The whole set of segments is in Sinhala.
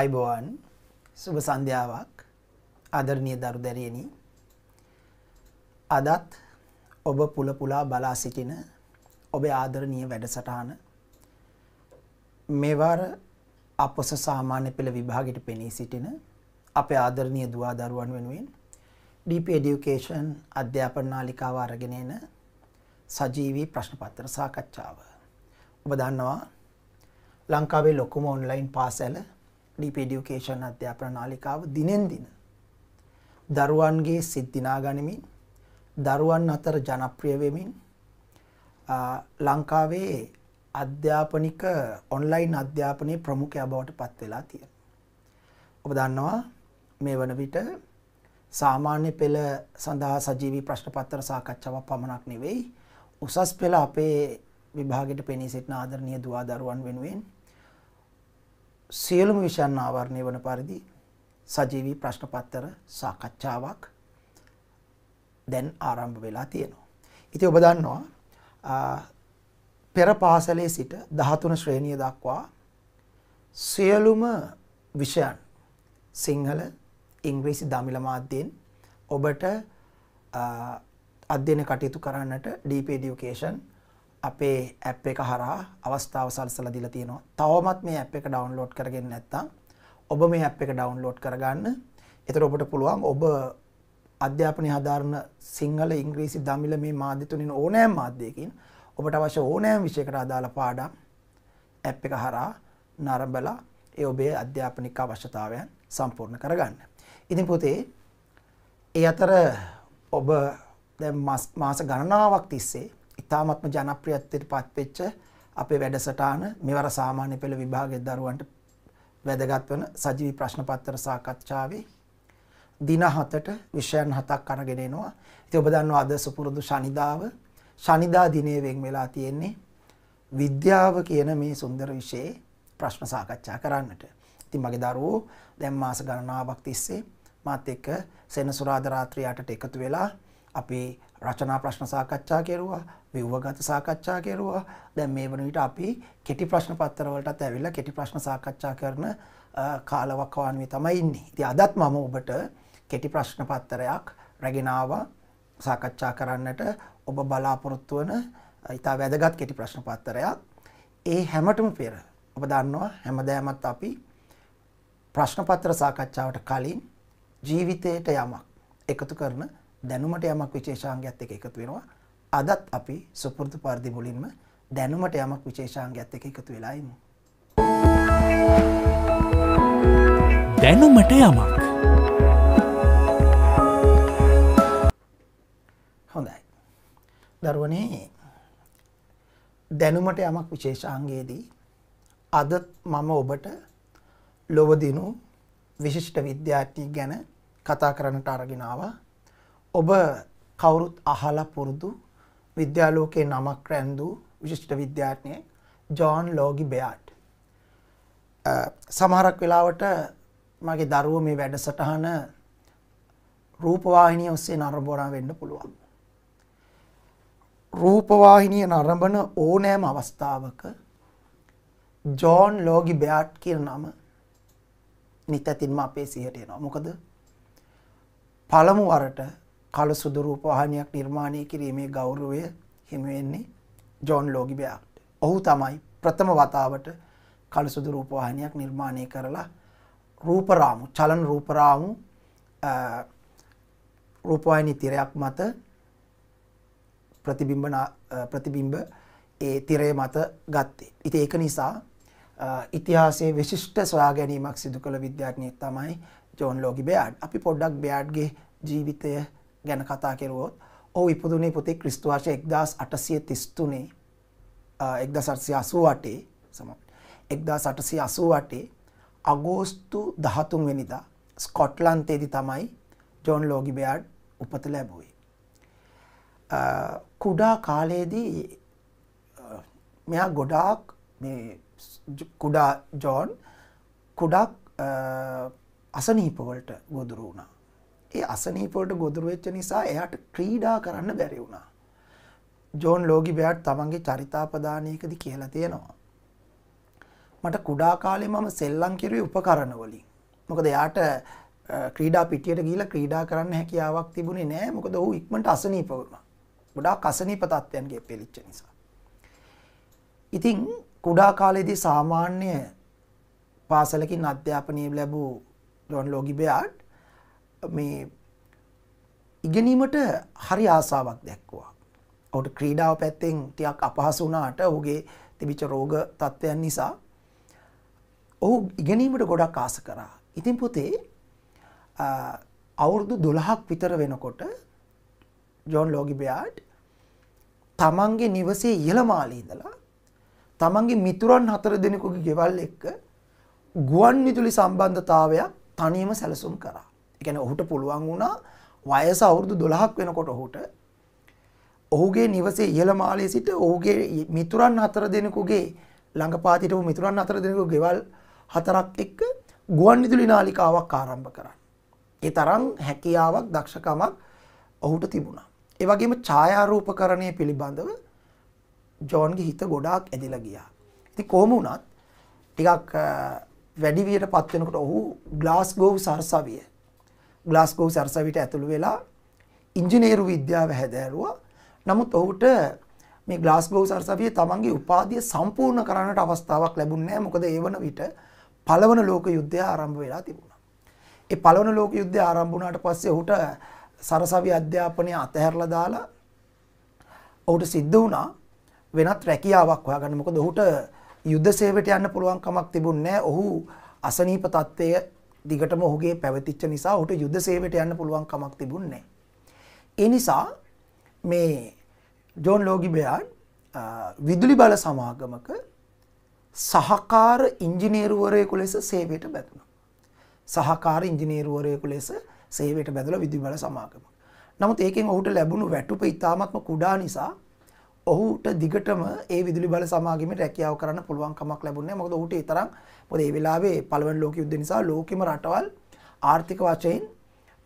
අයිබෝවන් සුභ සන්ධ්‍යාවක් ආදරණීය දරු දැරියනි අදත් ඔබ පුල පුලා බලා සිටින ඔබේ ආදරණීය වැඩසටහන මේවර අපොස සාමාන්‍ය පෙළ විභාගයට පෙනී සිටින අපේ ආදරණීය දුවා දරුවන් වෙනුවෙන් DP Education අධ්‍යාපන නාලිකාව අරගෙන එන සජීවී ප්‍රශ්න පත්‍ර සාකච්ඡාව ඔබ දන්නවා ලංකාවේ ලොකුම ඔන්ලයින් පාසල ඩිපෙඩියුකේෂන් අධ්‍යාපන නාලිකාව දිනෙන් දින. දරුවන්ගේ සිද්ධිනා ගනිමින් දරුවන් අතර ජනප්‍රියවෙමින් ලංකාවේ අධ්‍යාපනික ඔන්ලයින් අධ්‍යාපනය ප්‍රමුඛය බවට පත් වෙලා තියෙන. ඔබ දන්නවා මේ වන විට සාමාන්‍ය පෙළ සඳහා සජීවී ප්‍රශ්න පත්තර සාකච්ඡාවක් පමණක් නෙවෙයි උසස් පෙළ අපේ විභාගයට පෙනී සිටින ආදරණීය දුවා දරුවන් වෙනුවෙන් සියලුම විෂයන් ආවරණය වන පරිදි සජීවී ප්‍රශ්න පත්තර සාකච්ඡාවක් දැන් ආරම්භ වෙලා තියෙනවා. ඉතින් ඔබ දන්නවා පෙර පාසලේ සිට 13 ශ්‍රේණිය දක්වා සියලුම විෂයන් සිංහල ඉංග්‍රීසි දමිළ මාධ්‍යයෙන් ඔබට අධ්‍යයන කටයුතු කරන්නට DP education අපේ ඇප් එක හරහා අවස්ථාව සලසලා දීලා තියෙනවා. තවමත් මේ ඇප් එක ඩවුන්ලෝඩ් කරගෙන නැත්නම් ඔබ මේ ඇප් එක ඩවුන්ලෝඩ් කරගන්න. එතකොට ඔබට පුළුවන් ඔබ අධ්‍යාපනය හදාරන සිංහල ඉංග්‍රීසි දමිළ මේ මාධ්‍ය තුනෙන් ඕනෑම මාධ්‍යයකින් ඔබට අවශ්‍ය ඕනෑම විෂයකට අදාළ පාඩම් ඇප් එක හරහා නරඹලා ඒ ඔබේ අධ්‍යාපනික අවශ්‍යතාවයන් සම්පූර්ණ කරගන්න. ඉතින් පුතේ ඒ අතර ඔබ දැන් මාස ගණනාවක් තිස්සේ ඉතාමත්ම ජනප්‍රියත්වයට පත්වෙච්ච අපේ වැඩසටාන මෙවර සාමාන්‍ය පෙළ විභාගයේ දරුවන්ට වැදගත් වන සජීවී ප්‍රශ්න පත්‍ර සාකච්ඡාවේ දින 7ට විෂයන් 7ක් අරගෙන එනවා. ඉතින් ඔබ දන්නවා අද සුපුරුදු ශනිදාව ශනිදා දිනේ වෙන් වෙලා තියෙන්නේ විද්‍යාව කියන මේ සුන්දර විෂයේ ප්‍රශ්න සාකච්ඡා කරන්නට. ඉතින් මගේ දරුවෝ දැන් මාස ගණනාවක් තිස්සේ මාත් එක්ක සෙනසුරාදා රාත්‍රිය 8ට එකතු වෙලා අපි රචනා ප්‍රශ්න සාකච්ඡා කෙරුවා ව්‍යුවගත සාකච්ඡා කෙරුවා. දැන් මේ වන විට අපි කෙටි ප්‍රශ්න පත්‍රවලටත් ඇවිල්ලා කෙටි ප්‍රශ්න සාකච්ඡා කරන කාලවකවානුවේ තමයි ඉන්නේ. ඉතින් අදත් මම ඔබට කෙටි ප්‍රශ්න පත්‍රයක් රැගෙන ආවා සාකච්ඡා කරන්නට ඔබ බලාපොරොත්තු වන ඉතා වැදගත් කෙටි ප්‍රශ්න පත්‍රයක්. ඒ හැමටම පෙර ඔබ දන්නවා හැමදාමත් අපි ප්‍රශ්න පත්‍ර සාකච්ඡාවට කලින් ජීවිතයට යමක් එකතු කරන දැනුමට යමක් විශේෂාංගයක් එක එකතු වෙනවා අදත් අපි සුපුරදු පරිදි මුලින්ම දැනුමට යමක් විශේෂාංගයක් එක එකතු වෙලා ඉමු. දැනුමට යමක්. හොඳයි. දරුවනේ දැනුමට යමක් විශේෂාංගයේදී අද මම ඔබට ලොවදිනු විශිෂ්ට විද්‍යාර්ථී ගැන කතා කරන්නට අරගෙන ආවා. ඔබ කවුරුත් අහලා පුරුදු විද්‍යාලෝකයේ නමක් රැන්දූ විශිෂ්ට විද්‍යාඥයෙක් ජෝන් ලෝගි බෙයාට්. සමහරක් වෙලාවට මගේ දරුවෝ මේ වැඩසටහන රූපවාහිනිය ඔස්සේ නරඹන වෙන්න පුළුවන්. රූපවාහිනිය නරඹන ඕනෑම අවස්ථාවක ජෝන් ලෝගි බෙයාට් කියන නම නිතැතින්ම අපේ සිහියට එනවා. මොකද පළමු වරට කළු සුදු රූපවාහිනියක් නිර්මාණය කිරීමේ ගෞරවය හිමි වෙන්නේ ජෝන් ලෝගිබයාට. ඔහු තමයි ප්‍රථම වතාවට කළු සුදු රූපවාහිනියක් නිර්මාණය කරලා රූපරාමු චලන රූපරාමු රූපවාහිනී තිරයක් මත ප්‍රතිබිම්බන ප්‍රතිබිම්බ ඒ තිරය මත ගත්තේ. ඉතින් ඒක නිසා ඉතිහාසයේ විශිෂ්ට සොයා ගැනීමක් සිදු කළ විද්‍යාඥයෙක් තමයි ජෝන් ලෝගි බෑඩ්. අපි පොඩ්ඩක් බෑඩ්ගේ ජීවිතය ගැන කතා කෙරුවොත් ඔහු ඉපදුනේ පුතේ ක්‍රිස්තු වර්ෂ 1833 1888 සමහර 1888 අගෝස්තු 13 වෙනිදා ස්කොට්ලන්තයේදී තමයි ජෝන් ලෝගිබයාඩ් උපත ලැබුවේ. කුඩා කාලයේදී මෙයා ගොඩාක් මේ කුඩා ජෝන් කුඩක් අසනීපවලට ගොදුරු වුණා. ඒ අසනීප වලට ගොදුරු වෙච්ච නිසා එයාට ක්‍රීඩා කරන්න බැරි වුණා. ජෝන් ලෝගිබෑට් තමන්ගේ චරිතාපදානයකදී කියලා තියෙනවා. මට කුඩා කාලේ මම සෙල්ලම් කිරුවේ උපකරණ වලින්. මොකද එයාට ක්‍රීඩා පිටියට ගිහිල්ලා ක්‍රීඩා කරන්න හැකියාවක් තිබුණේ නැහැ. මොකද ඔහු ඉක්මනට අසනීප වුණා. ගොඩාක් අසනීප තත්ත්වයන්ගේ පෙළච්ච නිසා. ඉතින් කුඩා කාලේදී සාමාන්‍ය පාසලකින් අධ්‍යාපනය ලැබූ ජොන් ලෝගිබයාට් මේ ඉගෙනීමට හරි ආසාවක් දැක්වුවා. ඔහුට ක්‍රීඩාව පැත්තෙන් ටිකක් අපහසු වුණාට ඔහුගේ තිබිච්ච රෝග තත්ත්වයන් නිසා ඔහු ඉගෙනීමට ගොඩක් ආස කරා. ඉතින් පුතේ අවුරුදු 12ක් විතර වෙනකොට ජොන් ලෝගිබයාඩ් තමන්ගේ නිවසේ ඉහළ මාලේ ඉඳලා තමන්ගේ මිතුරන් හතර දෙනෙකුගේ ගෙවල් එක්ක ගුවන් විදුලි සම්බන්ධතාවයක් තනියම සැලසුම් කරා. එකන ඔහුට පුළුවන් වුණා වයස අවුරුදු දොළහක් වෙනකොට ඔහුට ඔහුගේ නිවසේ ඉහළ මාලයේ සිට ඔහුගේ මිතුරන් හතර දෙනෙකුගේ ළඟපාතිට මිතුරන් හතර දෙනෙකු ගෙවල් හතරක් එක්ක ගුවන් විදුලි නාලිකාවක් ආරම්භ කරන්න. ඒ තරම් හැකියාවක් දක්ෂකමක් ඔහුට තිබුණා. ඒ වගේම ඡායාරූපකරණය පිළිබඳව ජෝන්ගේ හිත ගොඩාක් ඇදිලා ගියා. ඉතින් කොහොම වුණත් ටිකක් වැඩි වියට පත් වෙනකොට ඔහු ග්ලාස්ගෝව් සරසවිය ග්ලාස්ගෝ සරසවිට ඇතුළු වෙලා ඉංජිනේරු විද්‍යාව හැදෑරුවා. නමුත් ඔහුට මේ ග්ලාස්ගෝ සරසවිය තමන්ගේ උපාධිය සම්පූර්ණ කරන්නට අවස්ථාවක් ලැබුණේ නැහැ. මොකද ඒ වන විට පළවන ලෝක යුද්ධය ආරම්භ වෙලා තිබුණා. ඒ පළවන ලෝක යුද්ධය ආරම්භ වුණාට පස්සේ ඔහුට සරසවි අධ්‍යාපනය අතහැරලා දාලා ඔහුට සිද්ධ වුණා වෙනත් රැකියාවක් හොයාගන්න. මොකද ඔහුට යුද්ධ සේවයට යන්න පුළුවන් කමක් තිබුණේ නැහැ. ඔහු අසනීප තත්ත්වයේ දිගටම ඔහුගේ පැවතිච්ච නිසා ඔහුට යුද සේවයට යන්න පුළුවන් කමක් තිබුණේ ඒ නිසා මේ ජෝන් ලෝගිබයාන් විදුලි බල සමාගමක සහකාර ඉංජිනේරුවරයෙකු ලෙස සේවයට බැතුණා. සහකාර ඉංජිනේරුවරයෙකු ලෙස සේවයට බැඳලා විදුලි බල සමාගම. නමුත් ඒකෙන් ඔහුට ලැබුණු වැටුප ඉතාමත්ම කුඩා නිසා ඔහුට දිගටම ඒ විදුලි බල සමාගමේ රැකියාව කරන්න පුළුවන් කමක් ලැබුණේ මොකද ඔහුට ඒ තරම් මොකද ඒ වෙලාවේ පළවෙනි ලෝක යුද්ධ නිසා ලෝකෙම රටවල් ආර්ථික වශයෙන්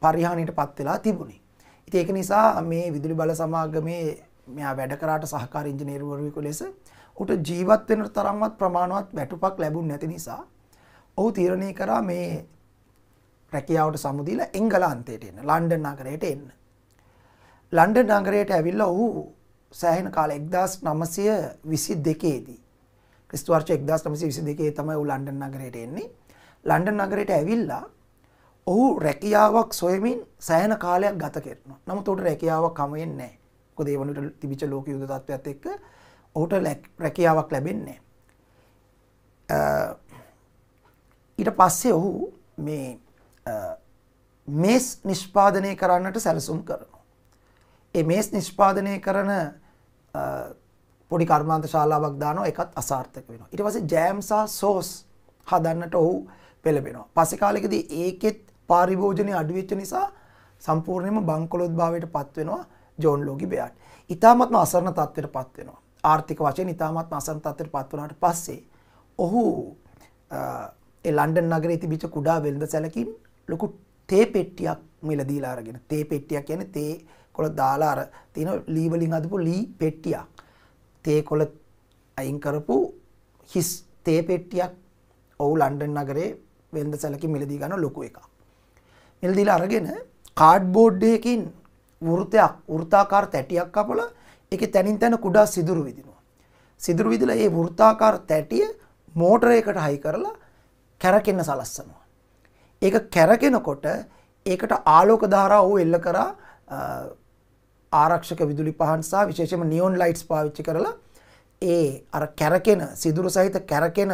පරිහානියටපත් වෙලා තිබුණේ. ඉතින් ඒක නිසා මේ විදුලි බල සමාගමේ මෙයා වැඩ කරාට සහකාර ඉංජිනේරුවරයෙකු ලෙස ඔහුට ජීවත් වෙන තරම්වත් ප්‍රමාණවත් වැටුපක් ලැබුණ නැති නිසා ඔහු තීරණය කරා මේ රැකියාවට සමුදීලා එංගලන්තයට එන්න ලන්ඩන් නගරයට එන්න. ලන්ඩන් නගරයට ඇවිල්ලා ඔහු සෑහෙන කාලේ 1922 දී ක්‍රිස්තු වර්ෂ 1922 තමයි ඔහු ලන්ඩන් නගරයට එන්නේ. ලන්ඩන් නගරයට ඇවිල්ලා ඔහු රැකියාවක් සොයමින් සෑහෙන කාලයක් ගත කරනවා. නමුත් ඔහුට රැකියාවක් හමු වෙන්නේ නැහැ. මොකද ඒ වනවිට තිබිච්ච ලෝක යුද්ධ තත්ත්වයත් එක්ක ඔහුට රැකියාවක් ලැබෙන්නේ නැහැ. ඊට පස්සේ ඔහු මේ මේස් නිෂ්පාදනය කරන්නට සැලසුම් කරනවා. ඒ මේස් නිෂ්පාදනය කරන පොඩි කර්මාන්ත ශාලාවක් දානවා ඒකත් අසාර්ථක වෙනවා. ඊට පස්සේ ජෑම් සහ සෝස් හදන්නට ඔහු පෙළඹෙනවා. පස්සේ කාලෙකදී ඒකෙත් පාරිභෝජනය අඩු වෙච්ච නිසා සම්පූර්ණයෙන්ම බංකොලොත් භාවයට පත් වෙනවා ජෝන් ලෝගි බෙයාට්. ඊටාත්ම අසරණ තත්ත්වයට පත් වෙනවා. ආර්ථික වශයෙන් ඊටාත්ම අසරණ තත්ත්වයට පත් වුණාට පස්සේ ඔහු ඒ ලන්ඩන් නගරයේ තිබිච්ච කුඩා වෙළඳ සැලකින් ලොකු තේ පෙට්ටියක් මිලදීලා අරගෙන තේ පෙට්ටියක් කියන්නේ තේ කොළ දාලා අර තියෙන ලී වලින් හදපු ලී පෙට්ටියක් තේ කොළ අයින් කරපු හිස් තේ පෙට්ටියක් ඔව් ලන්ඩන් නගරේ වෙළඳ සැලකින් මිලදී ගන්න ලොකු එකක්. මිලදීලා අරගෙන කාඩ්බෝඩ් එකකින් වෘතයක් වෘතාකාර තැටියක් කපලා ඒකේ තැනින් තැන කුඩා සිදුරු විදිනවා. සිදුරු විදලා ඒ වෘතාකාර තැටිය මෝටරයකට හයි කරලා කැරකෙන්න සලස්සනවා. ඒක කැරකෙනකොට ඒකට ආලෝක ධාරා ඔහු එල්ල කරා ආරක්ෂක විදුලි පහන් සහ විශේෂයෙන්ම නියොන් ලයිට්ස් පාවිච්චි කරලා ඒ අර කැරකෙන සිදුරු සහිත කැරකෙන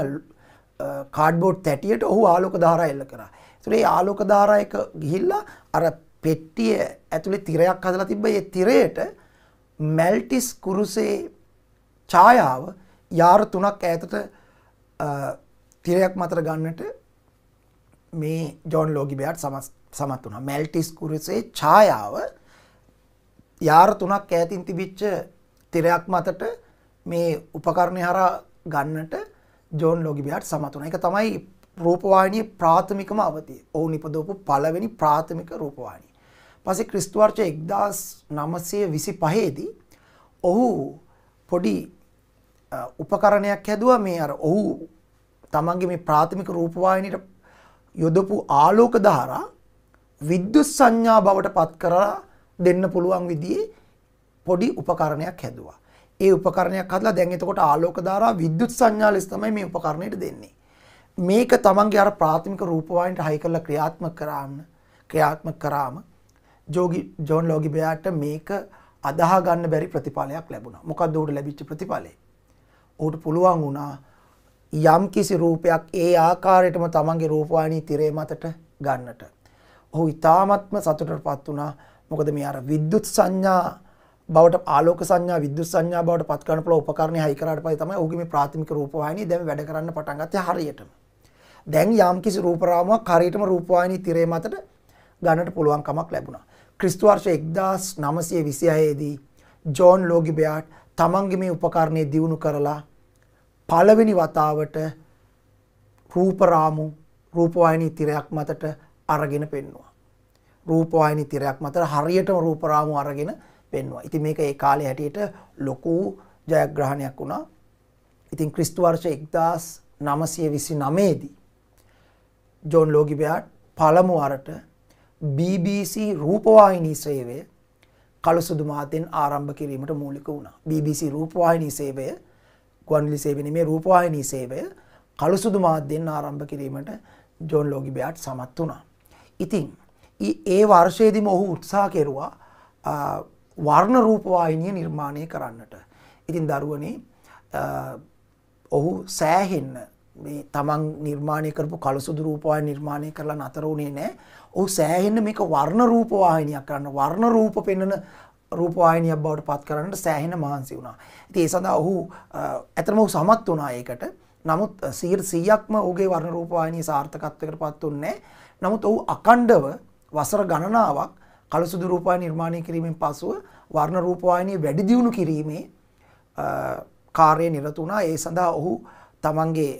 කාඩ්බෝඩ් තැටියට ඔහු ආලෝක ධාරා එල්ල කරා. ඒතර ඒ ආලෝක ධාරා එක ගිහිල්ලා අර පෙට්ටිය ඇතුලේ තිරයක් හදලා තිබ්බ ඒ තිරයට මැල්ටිස් කුරුසේ ඡායාව යාර තුනක් ඈතට තිරයක් මතර ගන්නට මේ ජෝන් ලෝගිබයාට් සමත් වුණා. මැල්ටිස් කුරුසේ ඡායාව යාර තුනක් ඈතින් තිබිච්ච තිරයක් මතට මේ උපකරණය හරහා ගන්නට ජෝන් ලොගිබියාට් සමත් වුණා. ඒක තමයි රූපවාහිනියේ ප්‍රාථමිකම අවධිය. ඔවුන් ඉපදවපු පළවෙනි ප්‍රාථමික රූපවාහිනිය. පස්සේ ක්‍රිස්තු වර්ෂ 1925 දී ඔහු පොඩි උපකරණයක් හැදුවා මේ අර ඔහු තමන්ගේ මේ ප්‍රාථමික රූපවාහිනියට යොදපු ආලෝක ධාරා විද්‍යුත් සංඥා බවට පත් කරලා දෙන්න පුළුවන් විදිහේ පොඩි උපකරණයක් හැදුවා. ඒ උපකරණයක් හදලා දැන් එතකොට ආලෝක ධාරා විද්‍යුත් සංඥා ලෙස තමයි මේ උපකරණයට දෙන්නේ. මේක තමන්ගේ අර ප්‍රාථමික රූප වාහිනියට හයි කරලා ක්‍රියාත්මක කරාම ක්‍රියාත්මක කරාම ජෝගි ජෝන් ලෝගි බයාට මේක අදාහ ගන්න බැරි ප්‍රතිඵලයක් ලැබුණා. මොකක්ද ඌට ලැබිච්ච ප්‍රතිඵලය? ඌට පුළුවන් වුණා යම් කිසි රූපයක් ඒ ආකාරයටම තමන්ගේ රූපවාහිනී තිරේ මතට ගන්නට. ඔහු ඉතාමත්ම සතුටටපත් වුණා. මොකද මේ අර විද්‍යුත් සංඥා බවට ආලෝක සංඥා විද්‍යුත් සංඥා බවට පත් කරන්න පුළුවන් උපකරණය හයි කරාට පස්සේ තමයි ඔහුගේ මේ ප්‍රාථමික රූපවාහිනිය දැන් වැඩ කරන්න පටන් ගත්තේ හරියටම. දැන් යම්කිසි රූප රාමුවක් හරියටම රූපවාහිනී තිරේ මතට ගන්නට පුළුවන් කමක් ලැබුණා. ක්‍රිස්තු වර්ෂ 1926 දී ජෝන් ලෝගිබයාට් තමන්ගේ මේ උපකරණය දියුණු කරලා පළවෙනි වතාවට රූප රාමු රූපවාහිනී තිරයක් මතට අරගෙන පෙන්වුවා. රූපවාහිනී තිරයක් මත හරියටම රූප රාමු අරගෙන පෙන්වුවා. ඉතින් මේක ඒ කාලේ හැටියට ලොකු ජයග්‍රහණයක් වුණා. ඉතින් ක්‍රිස්තු වර්ෂ 1929 දී ජෝන් ලෝගිබයාට් පළමු වරට BBC රූපවාහිනී සේවය කළු සුදු මාතෙන් ආරම්භ කිරීමට මූලික වුණා. BBC රූපවාහිනී සේවය ගුවන්විදුලි සේවය නෙමෙයි රූපවාහිනී සේවය කළු සුදු මාධ්‍යෙන් ආරම්භ කිරීමට ජෝන් ලෝගිබයාට් සමත් වුණා. ඉතින් ඒ වර්ෂයේදිම ඔහු උත්සා කෙරුවා වර්ණ රූපවාහිනිය නිර්මාණය කරන්නට. ඉතින් දරුවනේ ඔහු සෑහෙන්න මේ තමන් නිර්මාණය කරපු කලසුදු රූපවාහිනිය නිර්මාණය කරලා නතර වුණේ නැහැ. ඔහු සෑහෙන්න මේක වර්ණ රූපවාහිනියක් කරන්න වර්ණ රූප පෙන්වන රූපවාහිනියක් බවට පත් කරන්නට සෑහෙන මහන්සි වුණා. ඉතින් ඒ සඳහා ඔහු ඇත්තම ඔහු සමත් වුණා ඒකට. නමුත් 100%ක්ම ඔහුගේ වර්ණ රූපවාහිනිය සාර්ථකත්වයකට පත් වුණේ නැහැ. නමුත් ඔහු අකණ්ඩව වසර ගණනාවක් කලසුදු රූපය නිර්මාණය කිරීමෙන් පසුව වර්ණ රූපවාහිනිය වැඩි දියුණු කිරීමේ කාර්යය නිරත වුණා. ඒ සඳහා ඔහු තමන්ගේ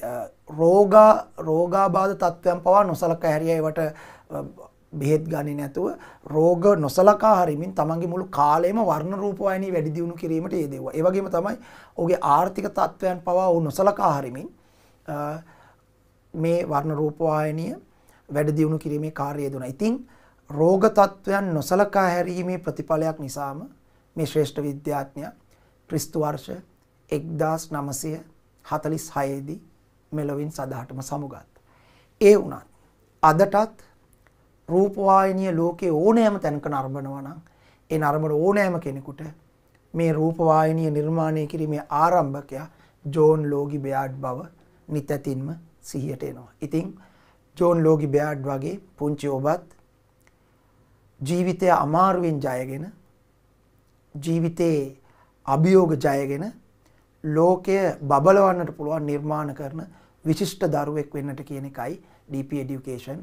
රෝගා රෝගාබාධ තත්ත්වයන් පවා නොසලකා හැරියවට බෙහෙත් ගන්නේ නැතුව රෝග නොසලකා හරිමින් තමන්ගේ මුළු කාලයම වර්ණ රූපවාහිනිය වැඩි දියුණු කිරීමට යෙදෙව්වා. ඒ වගේම තමයි ඔහුගේ ආර්ථික තත්ත්වයන් පවා ඔහු නොසලකා හරිමින් මේ වර්ණ රූපවාහිනිය වැඩ දියුණු කිරීමේ කාර්යය දුනා. ඉතින් රෝග තත්ත්වයන් නොසලකා හැරීමේ ප්‍රතිඵලයක් නිසාම මේ ශ්‍රේෂ්ඨ විද්‍යාඥයා ක්‍රිස්තු වර්ෂ 1946 දී මෙලොවින් සදහටම සමුගත්. ඒ වුණත් අදටත් රූපවාහිනිය ලෝකේ ඕනෑම තැනක නරඹනවා නම් ඒ නරඹන ඕනෑම කෙනෙකුට මේ රූපවාහිනිය නිර්මාණය කිරීමේ ආරම්භකයා ජෝන් ලෝගි බයාඩ් බව නිතැතින්ම සිහියට එනවා. ඉතින් ජෝන් ලෝගි බයාඩ් වගේ පුංචි ඔබත් ජීවිතය අමාරුවෙන් ජයගෙන ජීවිතයේ අභියෝග ජයගෙන ලෝකය බබලවන්නට පුළුවන් නිර්මාණ කරන විශිෂ්ට දරුවෙක් වෙන්නට කියන එකයි DP Education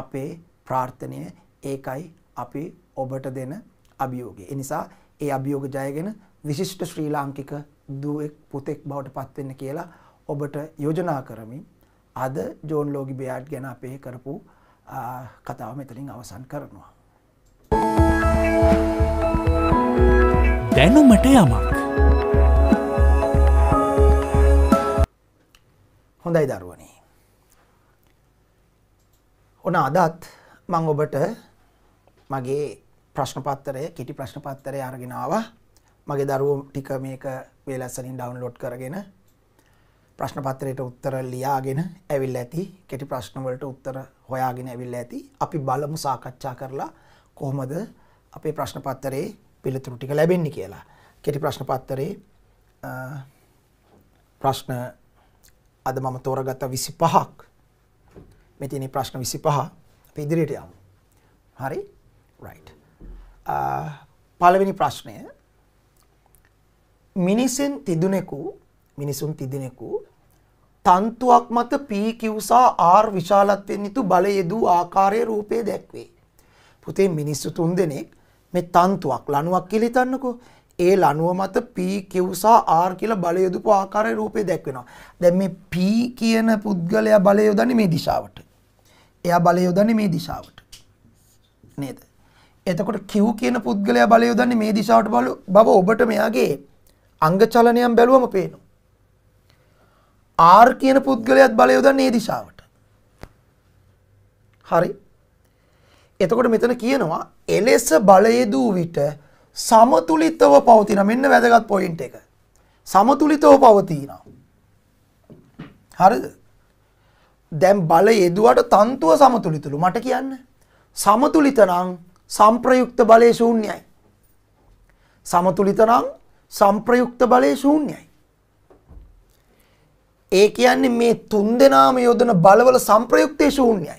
අපේ ප්‍රාර්ථනය ඒකයි අපි ඔබට දෙන අභියෝගය. එනිසා ඒ අභියෝග ජයගෙන විශිෂ්ට ශ්‍රී ලාංකික දුවෙක් පුතෙක් බවට පත්වෙන්න කියලා ඔබට යෝජනා කරමින් අද ජෝන් ලෝගි බයාඩ් ගැන අපේ කරපු කතාව මෙතලින් අවසන් කරනවා. දැනුමට යමක් හොඳයි දරුවනේ ඕන අදත් මං ඔබට මගේ ප්‍රශ්න පත්තරය කිටි ප්‍රශ්න පත්තරය අරගෙනාව මගේ දරුවෝ ටික මේක වේලස්සලින් ඩවන්ලෝඩ් කරගෙන ප්‍රශ්න පත්‍රයට උත්තර ලියාගෙන ඇවිල් ඇති කෙටි ප්‍රශ්නවලට උත්තර හොයාගෙන ඇවිල් ඇති අපි බලමු සාකච්ඡා කරලා කොහොමද අපේ ප්‍රශ්න පත්තරේ පිළිතුරු ටික ලැබෙන්නේ කියලා. කෙටි ප්‍රශ්න පත්තරේ ප්‍රශ්න අද මම තෝරගත්ත 25ක් මේ තියෙන ප්‍රශ්න 25 අපි ඉදිරියට යමු. හරි? right. පළවෙනි ප්‍රශ්නය මිනිසෙන් තිදුනෙකු මිනිසුන් තිදෙනෙකු තන්තුවක් මත P කිව්සා R විශාලත්වයෙන් යුතු බලය යෙදූ ආකාරයේ රූපය දැක්වේ. පුතේ මිනිස්සු තුන්දෙනෙක් මේ තන්තුවක් ලණුවක් කියලා හිතන්නකෝ. ඒ ලණුව මත P Q සහ R කියලා බලය යොදපු ආකාරයේ රූපේ දැක්වෙනවා. දැන් මේ P කියන පුද්ගලයා බලය යොදන්නේ මේ දිශාවට. එයා බලය යොදන්නේ මේ දිශාවට. නේද? එතකොට Q කියන පුද්ගලයා බලය යොදන්නේ මේ දිශාවට බව ඔබට මෙයාගේ අංග චලනයන් බැලුවම පේනවා. R කියන පුද්ගලයාත් බලය යොදන්නේ මේ දිශාවට. හරි. එතකොට මෙතන කියනවා එලෙස බලයදූ විට සමතුලිතව පවතින මෙන්න වැදගත් පොයින්ට් එක. සමතුලිතව පවතින. හරිද? දැන් බල යෙදුවට තන්තුව සමතුලිතලු මට කියන්න. සමතුලිත නම් සම්ප්‍රයුක්ත බලය ශූන්‍යයි. සමතුලිත නම් සම්ප්‍රයුක්ත බලය ශූන්‍යයි. ඒ කියන්නේ මේ තුන්දෙනාම යොදන බලවල සම්ප්‍රයුක්තය ශූන්‍යයි.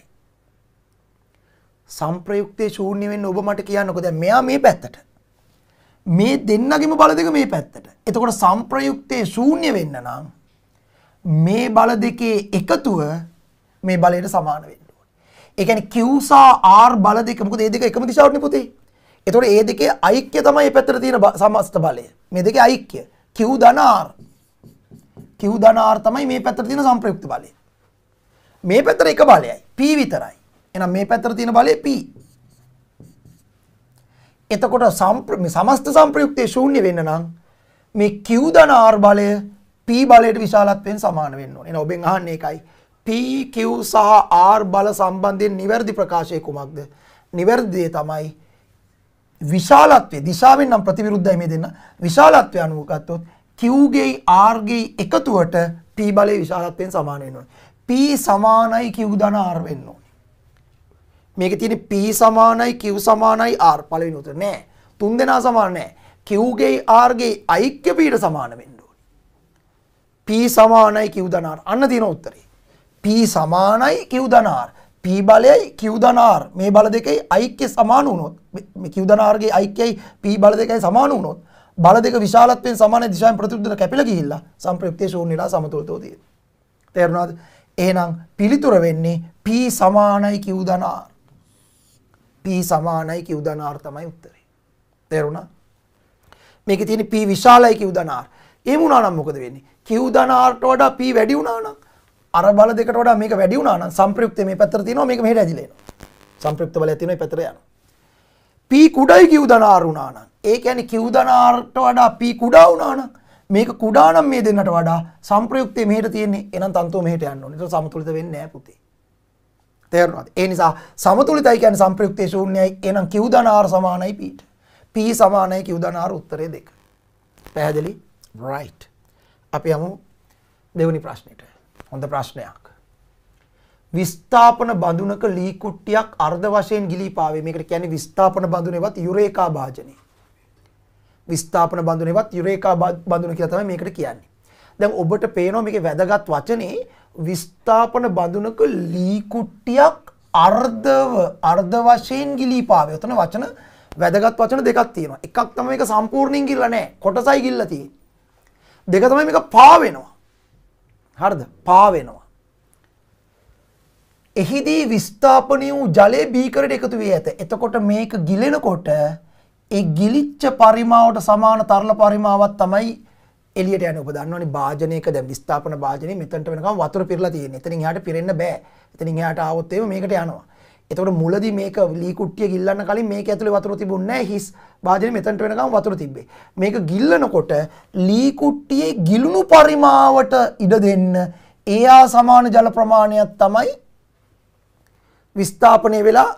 සම්ප්‍රයුක්තයේ ශූන්‍ය වෙන්න ඔබ මට කියන්නකො දැන් මෙයා මේ පැත්තට. මේ දෙන්නගෙම බල දෙක මේ පැත්තට. එතකොට සම්ප්‍රයුක්තයේ ශූන්‍ය වෙන්න නම් මේ බල දෙකේ එකතුව මේ බලයට සමාන වෙන්න ඕනේ. ඒ කියන්නේ Q සහ R බල දෙක මොකද මේ දෙක එකම දිශාවටනේ පුතේ. එතකොට මේ දෙකේ ඓක්‍ය තමයි මේ පැත්තට තියෙන සමස්ත බලය. මේ දෙකේ ඓක්‍ය Q ධන R. Q ධන R තමයි මේ පැත්තට තියෙන සම්ප්‍රයුක්ත බලය. මේ පැත්තට එක බලයයි. P විතරයි. එහෙනම් මේ පැත්තට තියෙන බලය P. එතකොට සමස්ත සම්ප්‍රයුක්තය ශූන්‍ය වෙන්න නම් මේ Q ධන R බලය P බලයට විශාලත්වයෙන් සමාන වෙන්න ඕනේ. එහෙනම් ඔබෙන් අහන්නේ ඒකයි. P Q සහ R බල සම්බන්ධයෙන් නිවැරදි ප්‍රකාශය කුමක්ද? නිවැරදි තමයි විශාලත්වයේ දිශාවෙන් නම් ප්‍රතිවිරුද්ධයි මේ දෙන්න. විශාලත්වය අනුව ගත්තොත් Q ගේ R ගේ එකතුවට P බලයේ විශාලත්වයෙන් සමාන වෙනවා. P සමානයි Q ධන R වෙන්න ඕනේ. මේක තියෙන P සමානයි Q සමානයි R පළවෙනි උතර නෑ. තුන් දෙනා සමාන නෑ. Q ගේ R ගේ ඓක්‍ය පීඩ සමාන වෙන්න ඕනේ. P සමානයි Q ධන R. අන්න තියෙන උත්තරේ. P සමානයි Q ධන R. P බලයයි Q ධන R මේ බල දෙකයි ඓක්‍ය සමාන වුණොත් මේ Q ධන R ගේ ඓක්‍යයි P බල දෙකයි සමාන වුණොත් බල දෙක විශාලත්වයෙන් සමාන දිශාවෙන් ප්‍රතිවිරුද්ධව කැපිලා ගිහිල්ලා සම්ප්‍රයුක්තයේ ශූන්‍යලා සමතුලිතව තියෙනවා. තේරුණාද? එහෙනම් පිළිතුර වෙන්නේ P සමානයි Q ධන R. p සමානයි q ධන r තමයි උත්තරේ. තේරුණා? මේකේ තියෙන p විශාලයි q ධන r. එහෙම වුණා නම් මොකද වෙන්නේ? q ධන r ට වඩා p වැඩි වුණා නම් අර බල දෙකට වඩා මේක වැඩි වුණා නම් සංප්‍රයුක්තය මේ පැත්තට තියෙනවා මේක මෙහෙට ඇදිලා එනවා. සංප්‍රයුක්ත බලය තියෙනවා මේ පැත්තට යනවා. p කුඩයි q ධන r වුණා නම් ඒ කියන්නේ q ධන r ට වඩා p කුඩා වුණා නම් මේක කුඩා නම් මේ දෙන්නට වඩා සංප්‍රයුක්තය මෙහෙට තියෙන්නේ. එහෙනම් තන්තුව මෙහෙට යන්න ඕනේ. ඒක සමතුලිත වෙන්නේ නැහැ පුතේ. තේරුණාද? ඒ නිසා සමතුලිතයි කියන්නේ සංප්‍රයුක්තයේ ශූන්‍යයි. එහෙනම් Q ධන R සමානයි Pට. P සමානයි Q ධන R උත්තරේ දෙක. පැහැදිලි? right. අපි යමු දෙවෙනි ප්‍රශ්නෙට. හොඳ ප්‍රශ්නයක්. විස්ථාපන බඳුනක ලී කුට්ටියක් අර්ධ වශයෙන් ගිලී පාවේ. මේකට කියන්නේ විස්ථාපන බඳුනේවත් යුරේකා භාජනය. විස්ථාපන බඳුනේවත් යුරේකා බඳුන කියලා තමයි මේකට කියන්නේ. දැන් ඔබට පේනවා මේකේ වැදගත් වචනේ විස්ථාපන බඳුනක ලීකුට්ටියක් අර්ධව අර්ධ වශයෙන් ගිලීපාව යොතන වචන වැදගත් වචන දෙකක් තියෙනවා එකක් තම එක සම්පූර්ණයෙන් ගිල්ල නෑ කොටසයි ගිල්ල තිය දෙක තමයි එක පාවෙනවා හරද පාවෙනවා එහිදී විස්ථාපනය වූ ජලය බීකරට එකතු වී ඇත එතකොට මේක ගිලෙනකොට ඒ ගිලිච්ච පරිමාවට සමාන තරල පරිමාවත් තමයි එලියට යන ඔබ දන්නවනේ භාජනයක දැන් විස්ථාපන භාජනේ මෙතනට වෙනකම් වතුර පිරලා තියෙන. එතනින් එහාට පිරෙන්න බෑ. එතනින් එහාට ආවොත් එහෙම මේකට යනවා. එතකොට මුලදී මේක ලී කුට්ටිය ගිල්ලන්න කලින් මේක ඇතුලේ වතුර තිබුණේ නැහැ. හිස් භාජනේ මෙතනට වෙනකම් වතුර තිබ්බේ. මේක ගිල්ලනකොට ලී කුට්ටියේ ගිලුණු පරිමාවට ඉඩ දෙන්න ඒ ආ සමාන ජල ප්‍රමාණයක් තමයි විස්ථාපනය වෙලා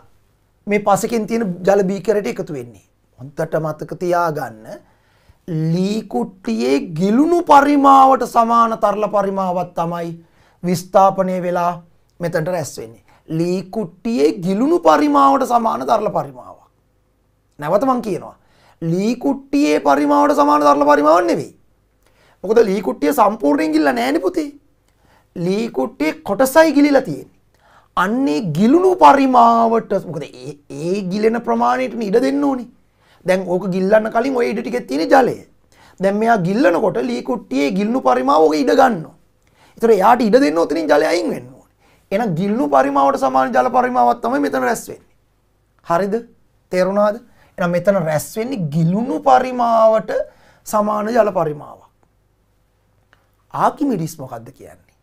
මේ පසකින් තියෙන ජල බීකරයට එකතු වෙන්නේ. හොඳට මතක තියාගන්න. ලී කුට්ටියේ ගිලුණු පරිමාවට සමාන තරල පරිමාවක් තමයි විස්ථාපනය වෙලා මෙතනට රැස් වෙන්නේ. ලී කුට්ටියේ ගිලුණු පරිමාවට සමාන තරල පරිමාවක්. නැවත මං කියනවා. ලී කුට්ටියේ පරිමාවට සමාන තරල පරිමාවක් නෙවෙයි. මොකද ලී කුට්ටිය සම්පූර්ණයෙන් ගිල්ලා නැහැ පුතේ. ලී කුට්ටියේ කොටසයි ගිලිලා තියෙන්නේ. අන්නේ ගිලුණු පරිමාවට මොකද ඒ ගිලෙන ප්‍රමාණයට ඉඩ දෙන්න ඕනේ. දැන් ඕක ගිල්ලන්න කලින් ඔය ඉඩ ටිකෙත් තියෙන ජලය. දැන් මෙයා ගිල්ලනකොට ලී කුට්ටියේ ගිල්නු පරිමාව ඕක ඉඩ ගන්නවා. ඒතර එයාට ඉඩ දෙන්න උතරින් ජලය අයින් වෙන්න ඕනේ. එහෙනම් ගිල්නු පරිමාවට සමාන ජල පරිමාවක් තමයි මෙතන රැස් වෙන්නේ. හරිද? තේරුණාද? එහෙනම් මෙතන රැස් වෙන්නේ ගිලුණු පරිමාවට සමාන ජල පරිමාවක්. ආකිමිඩිස් මොකක්ද කියන්නේ?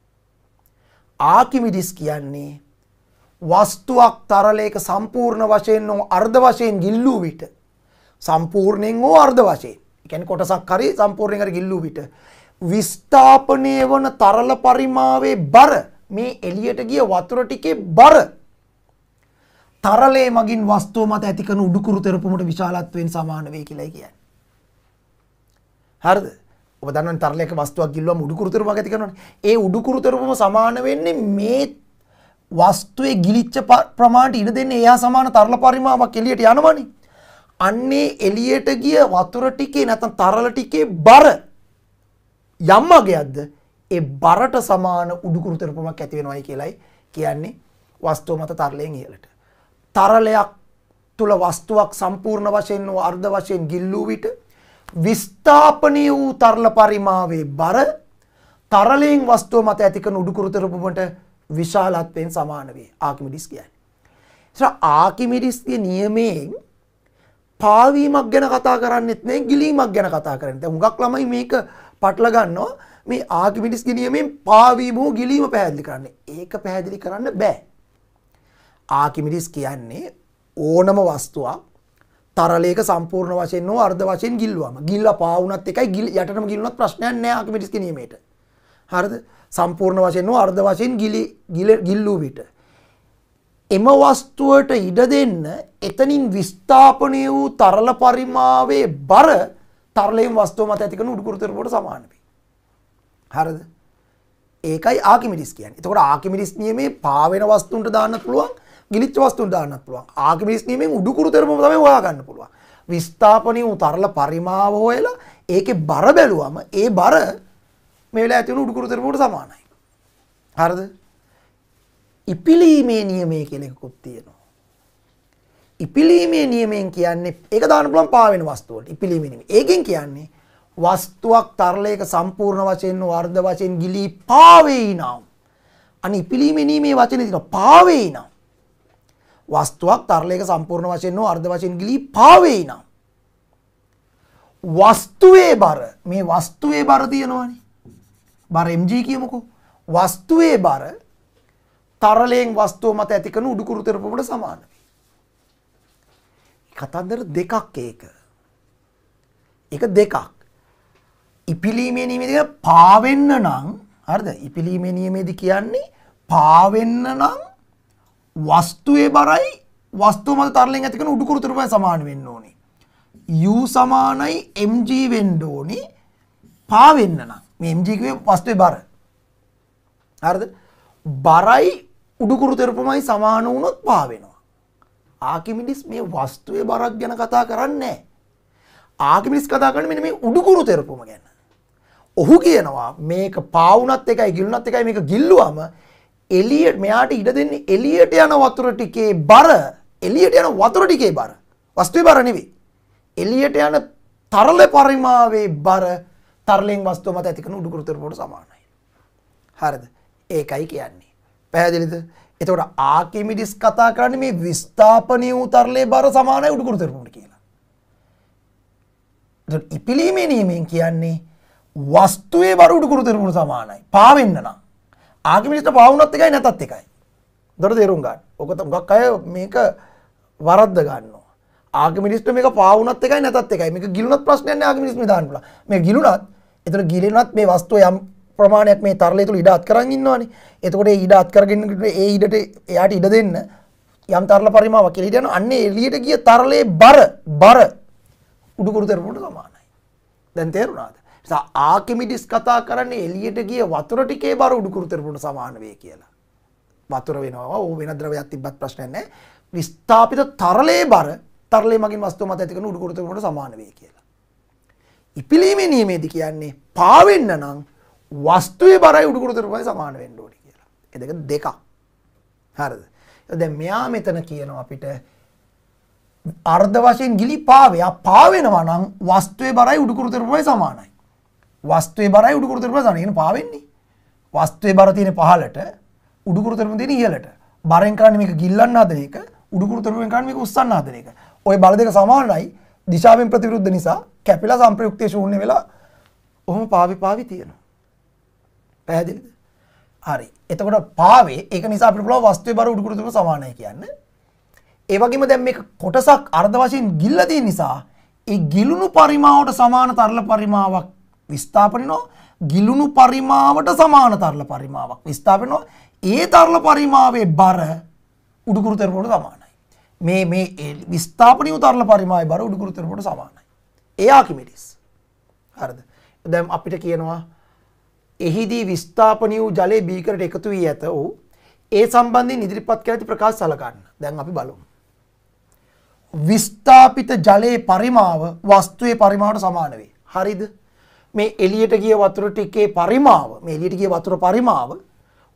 ආකිමිඩිස් කියන්නේ වස්තුවක් තරලයක සම්පූර්ණ වශයෙන් හෝ අර්ධ වශයෙන් ගිල්ලූ විට සම්පූර්ණයෙන් හෝ අර්ධ වශයෙන්. එකැන කොටසක් හරි සම්පූර්ණයට ගිල්ලූ විට. විස්ථාපනය වන තරල පරිමාවේ බර මේ එලියට ගිය වතුර ටිකේ බර තරලේ මගින් වස්තුව මත ඇතිකන උඩුකුරු තෙරපුමට විශාලත්වයෙන් සමාන වේ කියලා කියන්නේ. හරිද? ඔබ දන්නවනේ තරලයක වස්තුවක් ගිල්ලුවම උඩුකුරු තෙරපුමක් ඇති කරනවනේ. ඒ උඩුකුරු තෙරපුම සමාන වෙන්නේ මේ වස්තුවේ ගිලිච්ච ප්‍රමාණයට ඉඩ දෙන්නේ එයා සමාන තරල පරිමාවක් එළියට යනවනේ. අන්නේ එලියට ගිය වතුර ටිකේ නැතන් තරල ටිකේ බර යම් අගයක්ද ඒ බරට සමාන උඩුකුරුතරපමක් ඇතිවෙනවයි කියලයි කියන්නේ වස්තුව මත තරලයෙන් ඉහලට. තරලයක් තුළ වස්තුවක් සම්පූර්ණ වශයෙන් වූ අර්ධ වශයෙන් ගිල්ලූ විට විස්ථාපනය වූ තරල පරිමාවේ බර තරලයෙන් වස්තුව මත ඇතිකන උඩුකුරුතරපමට විශාලත්වයෙන් සමාන වේ ආකිමිඩිස් කියන්න. ආකිමිඩිස්ගේ නියමයෙන් පාවීමක් ගැන කතා කරන්නෙත් නෑ ගිලීමක් ගැන කතා කරන්න. දැන් හුඟක් ළමයි මේක පටල ගන්නවා. මේ ආගමිටිස් ගෙනියමින් පාවීම හෝ ගිලීම පැහැදිලි කරන්නේ. ඒක පැහැදිලි කරන්න බෑ. ආකිමිටිස් කියන්නේ ඕනම වස්තුවක් තරලයක සම්පූර්ණ වශයෙන් හෝ අර්ධ වශයෙන් ගිල්ලුවම. ගිල්ලා පාවුනත් එකයි ගිල් යටටම ගිල්ලුනත් ප්‍රශ්නයක් නෑ ආකිමිටිස් ගෙනියීමේට. හරිද? සම්පූර්ණ වශයෙන් හෝ අර්ධ වශයෙන් ගිලි ගිල්ලූ විට එම වස්තුවට ඉඩ දෙන්න එතනින් විස්ථාපනය වූ තරල පරිමාවේ බර තරලයෙන් වස්තුව මත ඇතිකන උඩුකුරතරපොට සමාන වේ. හරද? ඒකයි ආකිමිඩිස් කියන්නේ. එතකොට ආකිමිඩිස් නියමේ පාවෙන වස්තුන්ට දාන්න පුළුවන්, ගිලිච්ච වස්තුන්ට දාන්නත් පුළුවන්. ආකිමිඩිස් නියමෙන් උඩුකුරතරම තමයි හොයාගන්න පුළුවන්. විස්ථාපනය වූ තරල පරිමාව හොයලා ඒකේ බර බැලුවම ඒ බර මේ වෙලාවේ ඇති වෙන උඩුකුරතරපොට සමානයි. හරිද? ඉපිලීමේ නියමය කියන එකකුත් තියෙනවා. ඉපිලීමේ නියමයෙන් කියන්නේ ඒක දාන්න පුළුවන් පාවෙන වස්තුවට ඉපිලීමේ නෙමෙයි. ඒකෙන් කියන්නේ වස්තුවක් තරලයක සම්පූර්ණ වශයෙන් වර්ධ වශයෙන් ගිලී පාවෙයි නම් අනි ඉපිලීමේ නීමේ වචනේ තියෙනවා පාවෙයි නම් වස්තුවක් තරලයක සම්පූර්ණ වශයෙන් වර්ධ වශයෙන් ගිලී පාවෙයි නම් වස්තුවේ බර මේ වස්තුවේ බර තියෙනවානේ. බර MG කියමුකෝ. වස්තුවේ බර තරලයෙන් වස්තුව මත ඇතිකන උඩුකුරු තෙරපමට සමානයි. කතන්දර දෙකක් ඒක. එක දෙකක්. ඉපිලීමේ නීමේදී පාවෙන්න නම් හරිද? ඉපිලීමේ නීමේදී කියන්නේ පාවෙන්න නම් වස්තුවේ බරයි වස්තුව මත තරලෙන් ඇති කරන උඩුකුරු තුරුපය සමාන වෙන්න ඕනේ. U සමානයි mg වෙන්න ඕනේ පාවෙන්න නම්. මේ mg කියේ වස්තුවේ බර. හරිද? බරයි උඩුකුරු තෙරපමයි සමාන වුණොත් පාවෙනවා. ආකිමිඩිස් මේ වස්තුවේ බරක් ගැන කතා කරන්නේ. ආකිමිඩිස් කතා කරන්නේ මෙන්න මේ උඩුකුරු තෙරපුම ගැන. ඔහු කියනවා මේක පාවුනත් එකයි ගිලුනත් එකයි මේක ගිල්ලුවම එලියට මෙයාට ඉඩ දෙන්නේ එලියට යන වතුර ටිකේ බර එලියට යන වතුර ටිකේ බර වස්තුවේ බර නෙවෙයි. එලියට යන තරල පරිමාවේ බර තරලෙන් වස්තුව මත ඇතිකන උඩුකුරු තෙරපුමට සමානයි. හරිද? ඒකයි කියන්නේ. පැහැදිලිද? එතකොට ආකිමිඩිස් කතා කරන්නේ මේ විස්ථාපනීය වූ තරලයේ බර සමානයි උඩුකුරු තෙරපුමට කියලා. එතකොට ඉපිලීමේ නියමයෙන් කියන්නේ වස්තුවේ බර උඩුකුරු තෙරපුම සමානයි. පාවෙන්න නම් ආකිමිඩිස්ට පාවුනත් එකයි නැතත් එකයි. දොර තේරුම් ගන්න. ඔක ගොඩක් අය මේක වරද්ද ගන්නවා. ආගමිනිස්ට මේක පාවුනත් එකයි නැතත් එකයි මේක ගිලුණත් ප්‍රශ්නයක් නෑ ආගමිනිස්ම දාන්න පුළුවන්. මේ ගිලුණත් එතන ගිලුණත් මේ වස්තුව යම් ප්‍රමාණයක් මේ තරලය තුළ ඉඩ අත්කරන් ඉන්නවානේ. එතකොට ඒ ඉඩ අත්කරගෙන ඒ ඉඩට එයාට ඉඩ දෙන්න යම් තරල පරිමාවක් කියලා හිටියන අන්න එළියට ගිය තරලේ බර බර උඩුකුරු දරපුවට සමානයි. දැන් තේරුණාද? නිසා ආකිමිඩිස් කතා කරන්නේ එළියට ගිය වතුර ටිකේ බර උඩුකුරු දරපුවට සමාන වේ කියලා. වතුර වෙනවා ඕ වෙන ද්‍රවයක් තිබ්බත් ප්‍රශ්නයක් නැහැ. විස්ථාපිත තරලේ බර තරලේ මගින් වස්තුව මත ඇති කරන උඩුකුරු දරපුවට සමාන වේ කියලා. ඉපිලීමේ නියමේදී කියන්නේ පාවෙන්න නම් වස්තුවේ බරයි උඩුකුරු දරුපයි සමාන වෙන්න ඕනේ කියලා. ඒ දෙක දෙකක්. හරිද? දැන් මෙයා මෙතන කියනවා අපිට අර්ධ වශයෙන් ගිලි පාවේ. ආ පාවෙනවා නම් වස්තුවේ බරයි උඩුකුරු දරුපයි සමානයි. වස්තුවේ බරයි උඩුකුරු දරුපයි සමානයි. එන පාවෙන්නේ. වස්තුවේ බර තියෙන පහලට උඩුකුරු දරුපම තියෙන ඉහලට. බරෙන් කරන්නේ මේක ගිල්ලන්න හදන එක. උඩුකුරු දරුපෙන් කරන්නේ මේක උස්සන්න හදන එක. ওই බල දෙක සමානයි. දිශාවෙන් ප්‍රතිවිරුද්ධ නිසා කැපිලා සම්ප්‍රයුක්තයේ ශූන්‍ය වෙලා ඔහොම පාවි පාවි තියෙනවා. පැහැදිලිද? හරි. එතකොට පාවේ ඒක නිසා අපිට පුළුවන් වස්තුවේ බර උඩුකුරු තුන සමානයි කියන්න. ඒ වගේම දැන් මේක කොටසක් අර්ධ වශයෙන් ගිල්ලා තියෙන නිසා ඒ ගිලුණු පරිමාවට සමාන තරල පරිමාවක් විස්ථාපනිනවා. ගිලුණු පරිමාවට සමාන තරල පරිමාවක් විස්ථාපනවා. ඒ තරල පරිමාවේ බර උඩුකුරු තරලට සමානයි. මේ මේ විස්ථාපනීය තරල පරිමාවේ බර උඩුකුරු තරලට සමානයි. ඒ ආකිමිඩිස්. හරිද? දැන් අපිට කියනවා එහිදී විස්ථාපනය වූ ජලය බීකරට එකතු වී ඇත ඔහු ඒ සම්බන්ධයෙන් ඉදිරිපත් කර ඇති ප්‍රකාශ සලකන්න. දැන් අපි බලමු. විස්ථාපිත ජලයේ පරිමාව වස්තුවේ පරිමාවට සමාන වේ. හරිද? මේ එළියට ගිය වතුර ටිකේ පරිමාව, මේ එළියට ගිය වතුර පරිමාව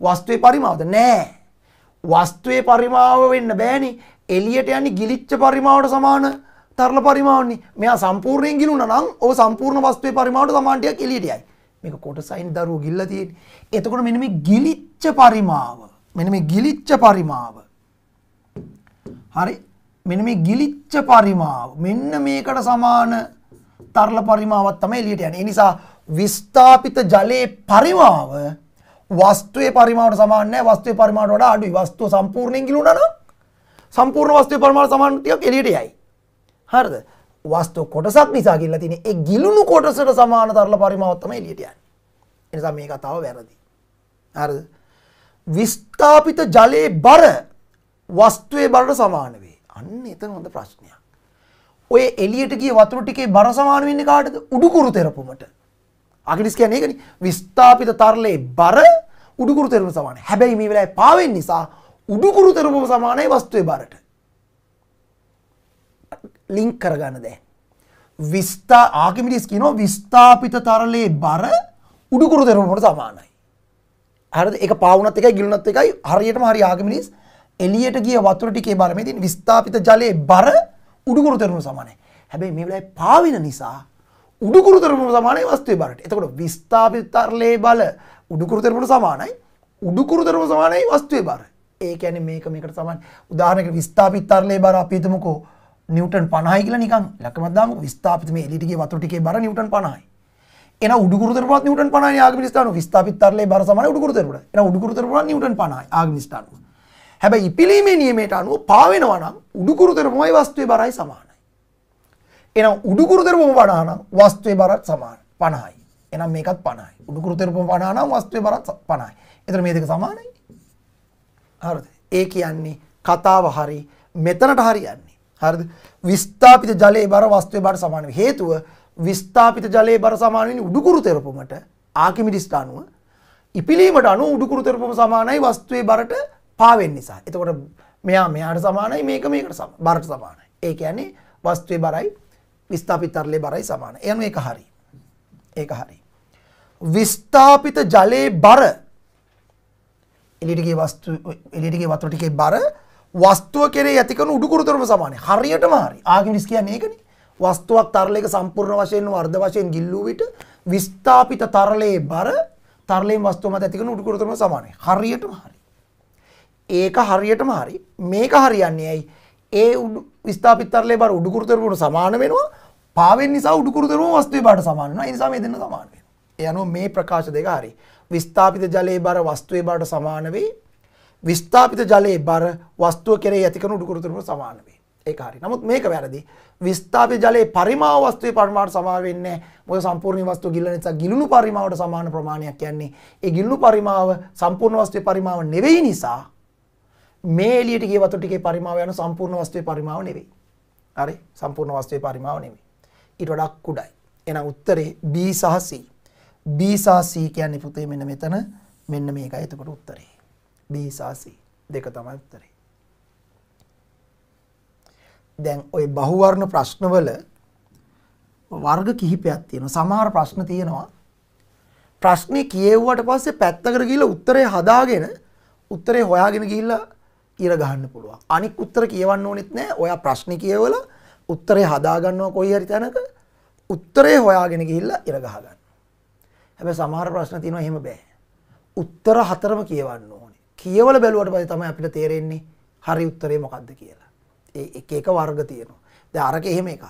වස්තුවේ පරිමාවද? නෑ. වස්තුවේ පරිමාව වෙන්න බෑනේ. එළියට යන්නේ ගිලිච්ච පරිමාවට සමාන තරල පරිමාවන්නේ. මෙයා සම්පූර්ණයෙන් ගිලුණා නම් ඔය සම්පූර්ණ වස්තුවේ පරිමාවට සමාන ටිකක් එළියට යයි. මේක කොටසයින් දරුව ගිල්ල තියෙන. එතකොට මෙන්න මේ ගිලිච්ච පරිමාව. මෙන්න මේ ගිලිච්ච පරිමාව. හරි. මෙන්න මේ ගිලිච්ච පරිමාව. මෙන්න මේකට සමාන තරල පරිමාවක් තමයි එළියට යන්නේ. ඒ නිසා විස්ථාපිත ජලයේ පරිමාව වස්තුවේ පරිමාවට සමාන නැහැ. වස්තුවේ පරිමාවට වඩා අඩුයි. වස්තුව සම්පූර්ණයෙන් ගිලුණා නම් සම්පූර්ණ වස්තුවේ පරිමාවට සමාන ටිකක් එළියට යයි. හරිද? වස්තු කොටසක් නිසා කියලා තියෙන ඒ ගිලුණු කොටසට සමාන තරල පරිමාවක් තමයි එළියට යන්නේ. ඒ නිසා මේ කතාව වැරදි. හරිද? විස්ථාපිත ජලයේ බර වස්තුවේ බරට සමාන වේ. අන්න එතන හොඳ ප්‍රශ්නයක්. ඔය එළියට ගිය වතුර ටිකේ බර සමාන වෙන්නේ කාටද? උඩුකුරු තෙරපුමට. අගිරිස් කියන්නේ ඒකනේ. විස්ථාපිත තරලයේ බර උඩුකුරු තෙරපුම සමානයි. හැබැයි මේ වෙලාවේ පාවෙන්න නිසා උඩුකුරු තෙරපුම සමානයි වස්තුවේ බරට. ලිංක් කරගන්න දෑ. විස්ථා ආකිමිටිස් කියනෝ විස්ථාපිත තරලේ බර උඩුකුරු දෙරමට සමානයි. හරද එක පාවනත් එකයි ගිලනත් එකයි හරියටම හරි ආගමිනිස් එලියට ගිය වතුර ටිකේ බරමතින් විස්ථාපිත ජලයේ බර උඩුකුරු තරුණු සමානයි. හැබැයි මේ වෙලාවේ පාවින නිසා උඩුකුරු තරුණු සමානයි වස්තුවේ බරට. එතකොට විස්ථාපිත තරලයේ බල උඩුකුරු තරුණු සමානයි. උඩුකුරු තරුණු සමානයි වස්තුවේ බර. ඒ කියන්නේ මේක මේකට සමානයි. උදාහරණයකට විස්ථාපිත තරලයේ බර අපි හිතමුකෝ නිවටන් පනහයි කියලා නිකන් ලකමදදාම විස්ථාපිත මේ එලිටගේ වතුටිකේ බර නිවටන් පනහයි එන උඩුකුරතර පත් නිවටන් පනහයි ආගමිස්ථාන විස්ථාපිතරලේ බර සමාන උඩුකුරතරට එන උඩුකුරතර පත් නිවටන් පනහයි ආගමිස්ථාන හැබැයි ඉපිලීමේ නියමයට අනුව පාවෙනවා නම් උඩුකුරතරමයි වස්තුවේ බරයි සමානයි එන උඩුකුරතරම වඩා නම් වස්තුවේ බරත් සමාන පනහයි එනම් මේකත් පනහයි උඩුකුරතරම වඩා නම් වස්තුවේ බරත් පනහයි එතන මේ දෙක සමානයි හරිද ඒ කියන්නේ කතාව හරි මෙතනට හරියන්නේ හරිද? විස්ථාපිත ජලයේ බර වස්තුවේ බරට සමාන වේ. හේතුව විස්ථාපිත ජලයේ බර සමාන වෙන්නේ උඩුකුරු තෙරපමට ආකිමිඩිස්ට අනුව ඉපිලීමට අනුව උඩුකුරු තෙරපම සමානයි වස්තුවේ බරට පාවෙන්න නිසා. එතකොට මෙයා මෙයාට සමානයි මේක මේකට සමාන බරට සමානයි. ඒ කියන්නේ වස්තුවේ බරයි විස්ථාපිත තරලේ බරයි සමාන. ඒ අනුව ඒක හරි. ඒක හරි. විස්ථාපිත ජලයේ බර එලිටගේ වස්තු එලිටගේ වතුර ටිකේ බර වස්තුව කෙරේ ඇතිකන උඩුකුරතරම සමානය හරියටම හරි ආගමිස් කියන්නේ ඒකනේ වස්තුවක් තර්ලයක සම්පූර්ණ වශයෙන් වර්ධ වශයෙන් ගිල්ලූ විට විස්ථාපිත තරලයේ බර තරලයෙන් වස්තුව මත ඇතිකන උඩුකුරතරම සමානයි හරියටම හරි ඒක හරියටම හරි මේක හරියන්නේ ඇයි ඒ විස්ථාපිත තරලයේ බර උඩුකුරතරම සමාන වෙනවා පාවෙන් නිසා උඩුකුරතරම වස්තුවේ බරට සමාන වෙනවා ඒ නිසා මේ දෙන්න සමාන වෙනවා ඒ අනුව මේ ප්‍රකාශ දෙක හරි විස්ථාපිත ජලයේ බර වස්තුවේ බරට සමාන වෙයි විස්ථාපිත ජලයේ බර වස්තුව කෙරේ ඇතිකන උඩුකුරතුරට සමාන වේ. ඒක හරි. නමුත් මේක වැරදි. විස්ථාපිත ජලයේ පරිමාව වස්තුවේ පරිමාවට සමාන වෙන්නේ මොකද සම්පූර්ණ වස්තුව ගිල්ලන නිසා ගිලුණු පරිමාවට සමාන ප්‍රමාණයක් කියන්නේ. ඒ ගිලුණු පරිමාව සම්පූර්ණ වස්තුවේ පරිමාව නෙවෙයි නිසා මේ එළියට ගිය වතුර ටිකේ පරිමාව යන සම්පූර්ණ වස්තුවේ පරිමාව නෙවෙයි. හරි. සම්පූර්ණ වස්තුවේ පරිමාව නෙවෙයි. ඊට වඩා කුඩයි. එහෙනම් උත්තරේ B සහ C. B සහ C කියන්නේ පුතේ මෙන්න මෙතන මෙන්න මේකයි එතකොට උත්තරේ. බීසාසි දෙක තමයි උත්තරේ. දැන් ওই බහුවර්ණ ප්‍රශ්නවල වර්ග කිහිපයක් තියෙනවා. සමහර ප්‍රශ්න තියෙනවා. ප්‍රශ්නේ කියෙව්වට පස්සේ පැත්තකට ගිහිල්ලා උත්තරේ හදාගෙන උත්තරේ හොයාගෙන ගිහිල්ලා ඉර ගහන්න පුළුවන්. අනික් උත්තර කියවන්න ඕනෙත් නෑ. ඔයා ප්‍රශ්නේ කියවලා උත්තරේ හදාගන්නවා කොයි හරි තැනක උත්තරේ හොයාගෙන ගිහිල්ලා ඉර ගහ ගන්න. හැබැයි සමහර ප්‍රශ්න තියෙනවා එහෙම බෑ. උත්තර හතරම කියවන්න ඕන. කියවල බැලුවට පස්සේ තමයි අපිට තේරෙන්නේ හරි උත්තරේ මොකද්ද කියලා. ඒ එක එක වර්ග තියෙනවා. දැන් අරක එහෙම එකක්.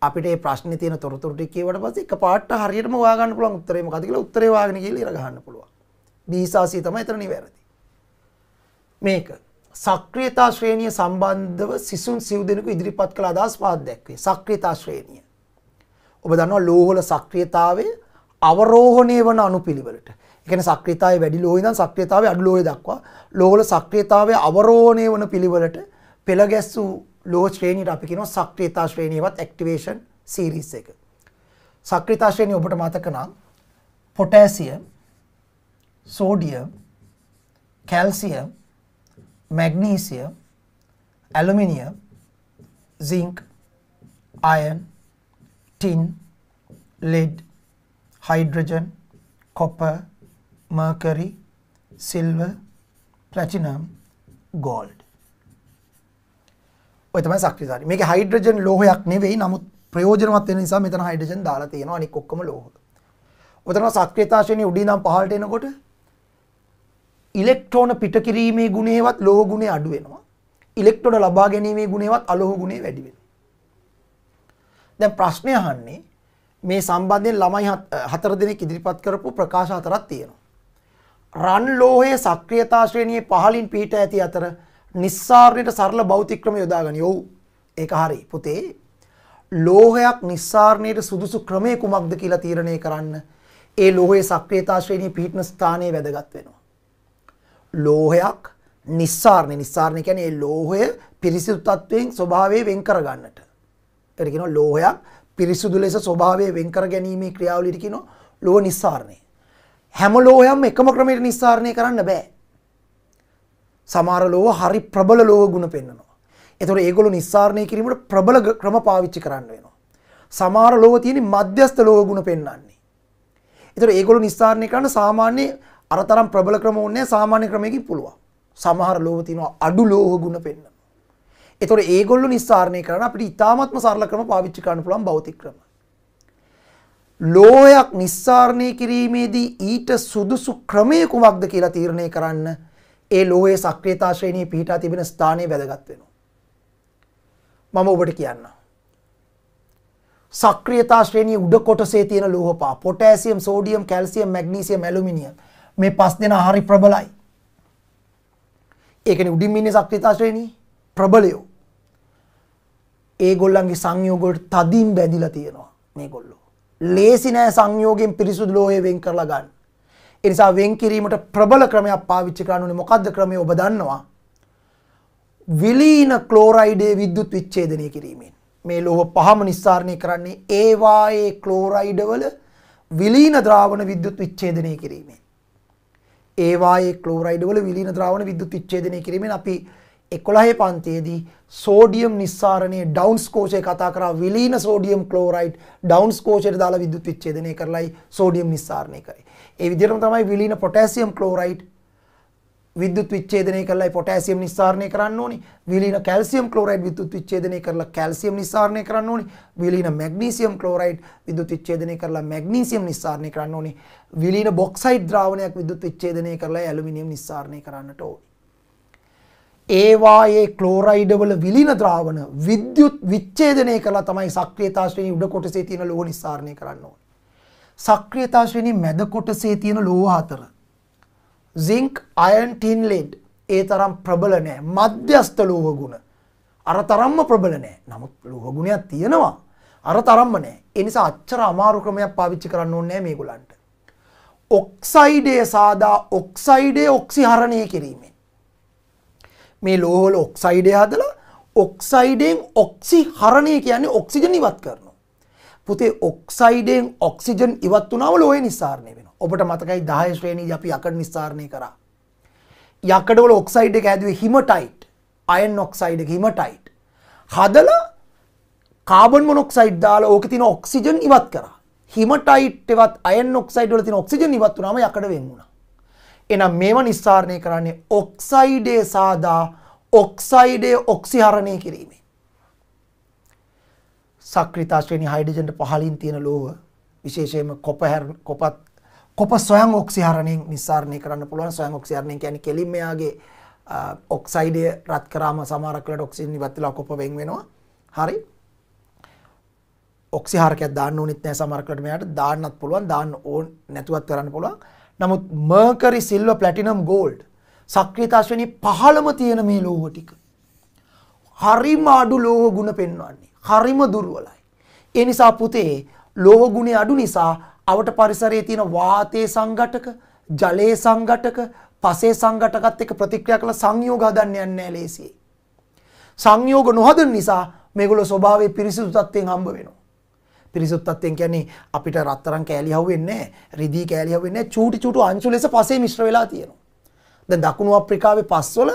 අපිට මේ ප්‍රශ්නේ තියෙන තොරතුරු ටික කියවට පස්සේ එකපාරට හරියටම හොයාගන්න පුළුවන් උත්තරේ මොකද්ද කියලා උත්තරේ හොයාගෙන කියලා ඉර ගහන්න පුළුවන්. බීසාසී තමයි එතන නිවැරදි. මේක සක්‍රියතා ශ්‍රේණිය සම්බන්ධව සිසුන් සිව් දෙනෙකු ඉදිරිපත් කළ අදහස් පහක් දැක්වේ. සක්‍රියතා ශ්‍රේණිය. ඔබ දන්නවා ලෝහල සක්‍රියතාවය අවරෝහණය වන අනුපිළිවෙලට. එකන සක්්‍රතාව වැඩි ලෝහිදන් සක්්‍රතාව අඩු ලෝය දක්වා ලෝල සක්්‍රතාවය අවරෝණය වන පිළිවලට පෙළ ගැස්සූ ලෝ ශ්‍රේණීට අපි කියනවා සක්්‍රතා ශ්‍රේණීවත් ඇක්ටිවේෂන් සීරීස් එක. සක්‍රිතා ශ්‍රේණිය ඔබට මතක නම් potassium, sodium, calcium, magnesium, aluminium, zinc, iron, tin, lead, hydrogen, copper mercury, silver, platinum, gold. ඔය තමයි ශක්තිශාලී. මේකේ හයිඩ්‍රජන් ලෝහයක් නෙවෙයි. නමුත් ප්‍රයෝජනවත් වෙන නිසා මෙතන හයිඩ්‍රජන් දාලා තියෙනවා. අනික ඔක්කොම ලෝහ. ඔතන සක්‍රියතා ශ්‍රේණිය උඩින් නම් පහළට එනකොට ඉලෙක්ට්‍රෝන පිටකිරීමේ ගුණේවත් ලෝහ ගුණේ අඩු වෙනවා. ඉලෙක්ට්‍රෝන ලබා ගැනීමේ ගුණේවත් අලෝහ ගුණේ වැඩි වෙනවා. දැන් ප්‍රශ්නේ අහන්නේ මේ සම්බන්ධයෙන් ළමයි හතර දෙනෙක් ඉදිරිපත් කරපු ප්‍රකාශ හතරක් තියෙනවා. රන් ලෝහයේ සක්‍රියතා ශ්‍රේණියේ පහලින් පිහිට ඇති අතර නිස්සාරණයට සරල භෞතික්‍රම යොදාගනි. ඔව්. ඒක හරි පුතේ. ලෝහයක් නිස්සාරණයට සුදුසු ක්‍රමය කුමක්ද කියලා තීරණය කරන්න. ඒ ලෝහයේ සක්‍රියතා ශ්‍රේණියේ පිහිටන ස්ථානය වැදගත් වෙනවා. ලෝහයක් නිස්සාරණය නිස්සාරණය කියන්නේ ඒ ලෝහය පිරිසිදු තත්වයෙන් ස්වභාවයෙන් වෙන් කර ගන්නට. ඒකට කියනවා ලෝහයක් පිරිසුදු ලෙස ස්වභාවයෙන් වෙන් කර ගැනීමේ ක්‍රියාවලියට කියනවා ලෝහ නිස්සාරණය. හැම ලෝහයක්ම එකම ක්‍රමයට නිස්සාරණය කරන්න බෑ. සමහර ලෝහ හරි ප්‍රබල ලෝහ ගුණ පෙන්වනවා. ඒතකොට ඒගොල්ලෝ නිස්සාරණය කිරීමට ප්‍රබල ක්‍රම පාවිච්චි කරන්න වෙනවා. සමහර ලෝහ තියෙන මධ්‍යස්ත ලෝහ ගුණ පෙන්වන්නේ. ඒතකොට ඒගොල්ලෝ නිස්සාරණය කරන්න සාමාන්‍ය අරතරම් ප්‍රබල ක්‍රම ඕනේ සාමාන්‍ය ක්‍රමයකින් පුළුවන්. සමහර ලෝහ තියෙනවා අඩු ලෝහ ගුණ පෙන්වනවා. ඒතකොට ඒගොල්ලෝ නිස්සාරණය කරන අපිට ඉතාමත්ම සරල ක්‍රම පාවිච්චි කරන්න පුළුවන් භෞතික ක්‍රම. ලෝයක් නිස්සාරණය කිරීමේදී ඊට සුදුසු ක්‍රමය කුමක්ද කියලා තීරණය කරන්න ඒ ලෝහයේ සක්‍රියතා ශ්‍රේණියේ පිහිටා තිබෙන ස්ථානය වැදගත් වෙනවා. මම ඔබට කියන්නම්. සක්‍රියතා ශ්‍රේණියේ උඩ කොටසේ තියෙන ලෝහ පහ potassium, sodium, calcium, magnesium, aluminium මේ පස් දෙනා හරි ප්‍රබලයි. ඒ කියන්නේ උඩින් ඉන්නේ සක්‍රියතා ශ්‍රේණිය ප්‍රබලයෝ. ඒගොල්ලන්ගේ සංයෝග වලට තදින් බැඳිලා තියෙනවා මේගොල්ලෝ. ලේසි නෑ සංයෝගයෙන් පිරිසුදු ලෝහය වෙන් කරලා ගන්න. ඒ නිසා වෙන් කිරීමට ප්‍රබල ක්‍රමයක් පාවිච්චි කරන්න ඕනේ. මොකද්ද ක්‍රමය ඔබ දන්නවා? විලීන ක්ලෝරයිඩේ විද්‍යුත් විච්ඡේදනය කිරීමෙන් මේ ලෝහ පහම නිස්සාරණය කරන්නේ ඒ වායේ ක්ලෝරයිඩවල විලීන ද්‍රාවණ විද්‍යුත් විච්ඡේදනය කිරීමෙන්. ඒ වායේ ක්ලෝරයිඩවල විලීන ද්‍රාවණ විද්‍යුත් විච්ඡේදනය කිරීමෙන් අපි 11 පන්තියේදී සෝඩියම් නිස්සාරණයේ ඩවුන්ස් කෝෂය කතා කරා විලීන සෝඩියම් ක්ලෝරයිඩ් ඩවුන්ස් කෝෂයට දාලා විදුලි විච්ඡේදනය කරලයි සෝඩියම් නිස්සාරණය කරේ. ඒ විදිහටම තමයි විලීන පොටෑසියම් ක්ලෝරයිඩ් විදුලි විච්ඡේදනය කරලයි පොටෑසියම් නිස්සාරණය කරන්න ඕනි. විලීන කැල්සියම් ක්ලෝරයිඩ් විදුලි විච්ඡේදනය කරලා කැල්සියම් නිස්සාරණය කරන්න ඕනි. විලීන මැග්නීසියම් ක්ලෝරයිඩ් විදුලි විච්ඡේදනය කරලා මැග්නීසියම් නිස්සාරණය කරන්න ඕනි. විලීන බොක්සයිඩ් ද්‍රාවණයක් විදුලි විච්ඡේදනය කරලා ඇලුමිනියම් නිස්සාරණය කරන්නට ඕනි. ඒවායේ ක්ලෝරයිඩවල විලින ද්‍රාවන විද්‍යුත් විච්ඡේදනය කරලා තමයි සක්‍රියතා ශ්‍රේණිය උඩ කොටසේ තියෙන ලෝහ නිස්සාරණය කරන්න ඕනේ. සක්‍රියතා ශ්‍රේණිය මැද කොටසේ තියෙන ලෝහ හතර. සිංක්, අයන්, ටින්, ලෙඩ් ඒ තරම් ප්‍රබල නෑ. මධ්‍යස්ත ලෝහ ගුණ අර තරම්ම ප්‍රබල නෑ. නමුත් ලෝහ ගුණයක් තියෙනවා. අර තරම්ම නෑ. ඒ නිසා අච්චර අමාරු ක්‍රමයක් පාවිච්චි කරන්න ඕනේ නෑ මේගොල්ලන්ට. ඔක්සයිඩය සාදා ඔක්සයිඩය ඔක්සිහරණය කිරීමෙන් මේ ලෝහෝල ඔක්සයිඩය හදලා ඔක්සයිඩෙන් ඔක්සි හරණය කියන්නේ ඔක්සිජන ඉවත් කරනවා. පුතේ ඔක්සයිඩෙන් ඔක්සිජන් ඉවත් වනාව ලෝය නිස්සාරණය වෙන ඔබට මතකයි දාය ශ්‍රේණී අපි යකඩ නිස්සාරණය කරා. යකඩවල ඔක්සයිඩ් එක ඇදුවේ හිමටයිට් අයන් ඔක්සයිඩ් එක හිමටයිට්. හදලා කාබන් මොනොක්සයිඩ් දාලා ඕක තින ඔක්සිජන් ඉවත් කරා. හිමටයිට් එවත් අයන් ඔක්සයිඩ් වල තින ඔක්සිජන් ඉවත් වුනම යකඩ වෙන් වුණා. එහෙනම් මේව නිස්සාරණය කරන්නේ ඔක්සයිඩේ සාදා ඔක්සයිඩේ ඔක්සිහරණය කිරීමෙන්. සක්‍රිතා ශ්‍රේණි හයිඩ්‍රජන්ට පහලින් තියෙන ලෝහ විශේෂයෙන්ම කොප කොපත් කොප සොයන් ඔක්සිහරණයෙන් නිස්සාරණය කරන්න පුළුවන් සොයන් ඔක්සිහරණය කියන්නේ කෙලින්ම යාගේ ඔක්සයිඩය රත් කරාම සමහරක් වෙලාවට ඔක්සිජන් ඉවත් වෙලා කොප වෙන් වෙනවා. හරි. ඔක්සිහාරකයක් දාන්න ඕනෙත් නැහැ සමහරකට මෙයාට දාන්නත් පුළුවන් දාන්න ඕන නැතුවත් කරන්න පුළුවන්. නමුත් මර්කරි සිල්ව ප්ලටිනම් ගෝල්ඩ් සක්‍රීතාශ්වනි පහළම තියෙන මේ ලෝහ ටික. හරිම අඩු ලෝහ ගුණ පෙන්වන්නේ. හරිම දුර්වලයි. ඒ නිසා පුතේ ලෝහ ගුණේ අඩු නිසා අවට පරිසරයේ තියෙන වාතයේ සංඝටක, ජලයේ සංඝටක, පසේ සංඝටකත් එක්ක ප්‍රතික්‍රියා කළ සංයෝග හදන්න යන්නේ නැහැ ලේසියෙන්. සංයෝග නොහදන නිසා මේගොල්ලෝ ස්වභාවයේ පිරිසිදු තත්ත්වයෙන් හම්බ වෙනවා. පිරිසුත්තත්වයෙන් කියන්නේ අපිට රත්තරන් කෑලි හුවෙන්නේ නැහැ. රිදී කෑලි හුවෙන්නේ නැහැ. චූටි චූටු අංශු ලෙස පසේ මිශ්‍ර වෙලා තියෙනවා. දැන් දකුණු අප්‍රිකාවේ පස්වල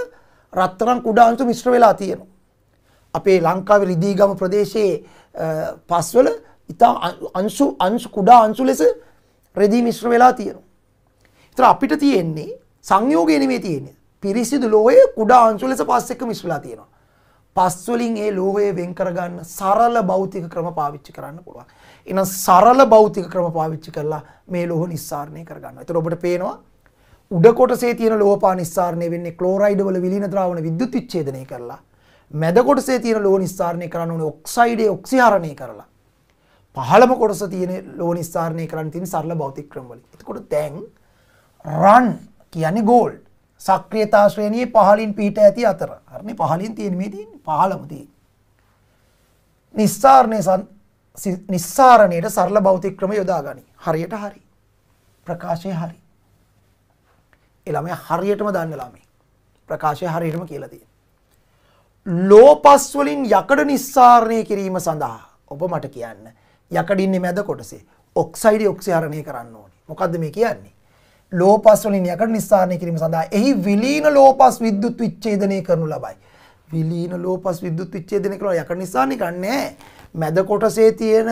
රත්තරන් කුඩා අංශු මිශ්‍ර වෙලා තියෙනවා. අපේ ලංකාවේ රිදීගම ප්‍රදේශයේ පස්වල ඉතා අංශු අංශු කුඩා අංශු ලෙස රෙදි මිශ්‍ර වෙලා තියෙනවා. ඒතර අපිට තියෙන්නේ සංයෝගය නෙමෙයි තියෙන්නේ. පිරිසිදු ලෝහය කුඩා අංශු ලෙස පස් එක්ක මිශ්‍රලා තියෙනවා. පස්වලින් ඒ ලෝහය වෙන් කරගන්න සරල භෞතික ක්‍රම පාවිච්චි කරන්න පුළුවන්. එන සරල භෞතික ක්‍රම පාවිච්චි කරලා මේ ලෝහ නිස්සාරණය කරගන්න. එතකොට ඔබට පේනවා උඩ කොටසේ තියෙන ලෝහ පා නිස්සාරණය වෙන්නේ ක්ලෝරයිඩ් වල විලීන ද්‍රාවණ විද්‍යුත් විච්ඡේදනය කරලා. මැද කොටසේ තියෙන ලෝහ නිස්සාරණය කරන්න ඕනේ ඔක්සයිඩේ ඔක්සිහරණය කරලා. පහළම කොටස තියෙන ලෝහ නිස්සාරණය කරන්න තියෙන සරල භෞතික ක්‍රම වලින්. එතකොට දැන් රන් කියන්නේ ගෝල්ඩ්. සක්‍රියතා ශ්‍රේණියේ පහලින් පිට ඇති අතර. හරිනේ පහලින් තියෙන මේ තියෙන්නේ පහළම තියෙන්නේ. නිස්සාරණේ නිස්සාරණයට සරල භෞතික ක්‍රම යොදා ගනි. හරියට හරි. ප්‍රකාශය හරි. ඒ ළමයා හරියටම දන්න ළමයි. ප්‍රකාශය හරියටම කියලා තියෙනවා. ලෝපස් වලින් යකඩ නිස්සාරණය කිරීම සඳහා ඔබ මට කියන්න. යකඩින්නේ මැද කොටසේ ඔක්සයිඩ් ඔක්සිහරණය කරන්න ඕනේ. මොකද්ද මේ කියන්නේ? ලෝපස් වලින් යකට නිස්සාරණය කිරීම සඳහා එහි විලීන ලෝපස් විද්‍යුත් විච්ඡේදනය කරනු ලබයි. විලීන ලෝපස් විද්‍යුත් විච්ඡේදනය කරනවා යකට නිස්සාරණය කරන්නේ මැද කොටසේ තියෙන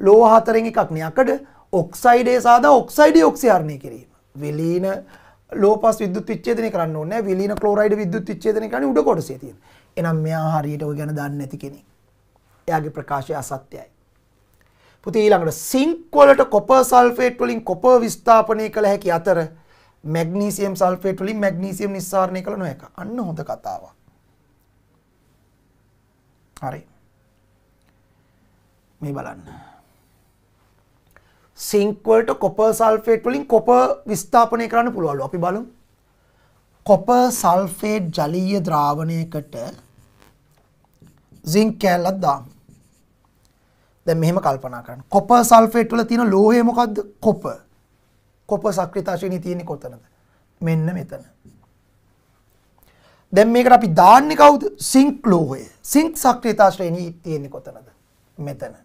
ලෝහ හතරෙන් එකක් නේ යකඩ ඔක්සයිඩේ සාදා ඔක්සයිඩේ ඔක්සිහරණය කිරීම. විලීන ලෝපස් විද්‍යුත් විච්ඡේදනය කරන්න ඕනේ විලීන ක්ලෝරයිඩ් විද්‍යුත් විච්ඡේදනය කරන්නේ උඩ කොටසේ තියෙන. එහෙනම් මෙයා හරියට ඔය ගැන දන්නේ නැති කෙනෙක්. එයාගේ ප්‍රකාශය අසත්‍යයි. පුතේ ඊළඟට සින්ක් වලට කොපර් සල්ෆේට් වලින් කොපර් විස්ථාපනය කළ හැකි අතර මැග්නීසියම් සල්ෆේට් වලින් මැග්නීසියම් නිස්සාරණය කළ නොහැක. අන්න හොඳ කතාවක්. හරි. මේ බලන්න. සින්ක් වලට කොපර් සල්ෆේට් වලින් කොපර් විස්ථාපනය කරන්න පුළුවන්ලු. අපි බලමු. කොපර් සල්ෆේට් ජලීය ද්‍රාවණයකට සින්ක් කැලක් දාමු. දැන් මෙහෙම කල්පනා කරන්න. කොපර් සල්ෆේට් වල තියෙන ලෝහය මොකද්ද? කොපර්. කොපර් සක්‍රියතාශීලී තියෙන්නේ කොතනද? මෙන්න මෙතන. දැන් මේකට අපි දාන්නේ කවුද? සින්ක් ලෝහය. සින්ක් සක්‍රියතා ශ්‍රේණිය තියෙන්නේ කොතනද? මෙතන.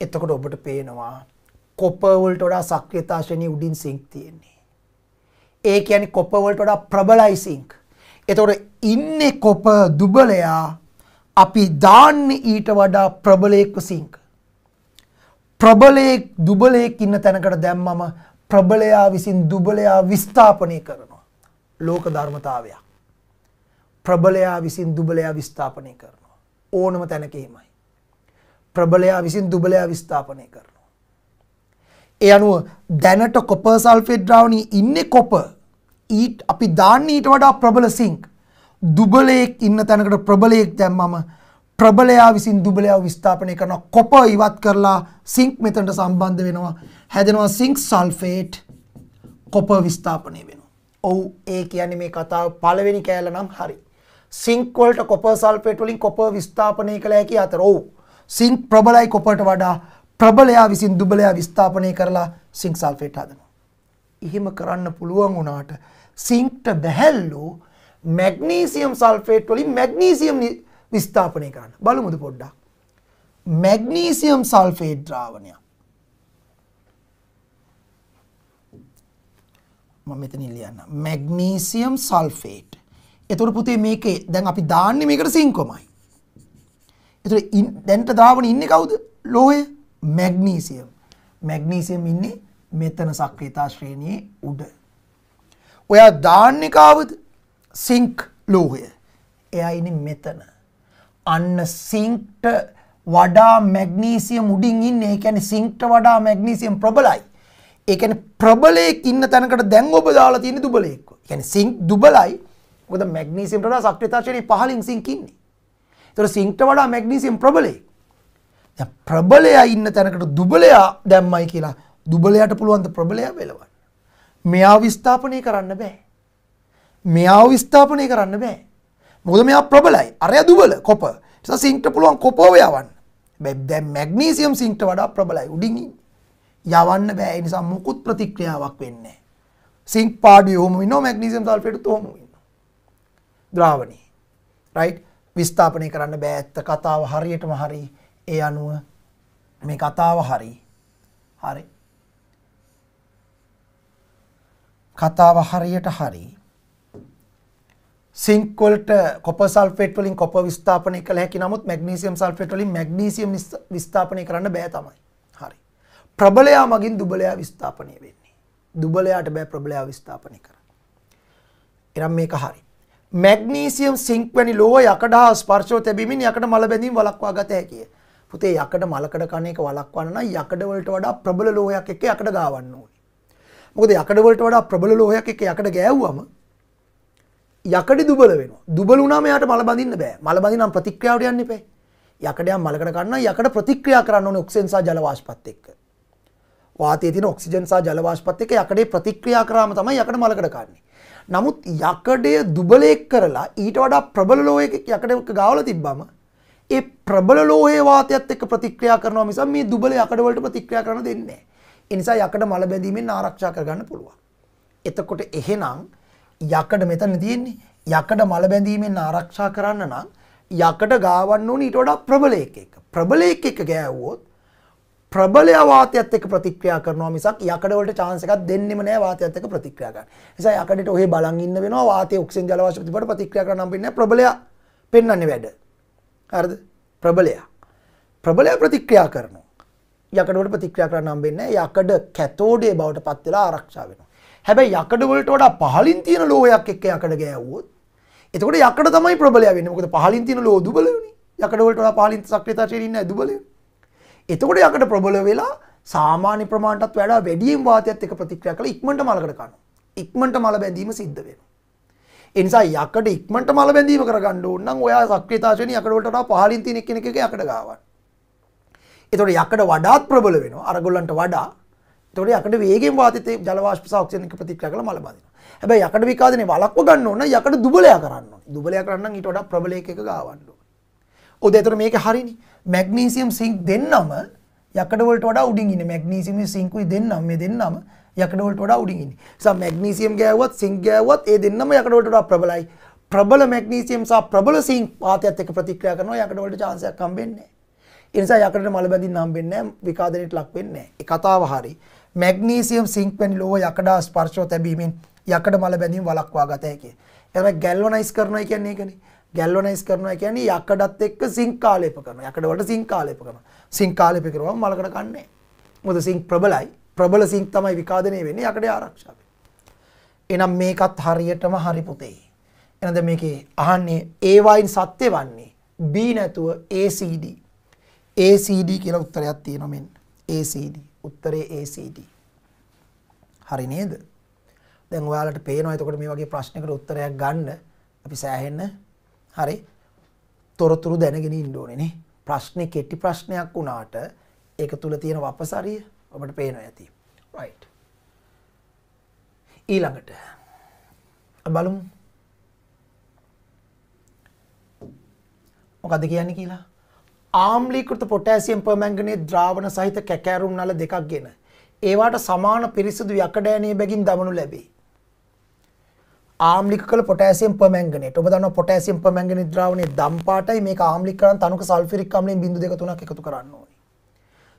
එතකොට ඔබට පේනවා කොපර් වලට වඩා සක්‍රියතා ශ්‍රේණිය උඩින් සින්ක් තියෙන්නේ. ඒ කියන්නේ කොපර් වලට වඩා ප්‍රබලයි සින්ක්. එතකොට ඉන්නේ කොපර් දුබලයා අපි දාන්නේ ඊට වඩා ප්‍රබලයෙක්ව සිංක. ප්‍රබලයෙක් දුබලයෙක් ඉන්න තැනකට දැම්මම ප්‍රබලයා විසින් දුබලයා විස්ථාපනය කරනවා. ලෝක ධර්මතාවයක්. ප්‍රබලයා විසින් දුබලයා විස්ථාපනය කරනවා. ඕනම තැනක එහෙමයි. ප්‍රබලයා විසින් දුබලයා විස්ථාපනය කරනවා. ඒ අනුව දැනට කොපර් සල්ෆේට් ද්‍රාවණී ඉන්නේ කොපර් ඊට අපි දාන්නේ ඊට වඩා ප්‍රබල සිංක්. දුබලයෙක් ඉන්න තැනකට ප්‍රබලයෙක් දැම්මම ප්‍රබලයා විසින් දුබලයා විස්ථාපනය කරන කොප ඉවත් කරලා සිංක් මෙතනට සම්බන්ධ වෙනවා හැදෙනවා සිංක් සල්ෆේට් කොප විස්ථාපනය වෙනවා. ඔව් ඒ කියන්නේ මේ කතාව පළවෙනි කෑල්ල නම් හරි. සිංක් වලට කොප සල්ෆේට් වලින් කොප විස්ථාපනය කළ හැකි අතර ඔව් සිංක් ප්‍රබලයි කොපට වඩා ප්‍රබලයා විසින් දුබලයා විස්ථාපනය කරලා සිංක් සල්ෆේට් හදනවා. එහෙම කරන්න පුළුවන් වුණාට සිංක්ට බැහැල්ලෝ මැග්නීසියම් සල්ෆේට් වලින් මැග්නීසියම් විස්ථාපනය කරන්න බලමුද පොඩ්ඩක් මැග්නීසියම් සල්ෆේට් ද්‍රාවණයක් මම මෙතනින් ලියන්න මැග්නීසියම් සල්ෆේට් එතකොට පුතේ මේකේ දැන් අපි දාන්නේ මේකට සින්කොමයි එතකොට දැන්ට දාවන ඉන්නේ කවුද ලෝහය මැග්නීසියම් මැග්නීසියම් ඉන්නේ මෙතන සක්‍රීයතා ශ්‍රේණියේ උඩ ඔයා දාන්නේ කවුද සිංක් ලෝකය. එයා ඉන්නේ මෙතන. අන්න සිංක්ට වඩා මැග්නීසියම් උඩින් ඉන්නේ. ඒ කියන්නේ සිංක්ට වඩා මැග්නීසියම් ප්‍රබලයි. ඒ කියන්නේ ප්‍රබලයක් ඉන්න තැනකට දැන් ඔබ දාලා තියෙන දුබලයෙක්ව. ඒ කියන්නේ සිංක් දුබලයි. මොකද මැග්නීසියම්ට වඩා සක්‍රියතාවශීලී පහලින් සිංක් ඉන්නේ. ඒතර සිංක්ට වඩා මැග්නීසියම් ප්‍රබලයි. දැන් ප්‍රබලයා ඉන්න තැනකට දුබලයා දැම්මයි කියලා දුබලයාට පුළුවන් ද ප්‍රබලයා වෙලවන්න. මෙයා විස්ථාපනය කරන්න බෑ. මෙයාව විස්ථාපනය කරන්න බෑ මොකද මෙයා ප්‍රබලයි අරය දුබල කොප සිංට පුළුවන් කොපෝව යවන්න බැබ්දැ මැග්නීසියම් සිංට වඩා ප්‍රබලයි උඩින් යවන්න බෑ නිසා මුකුත් ප්‍රතික්‍රියාවක් වෙන්නේ සිංක් පාඩ යෝම විනෝ මැග්නීසියම් සල්ෆේට හොම ද්‍රාවණී රයි් විස්ථාපනය කරන්න බෑ ඇත්ත කතාව හරියටම හරි ඒ අනුව මේ කතාව හරි හරි කතාව හරියට හරි සිංක් වලට කොපර් සල්ෆේට් වලින් කොපර් විස්ථාපනය කළ හැකි නමුත් මැග්නීසියම් සල්ෆේට් වලින් මැග්නීසියම් විස්ථාපනය කරන්න බෑ තමයි. හරි. ප්‍රබලයා මගින් දුබලයා විස්ථාපනය වෙන්නේ. දුබලයාට බෑ ප්‍රබලයා විස්ථාපනය කරන්න. එනම් මේක හරි. මැග්නීසියම් සිංක් වැනි ලෝහ යකඩ හා ස්පර්ශව තැබීමෙන් යකඩ මල බැඳීම් වළක්වා ගත හැකිය. පුතේ යකඩ මලකඩ කණ එක වළක්වන්න නම් යකඩ වලට වඩා ප්‍රබල ලෝහයක් එක්ක යකඩ ගාවන්න ඕනේ. මොකද යකඩ වලට වඩා ප්‍රබල ලෝහයක් එක්ක යකඩ ගෑවුවම යකඩි දුබල වෙන දුබලුනාම යාට මල බඳන්න බෑ මල බඳනම් ප්‍රතික්‍රියාවට යන්න පේ යකඩයා මලකට කන්න යකට ප්‍රතික්‍රියා කරන්න ඕන ඔක්සෙන්සා ජලවාශපත් එක්ක වාතය තින ඔක්සිජන්සා ජලවාශපත් එක යකඩේ ප්‍රතික්‍රියා කරාම තමයි යකට මලකට කන්නේ නමුත් යකඩය දුබලෙක් කරලා ඊට වඩා ප්‍රබල ලෝයක යකඩක ගාවල තිබ්බම ඒ ප්‍රබල ලෝහේ වාතයත් එක්ක ප්‍රතික්‍රියා කරනවා මිසම් මේ දුබල යකඩවලට ප්‍රතික්‍රියා කරන දෙන්නේ එනිසා යකඩ මල බැඳීමෙන් ආරක්ෂා කරගන්න පුළුවන් එතකොට එහෙනම් යකඩ මෙතන තියෙන්නේ යකඩ මල බැඳීමෙන් ආරක්ෂා කරන්න නම් යකට ගාවන්න ඕන ඊට වඩා ප්‍රබලයෙක් එක්ක. ප්‍රබලයෙක් එක්ක ගෑවුවොත් ප්‍රබලය වාතයත් එක්ක ප්‍රතික්‍රියා කරනවා මිසක් යකඩ වලට chance එකක් දෙන්නෙම නෑ වාතයත් එක්ක ප්‍රතික්‍රියා කරන්න. නිසා යකඩට ඔහේ බලන් ඉන්න වෙනවා වාතයේ ඔක්සිජන් ජල වාෂ්ප තිබුණාට ප්‍රතික්‍රියා කරන්න හම්බෙන්නේ නෑ ප්‍රබලය පෙන්වන්නේ වැඩ. හරිද? ප්‍රබලය. ප්‍රබලය ප්‍රතික්‍රියා කරනවා. යකඩ වලට ප්‍රතික්‍රියා කරන්න හම්බෙන්නේ නෑ. යකඩ කැතෝඩේ බවට පත් වෙලා ආරක්ෂා වෙනවා. හැබැයි යකඩ වලට වඩා පහලින් තියෙන ලෝහයක් එක්ක යකඩ ගෑවුවොත් එතකොට යකඩ තමයි ප්‍රබලය වෙන්නේ. මොකද පහලින් තියෙන ලෝහ දුබල වෙන්නේ. යකඩ වලට වඩා පහලින් සක්‍රියතාවය ඉන්නේ දුබල වෙන්නේ. එතකොට යකඩ ප්‍රබල වෙලා සාමාන්‍ය ප්‍රමාණයටත් වඩා වැඩියෙන් වාතයත් එක්ක ප්‍රතික්‍රියා කරලා ඉක්මනට මලකට කනවා. ඉක්මනට මල බැඳීම සිද්ධ වෙනවා. එනිසා යකඩ ඉක්මට මල බැඳීම කරගන්න ඕන නම් ඔයා සක්‍රියතාවයෙන් යකඩවලට පහලින් තියෙන කෙනෙක් එක යකඩ ගාවන්න. එතකොට යකඩ වඩාත් ප්‍රබල වෙනවා. අරගොල්ලන්ට වඩා එතකොට යකඩ වේගෙන් වාතයේ ජල වාෂ්ප සහ ඔක්සිජන් එක ප්‍රතික්‍රියා කරලා මල බඳිනවා. හැබැයි යකඩ විකාදනේ වළක්ව ගන්න ඕන යකඩ දුබලයා කරන්න ඕන. දුබලයා කරන්න නම් ඊට වඩා ප්‍රබල එකක ගාවන්න ඕන. ඔද එතකොට මේක හරිනේ. මැග්නීසියම් සින්ක් දෙන්නම යකඩ වලට වඩා උඩින් ඉන්නේ. මැග්නීසියම් සින්කුයි දෙන්නම මේ දෙන්නම යකඩ වලට වඩා උඩින් ඉන්නේ. ඒ නිසා මැග්නීසියම් ගෑවුවත් සින්ක් ගෑවුවත් ඒ දෙන්නම යකඩ වලට වඩා ප්‍රබලයි. ප්‍රබල මැග්නීසියම් සහ ප්‍රබල සිංක් පාතයත් එක්ක ප්‍රතික්‍රියා කරනවා යකඩ වලට chance එකක් හම්බෙන්නේ නැහැ. ඒ නිසා යකඩට මල බැඳින්න හම්බෙන්නේ නැහැ, විකාදනයට ලක් වෙන්නේ නැහැ. ඒ කතාව හරියි. මැග්නීසියම් සිංක් වැනි ලෝහ යකඩා ස්පර්ශව තැබීමෙන් යකඩ මල බැඳීම් වළක්වා ගත හැකියි. එතන ගැල්වනයිස් කරනවා කියන්නේ ඒකනේ. ගැල්වනයිස් කරනවා කියන්නේ යකඩත් එක්ක සිංක් කාලේප කරනවා. යකඩ වලට සිංක් කාලේප කරනවා. සිංක් කාලේප කරුවම මලකඩ කන්නේ. මොකද සිංක් ප්‍රබලයි. ප්‍රබල සිංක් තමයි විකාදනය වෙන්නේ යකඩේ ආරක්ෂාව. එහෙනම් මේකත් හරියටම හරි පුතේ. එනද මේකේ අහන්නේ A වයින් සත්‍ය වන්නේ B නැතුව ACD. ACD කියලා උත්තරයක් තියෙනවා මෙන්න. ACD. උත්තරේ ACT. හරි නේද? දැන් ඔයාලට පේනවා එතකොට මේ වගේ ප්‍රශ්නයකට උත්තරයක් ගන්න අපි සෑහෙන්න හරි තොරතුරු දැනගෙන ඉන්න ඕනේ නේ. ප්‍රශ්නේ කෙටි ප්‍රශ්නයක් වුණාට ඒක තුල තියෙන වපසරිය ඔබට පේනවා ඇති. right. ඊළඟට බලමු මොකද්ද කියන්නේ කියලා ආම්ලීකృత පොටෑසියම් පර්මැංගනේට් ද්‍රාවණ සහිත කැකෑරුම් නල දෙකක් ගෙන ඒවාට සමාන පිරිසිදු යකඩෑනේ බැගින් දමනු ලැබේ. ආම්ලික කළ පොටෑසියම් පර්මැංගනේට් ඔබ දන්නවා පොටෑසියම් පර්මැංගනේට් ද්‍රාවණය දම් පාටයි මේක ආම්ලික කරන් තනුක සල්ෆරික් අම්ලයෙන් 0.2 එකතු කරන්න ඕනේ.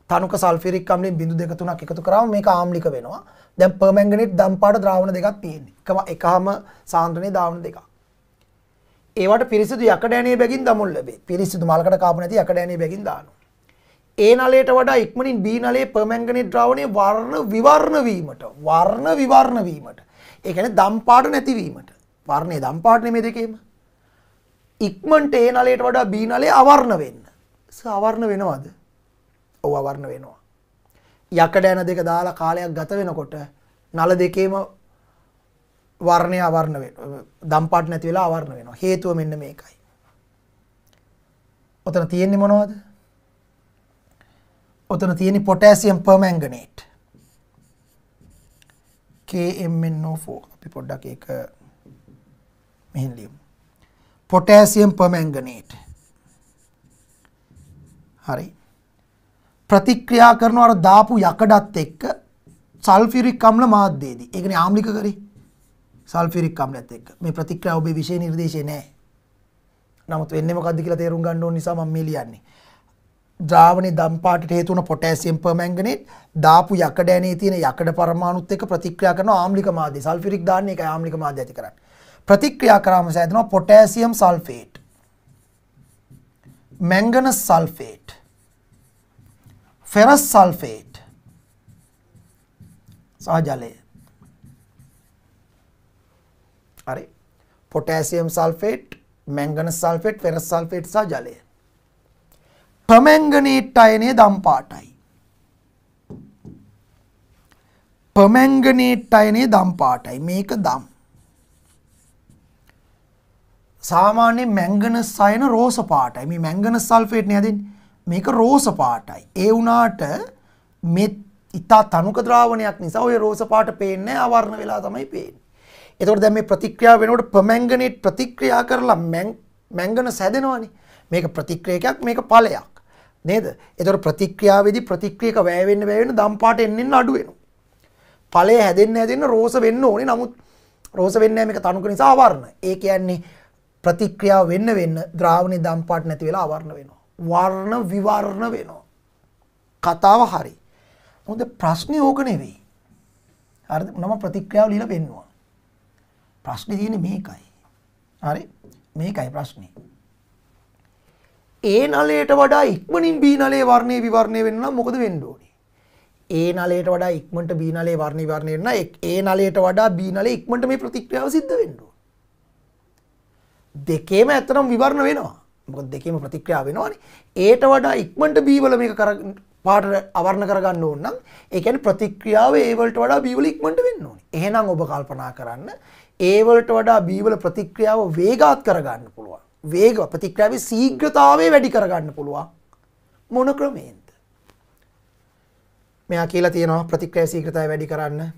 තනුක සල්ෆිරික් අම්ලයෙන් බිඳු දෙක තුනක් එකතු කරාම මේක ආම්ලික වෙනවා. දැන් පර්මැංගනේට් දම්පාට ද්‍රාවණ දෙකක් තියෙනවා. එකම එකම සාන්ද්‍රණයේ දාවන දෙකක්. ඒවට පිරිසිදු යකඩෑනේ බැගින් දමුල් ලැබේ. පිරිසිදු මලකට කාපු නැති යකඩෑනේ බැගින් දානවා. ඒ නලයට වඩා ඉක්මනින් B නලයේ පර්මැංගනේට් ද්‍රාවණයේ වර්ණ විවර්ණ වීමට වර්ණ විවර්ණ වීමට ඒ කියන්නේ දම් පාට නැතිවීමට වර්ණයේ දම් පාට නෙමෙයි දෙකේම ඉක්මනට ඒ නලයට වඩා B නලයේ අවර්ණ වෙන්න. අවර්ණ වෙනවද? ඔව් අවර්ණ වෙනවා. යකඩ යන දෙක දාලා කාලයක් ගත වෙනකොට නල දෙකේම වර්ණය අවර්ණ වෙනවා. දම්පත් නැති වෙලා අවර්ණ වෙනවා. හේතුව මෙන්න මේකයි. ඔතන තියෙන්නේ මොනවද? ඔතන තියෙන්නේ පොටෑසියම් පර්මැංගනේට්. KMnO4 අපි පොඩ්ඩක් ඒක මෙහෙන් ලියමු. පොටෑසියම් පර්මැංගනේට්. හරි. ප්‍රතික්‍රියා කරන අර දාපු යකඩත් එක්ක සල්ෆියුරික් අම්ල මාධ්‍යයේදී. ඒ කියන්නේ ආම්ලික කරේ. සල්ෆිරික් අම්ලයත් එක්ක. මේ ප්‍රතික්‍රියාව ඔබේ විශේෂ නිර්දේශය නෑ. නමුත් වෙන්නේ මොකද්ද කියලා තේරුම් ගන්න ඕන නිසා මම මේ ලියන්නේ. ද්‍රාවණේ දම් පාටට හේතු වන පොටෑසියම් පර්මැංගනේට් දාපු යකඩ ඇනේ තියෙන යකඩ පරමාණුත් එක්ක ප්‍රතික්‍රියා කරන ආම්ලික මාධ්‍ය. සල්ෆිරික් දාන්නේ ඒකයි ආම්ලික මාධ්‍ය ඇති කරන්නේ. ප්‍රතික්‍රියා කරාම සෑදෙනවා potassium sulphate. Manganese sulphate. Ferrous sulphate. සහ ජලය. හරි. Potassium sulphate, manganese sulphate, ferrous sulphate සහ ජලය. පමැංගනේට් අයනය දම් පාටයි. පමැංගනේට් අයනේ දම් පාටයි. මේක දම්. සාමාන්‍ය මැංගනස් අයන රෝස පාටයි. මේ මැංගනස් සල්ෆේට් නේ හදින්. මේක රෝස පාටයි. ඒ වුණාට මේ ඉතා තනුක ද්‍රාවණයක් නිසා ඔය රෝස පාට පේන්නේ අවර්ණ වෙලා තමයි පේන්නේ. එතකොට දැන් මේ ප්‍රතික්‍රියාව වෙනකොට පමැංගනේට් ප්‍රතික්‍රියා කරලා මැංගන සැදෙනවනේ. මේක ප්‍රතික්‍රියකයක් මේක ඵලයක්. නේද? එතකොට ප්‍රතික්‍රියාවේදී ප්‍රතික්‍රියක වැය වෙන්න වැය වෙන්න දම් පාට එන්න එන්න අඩු වෙනවා. ඵලය හැදෙන්න හැදෙන්න රෝස වෙන්න ඕනේ. නමුත් රෝස වෙන්නේ නැහැ මේක තණුක නිසා අවර්ණ. ඒ කියන්නේ ප්‍රතික්‍රියාව වෙන්න වෙන්න ද්‍රාවණේ දම් පාට නැති වෙලා අවර්ණ වෙනවා. වර්ණ විවර්ණ වෙනවා. කතාව හරි. මොකද ප්‍රශ්නේ ඕක නෙවෙයි. හරිද? මම ප්‍රතික්‍රියාව ලියලා පෙන්නවා. ප්‍රශ්නේ තියෙන්නේ මේකයි. හරි? මේකයි ප්‍රශ්නේ. ඒ නලයට වඩා ඉක්මනින් B නලයේ වර්ණයේ විවරණය වෙන්න නම් මොකද වෙන්න ඕනේ? ඒ නලයට වඩා ඉක්මනට B නලයේ වර්ණ විවරණය වෙන්න ඒ නලයට වඩා B නලයේ ඉක්මනට මේ ප්‍රතික්‍රියාව සිද්ධ වෙන්න ඕනේ. දෙකේම ඇත්තනම් විවරණ වෙනවා. මොකද දෙකේම ප්‍රතික්‍රියාව වෙනවානේ. ඒට වඩා ඉක්මනට B වල මේක කර පාට අවරණ කරගන්න ඕන නම් ඒ කියන්නේ ප්‍රතික්‍රියාව A වලට වඩා B වල ඉක්මනට වෙන්න ඕනේ. එහෙනම් ඔබ කල්පනා කරන්න ඒවලට වඩා බීවල ප්‍රතික්‍රියාව වේගාත් කරගන්න පුළුවන් වේග ප්‍රතික්‍රියාවේ සීග්‍රතාවේ වැඩි කරගන්න පුළුවන් මොන ක්‍රමයෙන්ද මෙයා කියලා තියෙනවා ප්‍රතික්‍රියා සීග්‍රතාවය වැඩි කරන්න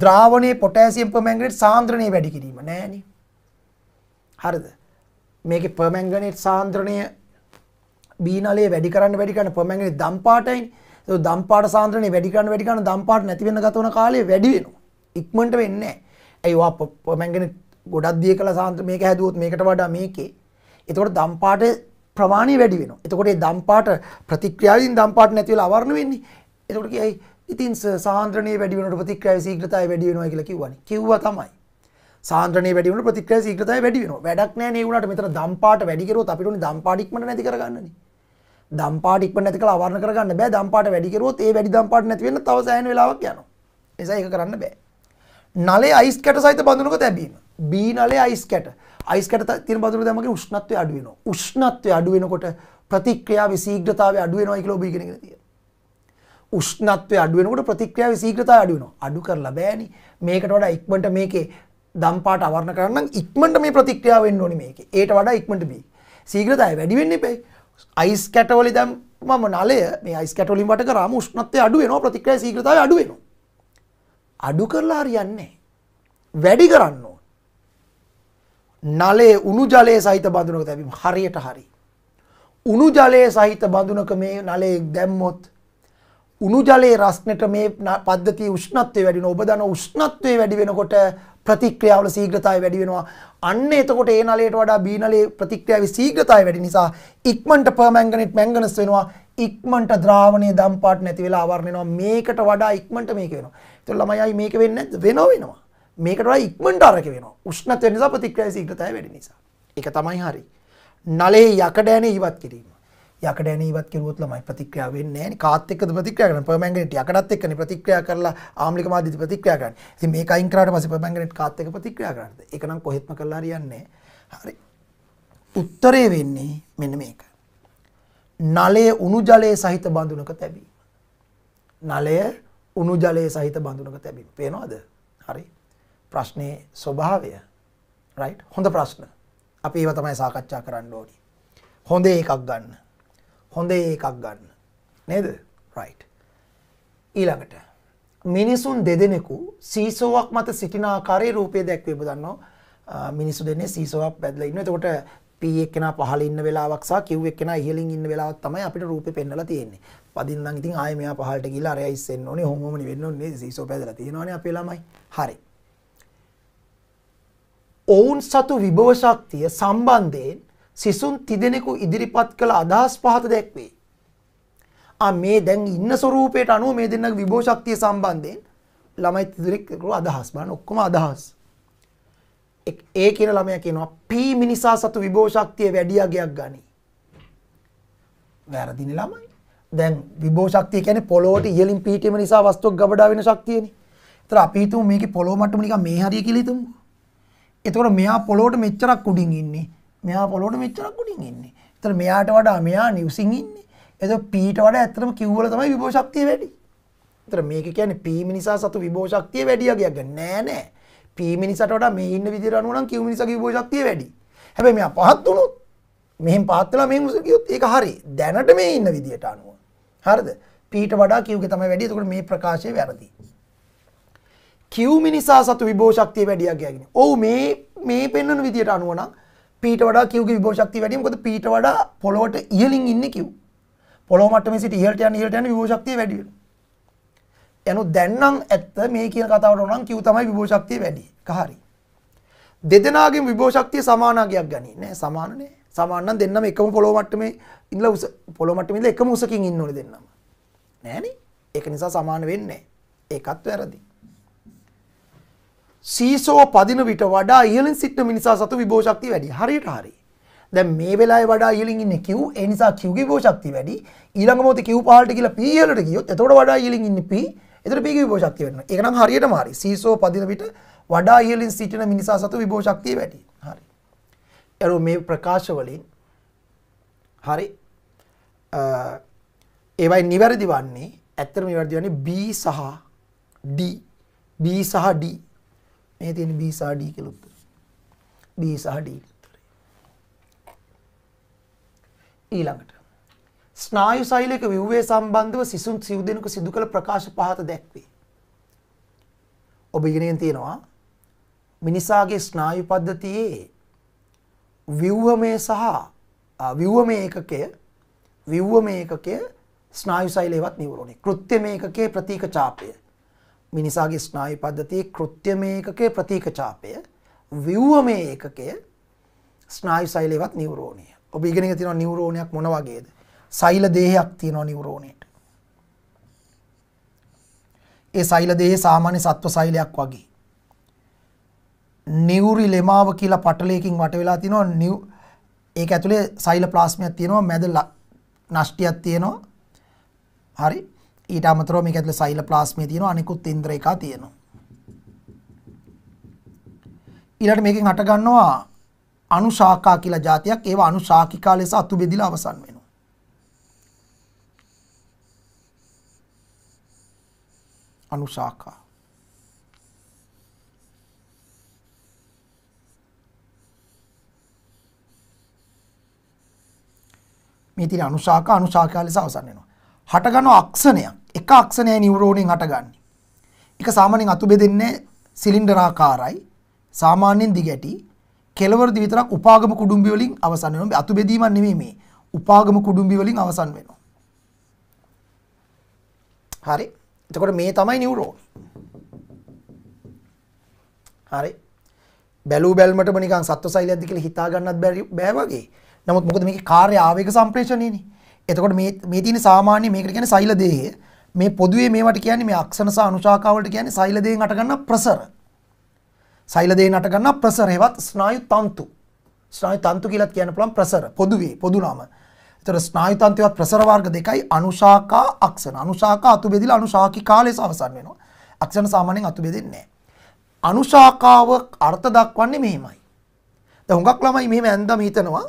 ද්‍රාවණයේ පොටෑසියම් පර්මැංගනේට් සාන්ද්‍රණය වැඩි කිරීම නෑනේ හරිද මේකේ පර්මැංගනේට් සාන්ද්‍රණය බීනලයේ වැඩි කරන්න වැඩි කරන්න පර්මැංගනේට් දම් පාටයිනේ දම් පාට සාන්ද්‍රණය වැඩි කරන්න වැඩි කරන්න දම් පාට නැති වෙන ගත වන කාලය වැඩි වෙනවා ඉක්මනට වෙන්නේ නැහැ ඒවා මං ගැන ගොඩක් දිය කළා සාන්ත මේක හැදුවොත් මේකට වඩා මේකේ. එතකොට දම් පාට ප්‍රමාණය වැඩි වෙනවා. එතකොට මේ දම් පාට ප්‍රතික්‍රියාවෙන් දම් පාට නැති වෙලා අවර්ණ වෙන්නේ. එතකොට කියයි ඉතින් සාන්ද්‍රණයේ වැඩි වෙනකොට ප්‍රතික්‍රියාවේ ශීඝ්‍රතාවය වැඩි වෙනවා කියලා කිව්වනේ. කිව්වා තමයි. සාන්ද්‍රණයේ වැඩි වෙනකොට ප්‍රතික්‍රියාවේ ශීඝ්‍රතාවය වැඩි වෙනවා. වැඩක් නැහැ නේ උනාට මෙතන දම් පාට වැඩි කරුවොත් අපිට උනේ දම් පාට ඉක්මනට නැති කරගන්නනේ. දම් පාට ඉක්මනට නැති කරලා අවර්ණ කරගන්න බෑ. දම් පාට වැඩි කරුවොත් ඒ වැඩි දම් පාට නැති වෙන්න තව සෑහෙන වෙලාවක් යනවා. නිසා ඒක කරන්න බෑ. නලේ අයිස් කැට සහිත බඳුනක තැබීම. බී නලේ අයිස් කැට. අයිස් කැට තියෙන බඳුන දැමගේ උෂ්ණත්වය අඩු වෙනවා. උෂ්ණත්වය අඩු වෙනකොට ප්‍රතික්‍රියාවේ සීඝ්‍රතාවය අඩු වෙනවයි කියලා ඔබ ඉගෙන ඉගෙන තියෙනවා. උෂ්ණත්වය අඩු වෙනකොට ප්‍රතික්‍රියාවේ සීඝ්‍රතාවය අඩු වෙනවා. අඩු කරලා බෑනේ. මේකට වඩා ඉක්මනට මේකේ දම් පාට අවරණ කරන්න ඉක්මනට මේ ප්‍රතික්‍රියාව වෙන්න ඕනේ මේකේ. ඒට වඩා ඉක්මනට බී. සීඝ්‍රතාවය වැඩි වෙන්න එපේ. අයිස් කැටවල දැම්මම නලය මේ අයිස් කැටවලින් වට කරාම උෂ්ණත්වය අඩු වෙනවා ප්‍රතික්‍රියාවේ සීඝ්‍රතාවය අඩු වෙනවා. අඩු කරලා හරියන්නේ වැඩි කරන්න ඕන. නලේ උණු ජලය සහිත බඳුනක තැබීම හරියට හරි. උණු ජලය සහිත බඳුනක මේ නලේ දැම්මොත් උණු ජලයේ රස්නට මේ පද්ධතිය උෂ්ණත්වය වැඩි වෙනවා. ඔබ දන උෂ්ණත්වය වැඩි වෙනකොට ප්‍රතික්‍රියාවල ශීඝ්‍රතාවය වැඩි වෙනවා. අන්න එතකොට ඒ නලයට වඩා B නලයේ ප්‍රතික්‍රියාවේ ශීඝ්‍රතාවය වැඩි නිසා ඉක්මනට පර්මැංගනේට් මැංගනස් වෙනවා. ඉක්මනට ද්‍රාවණයේ දම්පාට නැති වෙලා ආවරණ වෙනවා. මේකට වඩා ඉක්මනට මේක වෙනවා. එතකොට ළමයි මේක වෙන්නේ නැද්ද? වෙනව වෙනවා. මේකට වඩා ඉක්මනට අරක වෙනවා. උෂ්ණත්වය නිසා ප්‍රතික්‍රියාවේ ශීඝ්‍රතාවය වැඩි නිසා. ඒක තමයි හරි. නලයේ යකඩ ඇණ ඉවත් කිරීම. යකඩ ඇණ ඉවත් කරුවොත් ළමයි ප්‍රතික්‍රියා වෙන්නේ නැහැ නේ. කාත් එක්කද ප්‍රතික්‍රියා කරන්නේ? පර්මැංගනේට් යකඩත් එක්කනේ ප්‍රතික්‍රියා කරලා ආම්ලික මාධ්‍යද ප්‍රතික්‍රියා කරන්නේ. ඉතින් මේක අයින් කරාට පස්සේ පර්මැංගනේට් කාත් එක්ක ප්‍රතික්‍රියා කරන්නද? ඒක නම් කොහෙත්ම කළා හරියන්නේ නැහැ. හරි. උත්තරේ වෙන්නේ මෙන්න මේක. නලය උණු ජලය සහිත බඳුනක තැබීම. නලය උණු ජලය සහිත බඳුනක තැබි පේනවාද හරි ප්‍රශ්නයේ ස්වභාවය රයි් හොඳ ප්‍රශ්න අපි ඒව තමයි සාකච්ඡා කරන්න ඕනි හොඳ එකක් ගන්න හොඳ එකක් ගන්න නේද රයි් ඊළඟට මිනිසුන් දෙදෙනෙකු සීසෝවක් මත සිටින ආකාරයේ රූපය දැක්වේ බදන්නවා මිනිසු දෙන්නේ සීසෝවක් බැදලා ඉන්න එතකොට P එක්කෙනා පහළ ඉන්න වෙලාවක් සහ Q එක්කෙනා ඉහළින් ඉන්න වෙලාවක් තමයි අපිට රූපේ පෙන්වලා තියෙන්නේ. පදින්නම් ඉතින් ආයෙ මෙයා පහළට ගිහලා අරයා ඉස්සෙන්න ඕනේ. හොමෝමනි වෙන්න ඕනේ. සීසෝ පැදලා තියෙනවානේ අපේ ළමයි. හරි. ඔවුන් සතු විභව ශක්තිය සම්බන්ධයෙන් සිසුන් තිදෙනෙකු ඉදිරිපත් කළ අදහස් පහත දැක්වේ. ආ මේ දැන් ඉන්න ස්වරූපයට අනුව මේ දෙන්නගේ විභව ශක්තිය සම්බන්ධයෙන් ළමයි තිදෙනෙකු අදහස් බලන්න ඔක්කොම අදහස්. ඒ කියන ළමයා කියනවා P මිනිසා සතු විභව ශක්තිය වැඩි යගයක් ගනි. වැරදිනේ ළමයි. දැන් විභව ශක්තිය කියන්නේ පොළොවට ඉහළින් පීඨීම නිසා වස්තුවක් ගබඩා වෙන ශක්තියනේ. ඒතර අපි හිතමු මේකේ පොළොව මට්ටම නිකන් මේ හරිය කියලා හිතමු. එතකොට මෙයා පොළොවට මෙච්චරක් උඩින් ඉන්නේ. මෙයා පොළොවට මෙච්චරක් උඩින් ඉන්නේ. ඒතර මෙයාට වඩා මෙයා නිවසින් ඉන්නේ. එතකොට පීට වඩා ඇත්තටම කිව්වල තමයි විභව ශක්තිය වැඩි. ඒතර මේක කියන්නේ P මිනිසා සතු විභව ශක්තිය වැඩි යගයක් ගන්න නෑ නෑ. පීමිනිසට මේ ඉන්න විදිරනුනම් කිවමිනිසගේ පෝෂක්තිය වැඩි හැබැ මෙයා පහත් වුණොත් මෙහිම පහත්වෙලා මේ මුසකියොත් ඒක හරි දැනට මේ ඉන්න විදියට අනුව හරිද පීට වඩා කිව්ක තමයි වැඩි එතකොට මේ ප්‍රකාශය වැරදි කිව්මි නිසා සතු විභෝෂක්තිය වැඩියක් කියන්නේ ඔව් මේ මේ පෙන්වන විදියට අනුව නම් පීට වඩා කිව්ගේ විභෝෂක්තිය වැඩි මොකද පීට වඩා පොළොවට ඉහළින් ඉන්නේ කිව් පොළොව මට්ටමේ සිට ඉහළට යන ඉහළට යන විභෝෂක්තිය වැඩි වෙනවා යනු දැන්නම් ඇත්ත මේ කියන කතාවට නම් කිව් තමයි විභෝශක්තිය වැඩි. කහරි. දෙදෙනාගේ විභෝශක්තිය සමාන අගයක් ගන්නේ නෑ සමාන නෑ. සමාන නම් දෙන්නම එකම පොළොව මට්ටමේ ඉඳලා උස පොළොව මට්ටමේ ඉඳලා එකම උසකින් ඉන්න ඕනේ දෙන්නම. නෑනේ. ඒක නිසා සමාන වෙන්නේ නෑ. ඒකත් වැරදි. සීසෝ පදින විට වඩා ඉහළින් සිටින මිනිසා සතු විභෝශක්තිය වැඩි. හරියට හරි. දැන් මේ වෙලාවේ වඩා ඉහළින් ඉන්නේ Q. ඒ නිසා Q ගේ විභෝශක්තිය වැඩි. ඊළඟ මොහොතේ Q පහළට ගිහලා P ඉහළට ගියොත් එතකොට වඩා ඉහළින් ඉන්නේ P. එතකොට මේක විභව ශක්තිය වෙනවා. ඒක නම් හරියට මාරි. සීසෝ පදින විට වඩා ඉහළින් සිටින මිනිසා සතු විභව ශක්තිය වැඩි. හරි. ඒරෝ මේ ප්‍රකාශ වලින් හරි ඒවයි නිවැරදි වන්නේ ඇත්තටම නිවැරදි වන්නේ B සහ D B සහ D මේ තියෙන B සහ D කියලා උත්තර B සහ D ඊළඟට ස්නායු සෛලයක විව්වේ සම්බන්ධව සිසුන් සිව් දෙනෙකු සිදු කළ ප්‍රකාශ පහත දැක්වේ. ඔබ ඉගෙනගෙන තියෙනවා මිනිසාගේ ස්නායු පද්ධතියේ ව්‍යුහමය සහ ව්‍යුහමය ඒකකය ව්‍යුහමය ඒකකය ස්නායු සෛලයවත් නිවරණේ. කෘත්‍යමය ඒකකයේ ප්‍රතීක ඡාපය. මිනිසාගේ ස්නායු පද්ධතියේ කෘත්‍යමය ඒකකයේ ප්‍රතීක ඡාපය ව්‍යුහමය ඒකකය ස්නායු සෛලයවත් නිවරණේ. ඔබ ඉගෙනගෙන තියෙනවා නිවරණයක් මොන වගේද? සෛල දේහයක් තියෙනවා නියුරෝනයට. ඒ සෛල දේහේ සාමාන්‍ය සත්ව සෛලයක් වගේ. නියුරි ලෙමාව කියලා පටලයකින් වට වෙලා තිනවා නියු ඒක ඇතුලේ සෛල ප්ලාස්මයක් තියෙනවා මැද නෂ්ටියක් තියෙනවා. හරි. ඊට අමතරව මේක ඇතුලේ සෛල ප්ලාස්මය තියෙනවා අනිකුත් ඉන්ද්‍ර එකා තියෙනවා. ඊළඟට මේකෙන් හට ගන්නවා අනුශාකා කියලා જાතියක් ඒව අනුශාකිකා ලෙස අතු බෙදිලා අවසන් වෙනවා. අනුසාකා මේ තියෙන අනුශාක අනුශාකා ලෙස අවසන් වෙනවා. හටගන අක්ෂණයක් එක අක්ෂණය නිවරෝණයෙන් හටගන්නේ. එක සාමාන්‍යයෙන් අතු බෙදෙන්නේ සිලින්ඩරාකාරයි. සාමාන්‍යයෙන් දිගැටි. කෙලවරදි විතරක් උපාගම කුඩුම්බි වලින් අවසන් වෙනවා. අතු බෙදීමක් නෙමෙයි මේ. උපාගම කුඩුම්බි වලින් අවසන් වෙනවා. හරි. එතකොට මේ තමයි නිවරෝන් හරි බැලූ බැල්මටම නිකන් සත්ව සෛලයක්ද කියලා හිතා ගන්නත් බැරි බෑ වගේ. නමුත් මොකද මේකේ කාර්ය ආවේග සංප්‍රේෂණයනේ. එතකොට මේ මේ තියෙන සාමාන්‍ය මේකට කියන්නේ සෛල දේහය. මේ පොදුවේ මේවට කියන්නේ මේ අක්ෂණ සහ අනුශාඛා වලට කියන්නේ සෛල දේහෙන් අට ගන්න ප්‍රසර. සෛල දේහෙන් අට ගන්න ප්‍රසර හේවත් ස්නායු තන්තු. ස්නායු තන්තු කියලාත් කියන්න පුළුවන් ප්‍රසර පොදුවේ පොදු නම. එතකොට ස්නායුතන්ත්‍රවත් ප්‍රසර වර්ග දෙකයි අනුශාකා අක්ෂණ. අනුශාකා අතු බෙදිලා අනුශාකි කාලයේ අවසන් වෙනවා. අක්ෂණ සාමාන්‍යයෙන් අතු බෙදෙන්නේ නැහැ. අනුශාකාව අර්ථ දක්වන්නේ මෙහෙමයි. දැන් හුඟක් ළමයි මෙහෙම ඇඳම හිතනවා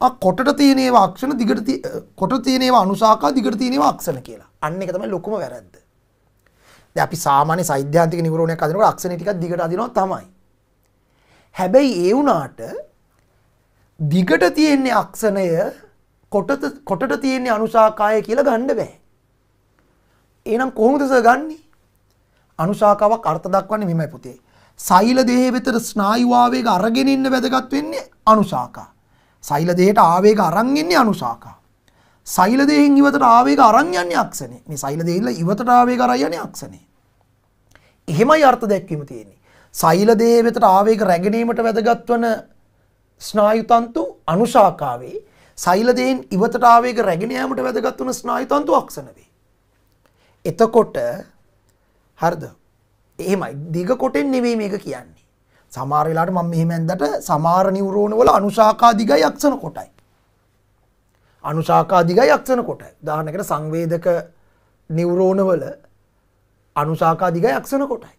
ආ කොටට තියෙන ඒවා අක්ෂණ දිගට කොට තියෙන ඒවා අනුශාකා දිගට තියෙන ඒවා අක්ෂණ කියලා. අන්න ඒක තමයි ලොකුම වැරද්ද. දැන් අපි සාමාන්‍ය සෛද්ධාන්තික නිවරණයක් අදිනකොට අක්ෂණ ටිකක් දිගට අදිනවා තමයි. හැබැයි ඒ වුණාට දිගට තියෙන අක්ෂණය කොටත කොටට තියෙන්නේ අනුශාකාය කියලා ගන්න බෑ. එහෙනම් කොහොමද සර් ගන්නෙ? අනුශාකාවක් අර්ථ දක්වන්නේ මෙමය පුතේ. සෛල දේහය වෙතට ස්නායු ආවේග අරගෙන ඉන්න වැදගත් වෙන්නේ අනුශාකා. සෛල දේහයට ආවේග අරන් ඉන්නේ අනුශාකා. සෛල දේහෙන් ඉවතට ආවේග අරන් යන්නේ අක්ෂනේ. මේ සෛල දේහින් ඉවතට ආවේග අරන් යන්නේ අක්ෂනේ. එහෙමයි අර්ථ දැක්වීම තියෙන්නේ. සෛල දේහය වෙතට ආවේග රැගෙනීමට වැදගත් වන ස්නායු තන්තු අනුශාකාවේ සෛලදයෙන් ඉවතට ආවේග රැගෙන යාමට වැදගත් වන ස්නායු තන්තු අක්ෂණ වේ. එතකොට හරිද? එහෙමයි. දිග කොටෙන් නෙවෙයි මේක කියන්නේ. සමහර වෙලාවට මම මෙහෙම ඇන්දට සමහර නියුරෝන වල අනුශාඛා දිගයි අක්ෂණ කොටයි. අනුශාඛා දිගයි අක්ෂණ කොටයි. උදාහරණයකට සංවේදක නියුරෝන වල අනුශාඛා දිගයි අක්ෂණ කොටයි.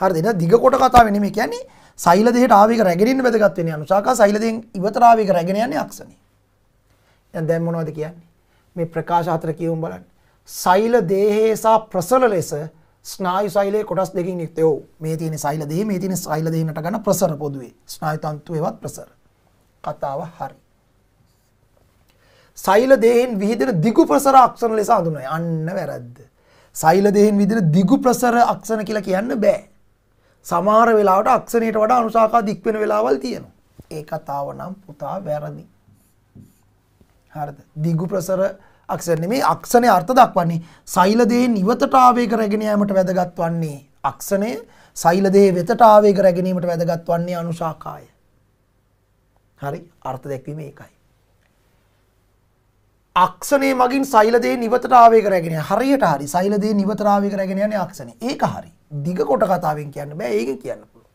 හරිද? එහෙනම් දිග කොට කතාව නෙමෙයි කියන්නේ සෛල දෙහට ආවේග රැගෙනින්න වැදගත් වෙන්නේ අනුශාකා සෛල දෙහෙන් ඉවතට ආවේග රැගෙන යන්නේ අක්ෂණේ. දැන් දැන් මොනවද කියන්නේ? මේ ප්‍රකාශ හතර කියවමු බලන්න. සෛල දේහයේ සහ ප්‍රසල ලෙස ස්නායු සෛලයේ කොටස් දෙකකින් යුක්තය. ඔව්. මේ තියෙන සෛල දේහය, මේ තියෙන සෛල දේහනට ගන්න ප්‍රසර පොදුවේ. ස්නායු තන්තුවේවත් ප්‍රසර. කතාව හරි. සෛල දේහෙන් විහිදෙන දිගු ප්‍රසර අක්ෂර ලෙස හඳුන්වනවා. අන්න වැරද්ද. සෛල දේහෙන් විහිදෙන දිගු ප්‍රසර අක්ෂර කියලා කියන්න බෑ. සමහර වෙලාවට අක්ෂරයට වඩා අනුශාඛා දික් වෙන වෙලාවල් තියෙනවා. ඒ කතාව නම් පුතා වැරදි. හරිද? දිගු ප්‍රසර අක්ෂර නෙමෙයි අක්ෂරේ අර්ථ දක්වන්නේ සෛල දේහෙන් ඉවතට ආවේග රැගෙන යාමට වැදගත් වන්නේ අක්ෂරේ සෛල දේහ වෙතට ආවේග රැගෙනීමට වැදගත් වන්නේ අනුශාඛාය. හරි අර්ථ දැක්වීම ඒකයි. අක්ෂණේ මගින් සෛලදේ නිවතට ආවේ කරගෙන හරියට හරි සෛලදේ නිවතට ආවේ කරගෙන යන්නේ අක්ෂණේ. ඒක හරි. දිග කොට කතාවෙන් කියන්න බෑ ඒකෙන් කියන්න පුළුවන්.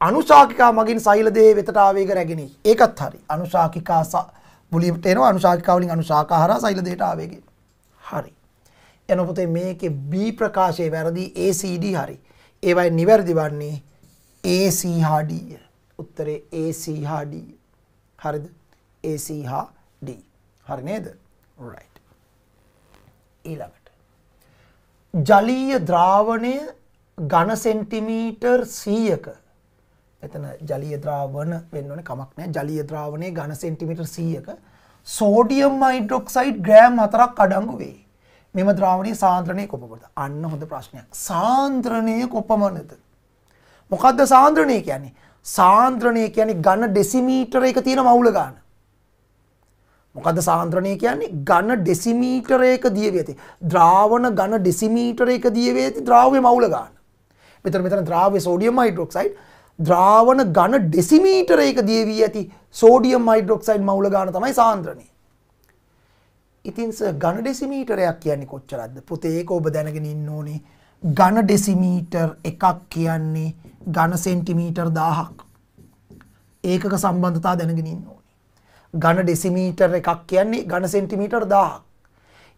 අනුශාකිකා මගින් සෛලදේ වෙතට ආවේ කරගෙන ඒකත් හරි. අනුශාකිකා මුලින්ට එනවා අනුශාකිකා වලින් අනුශාකා හරහා සෛලදේට ආවේ කියන. හරි. එන පුතේ මේකේ B ප්‍රකාශයේ වැරදි ACD හරි. ඒවයි නිවැරදි වන්නේ AC හා D. උත්තරේ AC හා D. හරිද? AC හා D. හරි නේද? right. ඊළඟට ජලීය ද්‍රාවණය ඝන සෙන්ටිමීටර් 100ක එතන ජලීය ද්‍රාවණ වෙන්න ඕනේ කමක් නැහැ ජලීය ද්‍රාවණය ඝන සෙන්ටිමීටර් 100ක සෝඩියම් හයිඩ්‍රොක්සයිඩ් ග්‍රෑම් 4ක් අඩංගු වේ. මෙම ද්‍රාවණයේ සාන්ද්‍රණය කොපමණද? අන්න හොඳ ප්‍රශ්නයක්. සාන්ද්‍රණය කොපමණද? මොකද්ද සාන්ද්‍රණය කියන්නේ? සාන්ද්‍රණය කියන්නේ ඝන ඩෙසිමීටර එක තියෙන මවුල ගන්න. මොකද සාන්ද්‍රණය කියන්නේ ඝන ඩෙසිමීටරයක දියවිය ඇති. ද්‍රාවණ ඝන ඩෙසිමීටරයක දියවිය ඇති ද්‍රාව්‍ය මවුල ගන්න. මෙතන මෙතන ද්‍රාව්‍ය සෝඩියම් හයිඩ්‍රොක්සයිඩ් ද්‍රාවණ ඝන ඩෙසිමීටරයක දියවිය ඇති සෝඩියම් හයිඩ්‍රොක්සයිඩ් මවුල ගන්න තමයි සාන්ද්‍රණය. ඉතින් සර් ඝන ඩෙසිමීටරයක් කියන්නේ කොච්චරක්ද? පුතේ ඒක ඔබ දැනගෙන ඉන්න ඕනේ. ඝන ඩෙසිමීටර් එකක් කියන්නේ ඝන සෙන්ටිමීටර් 1000ක්. ඒකක සම්බන්ධතාව දැනගෙන ඉන්න ඝන ඩෙසිමීටර් එකක් කියන්නේ ඝන සෙන්ටිමීටර් 1000ක්.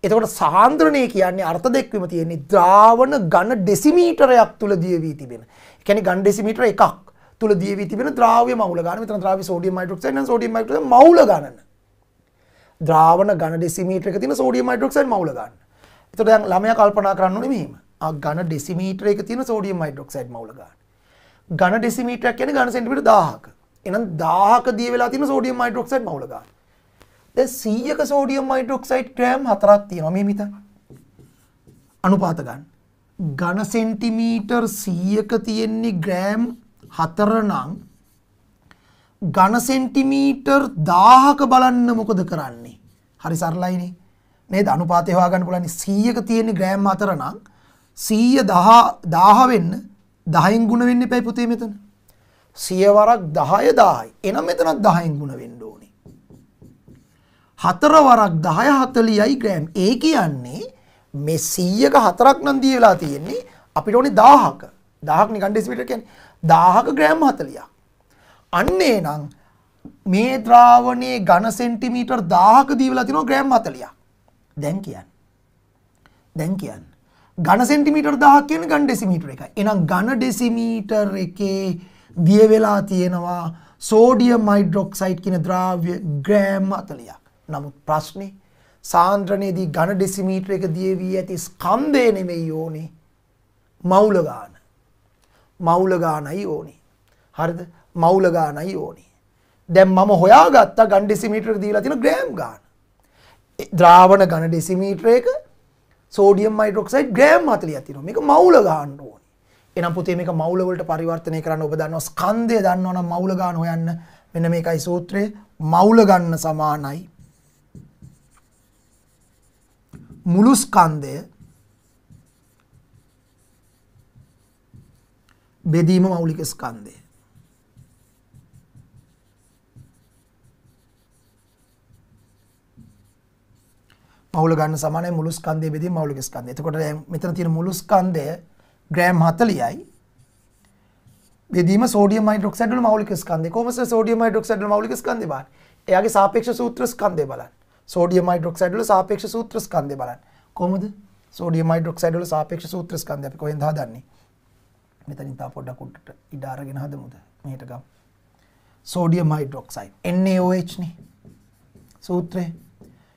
එතකොට සාන්ද්‍රණය කියන්නේ අර්ථ දෙක්වීම තියෙන්නේ ද්‍රාවණ ඝන ඩෙසිමීටරයක් තුල දිය වී තිබෙන. ඒ කියන්නේ ඝන ඩෙසිමීටර එකක් තුල දිය වී තිබෙන ද්‍රාව්‍ය මවුල ගාන. මෙතන ද්‍රාව්‍ය සෝඩියම් හයිඩ්‍රොක්සයිඩ් නම් සෝඩියම් හයිඩ්‍රොක්සයිඩ් මවුල ගණන. ද්‍රාවණ ඝන ඩෙසිමීටර එක තියෙන සෝඩියම් හයිඩ්‍රොක්සයිඩ් මවුල ගාන. එතකොට දැන් ළමයා කල්පනා කරන්න ඕනේ මෙහෙම. ආ ඝන ඩෙසිමීටර එක තියෙන සෝඩියම් හයිඩ්‍රොක්සයිඩ් මවුල ගාන. ඝන ඩෙසිමීටරයක් කියන්නේ ඝන සෙන්ටිමීටර 1000ක. එනම් 1000ක දිය වෙලා තියෙන සෝඩියම් හයිඩ්‍රොක්සයිඩ් මවුල ගන්න. දැන් 100ක සෝඩියම් හයිඩ්‍රොක්සයිඩ් ග්‍රෑම් 4ක් තියෙනවා මේ මිතන්. අනුපාත ගන්න. ඝන සෙන්ටිමීටර් 100ක තියෙන්නේ ග්‍රෑම් 4 නම් ඝන සෙන්ටිමීටර් 1000ක බලන්න මොකද කරන්නේ? හරි සරලයිනේ. නේද? අනුපාතය හොයාගන්න පුළුවන් 100ක තියෙන ග්‍රෑම් 4 නම් 100 10 10 වෙන්න 10න් ගුණ වෙන්න එපයි පුතේ මෙතන. සියවරක් දහය දායි එන මෙතනත් දහයෙන් ගුණ වෙන්න ඕනි. හතරවරක් දහය හතලියයි ග්‍රෑම් ඒ කියන්නේ මේ සීයක හතරක් නම් දියලා තියෙන්නේ අපිට ඕනේ දාහක දාහක් නිකන්ඩෙස්මිට කැන් දාහක ග්‍රෑම් හතලියක්. අන්නේ නම් මේ ද්‍රාවනයේ ඝන සෙන්ටිමීටර් දාහක දීවලා තිනවා ග්‍රෑම් හතලියක්. දැන් කියන්න. දැන් කියන්න. ඝන සෙන්ටිමීටර් 1000 කියන්නේ ඝන ඩෙසිමීටර එකයි. එහෙනම් ඝන ඩෙසිමීටර එකේ දිය වෙලා තියෙනවා සෝඩියම් හයිඩ්‍රොක්සයිඩ් කියන ද්‍රාව්‍ය ග්‍රෑම් 40ක්. නමුත් ප්‍රශ්නේ සාන්ද්‍රණයේදී ඝන ඩෙසිමීටර එක දිය වී ඇති ස්කන්ධය නෙමෙයි ඕනේ. මවුල ගාන. මවුල ගානයි ඕනේ. හරිද? මවුල ගානයි ඕනේ. දැන් මම හොයාගත්ත ඝන ඩෙසිමීටර දීලා තියෙන ග්‍රෑම් ගාන. ද්‍රාවණ ඝන ඩෙසිමීටර එක සෝඩියම් හයිඩ්‍රොක්සයිඩ් ග්‍රෑම් 40ක් තියෙනවා. මේක මවුල ගාන්න ඕනේ. එනම් පුතේ මේක මවුල වලට පරිවර්තනය කරන්න ඔබ දන්නවා ස්කන්ධය දන්නවනම් මවුල ගන්න හොයන්න මෙන්න මේකයි සූත්‍රය මවුල ගන්න සමානයි මුළු ස්කන්ධය බෙදීම මෞලික ස්කන්ධය මවුල ගන්න සමානයි මුළු ස්කන්ධය බෙදීම මෞලික ස්කන්ධය. එතකොට මෙතන තියෙන මුළු ස්කන්ධය ග්‍රෑම් 40යි බෙදීම සෝඩියම් හයිඩ්‍රොක්සයිඩ් වල මූලික ස්කන්ධය. කොහොමද සෝඩියම් හයිඩ්‍රොක්සයිඩ් වල මූලික ස්කන්ධය බලන්නේ? එයාගේ සාපේක්ෂ සූත්‍ර ස්කන්ධය බලන්න. සෝඩියම් හයිඩ්‍රොක්සයිඩ් වල සාපේක්ෂ සූත්‍ර ස්කන්ධය බලන්න. කොහොමද? සෝඩියම් හයිඩ්‍රොක්සයිඩ් වල සාපේක්ෂ සූත්‍ර ස්කන්ධය අපි කොහෙන්ද හදන්නේ? මෙතනින් තා පොඩ්ඩක් උඩට ඉඩ අරගෙන හදමුද? මෙහෙට ගමු. සෝඩියම් හයිඩ්‍රොක්සයිඩ් NaOH නේ. සූත්‍රේ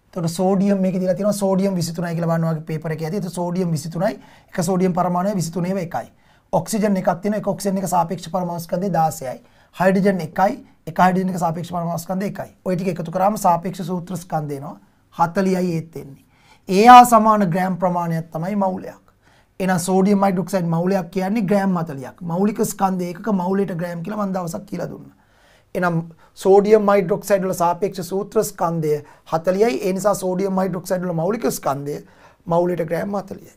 එතකොට සෝඩියම් මේකේ දීලා තියෙනවා සෝඩියම් 23යි කියලා බලන්න ඔයගේ පේපර් එකේ ඇති. එතකොට සෝඩියම් 23යි එක සෝඩියම් පරමාණුවේ 23 ඒවා එකයි. ඔක්සිජන් එකක් තියෙනවා. ඒක ඔක්සිජන් එක සාපේක්ෂ පරමාණු ස්කන්ධය 16යි. හයිඩ්‍රජන් එකයි. එක හයිඩ්‍රජන් එක සාපේක්ෂ පරමාණු ස්කන්ධය එකයි. ඔය ටික එකතු කරාම සාපේක්ෂ සූත්‍ර ස්කන්ධය එනවා 40යි ඒත් එන්නේ. ඒ හා සමාන ග්‍රෑම් ප්‍රමාණයක් තමයි මවුලයක්. එහෙනම් සෝඩියම් හයිඩ්‍රොක්සයිඩ් මවුලයක් කියන්නේ ග්‍රෑම් 40ක්. මෞලික ස්කන්ධය එකක මවුලයට ග්‍රෑම් කියලා මම දවසක් කියලා දුන්නා. එනම් සෝඩියම් හයිඩ්‍රොක්සයිඩ් වල සාපේක්ෂ සූත්‍ර ස්කන්ධය 40යි. ඒ නිසා සෝඩියම් හයිඩ්‍රොක්සයිඩ් වල මৌলিক ස්කන්ධය මවුලට ග්‍රෑම් 40යි.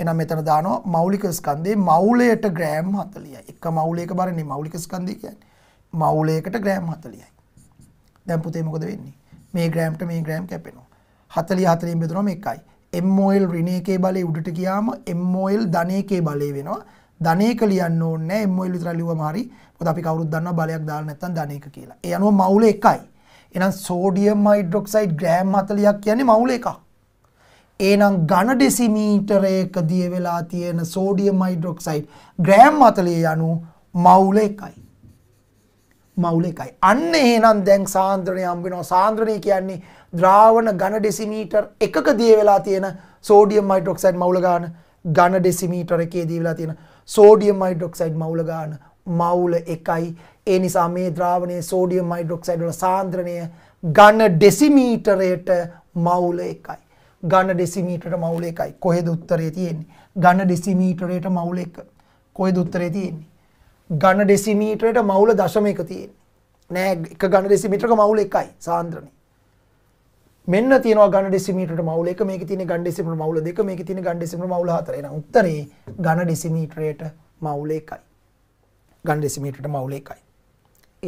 එනම් මෙතන දානවා මෞලික ස්කන්ධේ මෞලයට ග්‍රෑම් 40යි. එක මෞලයක බරනේ මෞලික ස්කන්ධය කියන්නේ. මෞලයකට ග්‍රෑම් 40යි. දැන් පුතේ මොකද වෙන්නේ? මේ ග්‍රෑම්ට මේ ග්‍රෑම් කැපෙනවා. 40 40 බෙදුනොම 1යි. MOL ඍණ එකේ බලය උඩට ගියාම MOL ධන එකේ බලය වෙනවා. ධනේක ලියන්න ඕනේ එම්මෝල් විතර ලිව්වම හරි. මොකද අපි කවුරුත් දන්නවා බලයක් දාලා නැත්නම් ධනේක කියලා. ඒ අනුව මවුල එකයි. එහෙනම් සෝඩියම් හයිඩ්‍රොක්සයිඩ් ග්‍රෑම් 40ක් කියන්නේ මවුල එකක්. එහෙනම් ඝන ඩෙසිමීටරයක දිය වෙලා තියෙන සෝඩියම් හයිඩ්‍රොක්සයිඩ් ග්‍රෑම් 40 යනු මවුල එකයි. මවුල එකයි. අන්න එහෙනම් දැන් සාන්ද්‍රණය හම්බ වෙනවා. සාන්ද්‍රණය කියන්නේ ද්‍රාවණ ඝන ඩෙසිමීටර් එකක දිය වෙලා තියෙන සෝඩියම් හයිඩ්‍රොක්සයිඩ් මවුල ගාන ඝන ඩෙසිමීටර එකේ දිය වෙලා තියෙන සෝඩියම් හයිඩ්‍රොක්සයිඩ් මවුල ගාන මවුල එකයි ඒ නිසා මේ ද්‍රාවණය සෝඩියම් හයිඩ්‍රොක්සයිඩ් වල සාන්ද්‍රණය ඝන ඩෙසිමීටරයට මවුල එකයි ඝන ඩෙසිමීටරට මවුල එකයි කොහෙද උත්තරේ තියෙන්නේ ඝන ඩෙසිමීටරයට මවුල එක කොහෙද උත්තරේ තියෙන්නේ ඝන ඩෙසිමීටරයට මවුල දශම එක තියෙන්නේ නෑ එක ඝන ඩෙසිමීටරක මවුල එකයි සාන්ද්‍රණය මෙන්න තියෙනවා ඝන ඩෙසිමීටරට මවුල 1 මේකේ තියෙන ඝන ඩෙසිමීටර මවුල 2 මේකේ තියෙන ඝන ඩෙසිමීටර මවුල 4 එහෙනම් උත්තරේ ඝන ඩෙසිමීටරයට මවුල 1යි ඝන ඩෙසිමීටරට මවුල 1යි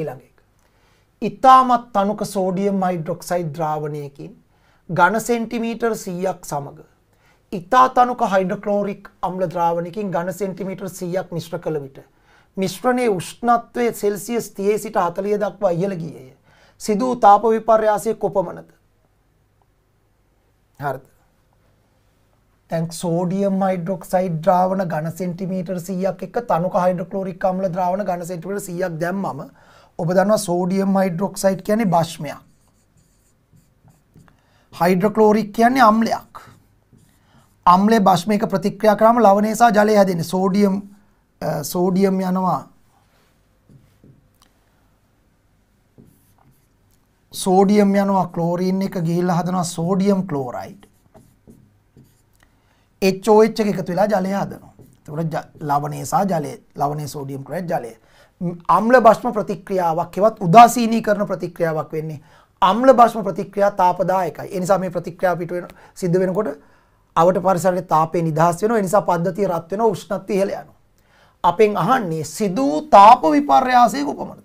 ඊළඟ එක ඉතාමත් තනුක සෝඩියම් හයිඩ්‍රොක්සයිඩ් ද්‍රාවණයකින් ඝන සෙන්ටිමීටර් 100ක් සමග ඉතා තනුක හයිඩ්‍රොක්ලෝරික් අම්ල ද්‍රාවණයකින් ඝන සෙන්ටිමීටර් 100ක් මිශ්‍ර කළ විට මිශ්‍රණයේ උෂ්ණත්වය සෙල්සියස් 30 සිට 40 දක්වා ඉහළ ගියේය. සිදු තාප විපර්යාසයේ කොපමණද? හරිද? දැන් සෝඩියම් හයිඩ්‍රොක්සයිඩ් ද්‍රාවණ ඝන සෙන්ටිමීටර් 100ක් එක්ක තනුක හයිඩ්‍රොක්ලෝරික් අම්ල ද්‍රාවණ ඝන සෙන්ටිමීටර් 100ක් දැම්මම ඔබ දන්නවා සෝඩියම් හයිඩ්‍රොක්සයිඩ් කියන්නේ භාෂ්මයක්. හයිඩ්‍රොක්ලෝරික් කියන්නේ අම්ලයක්. අම්ලේ භාෂ්මයක ප්‍රතික්‍රියා කරාම ලවණය සහ ජලය හැදෙන්නේ. සෝඩියම් සෝඩියම් යනවා සෝඩියම් යනවා ක්ලෝරීන් එක ගිහිල්ලා හදනවා සෝඩියම් ක්ලෝරයිඩ්. HOH එක එකතු වෙලා ජලය හදනවා. එතකොට ලවණය සහ ජලය ලවණය සෝඩියම් ක්ලෝරයිඩ් ජලය. අම්ල බෂ්ම ප්‍රතික්‍රියාවක් හෙවත් උදාසීනී කරන ප්‍රතික්‍රියාවක් වෙන්නේ අම්ල බෂ්ම ප්‍රතික්‍රියා තාපදායකයි. ඒ නිසා මේ ප්‍රතික්‍රියාව පිට වෙන සිද්ධ වෙනකොට අවට පරිසරයේ තාපේ නිදහස් වෙනවා. ඒ නිසා පද්ධතිය රත් වෙනවා උෂ්ණත්වය ඉහළ යනවා. අපෙන් අහන්නේ සිදු තාප විපර්යාසයේ කොපමණද?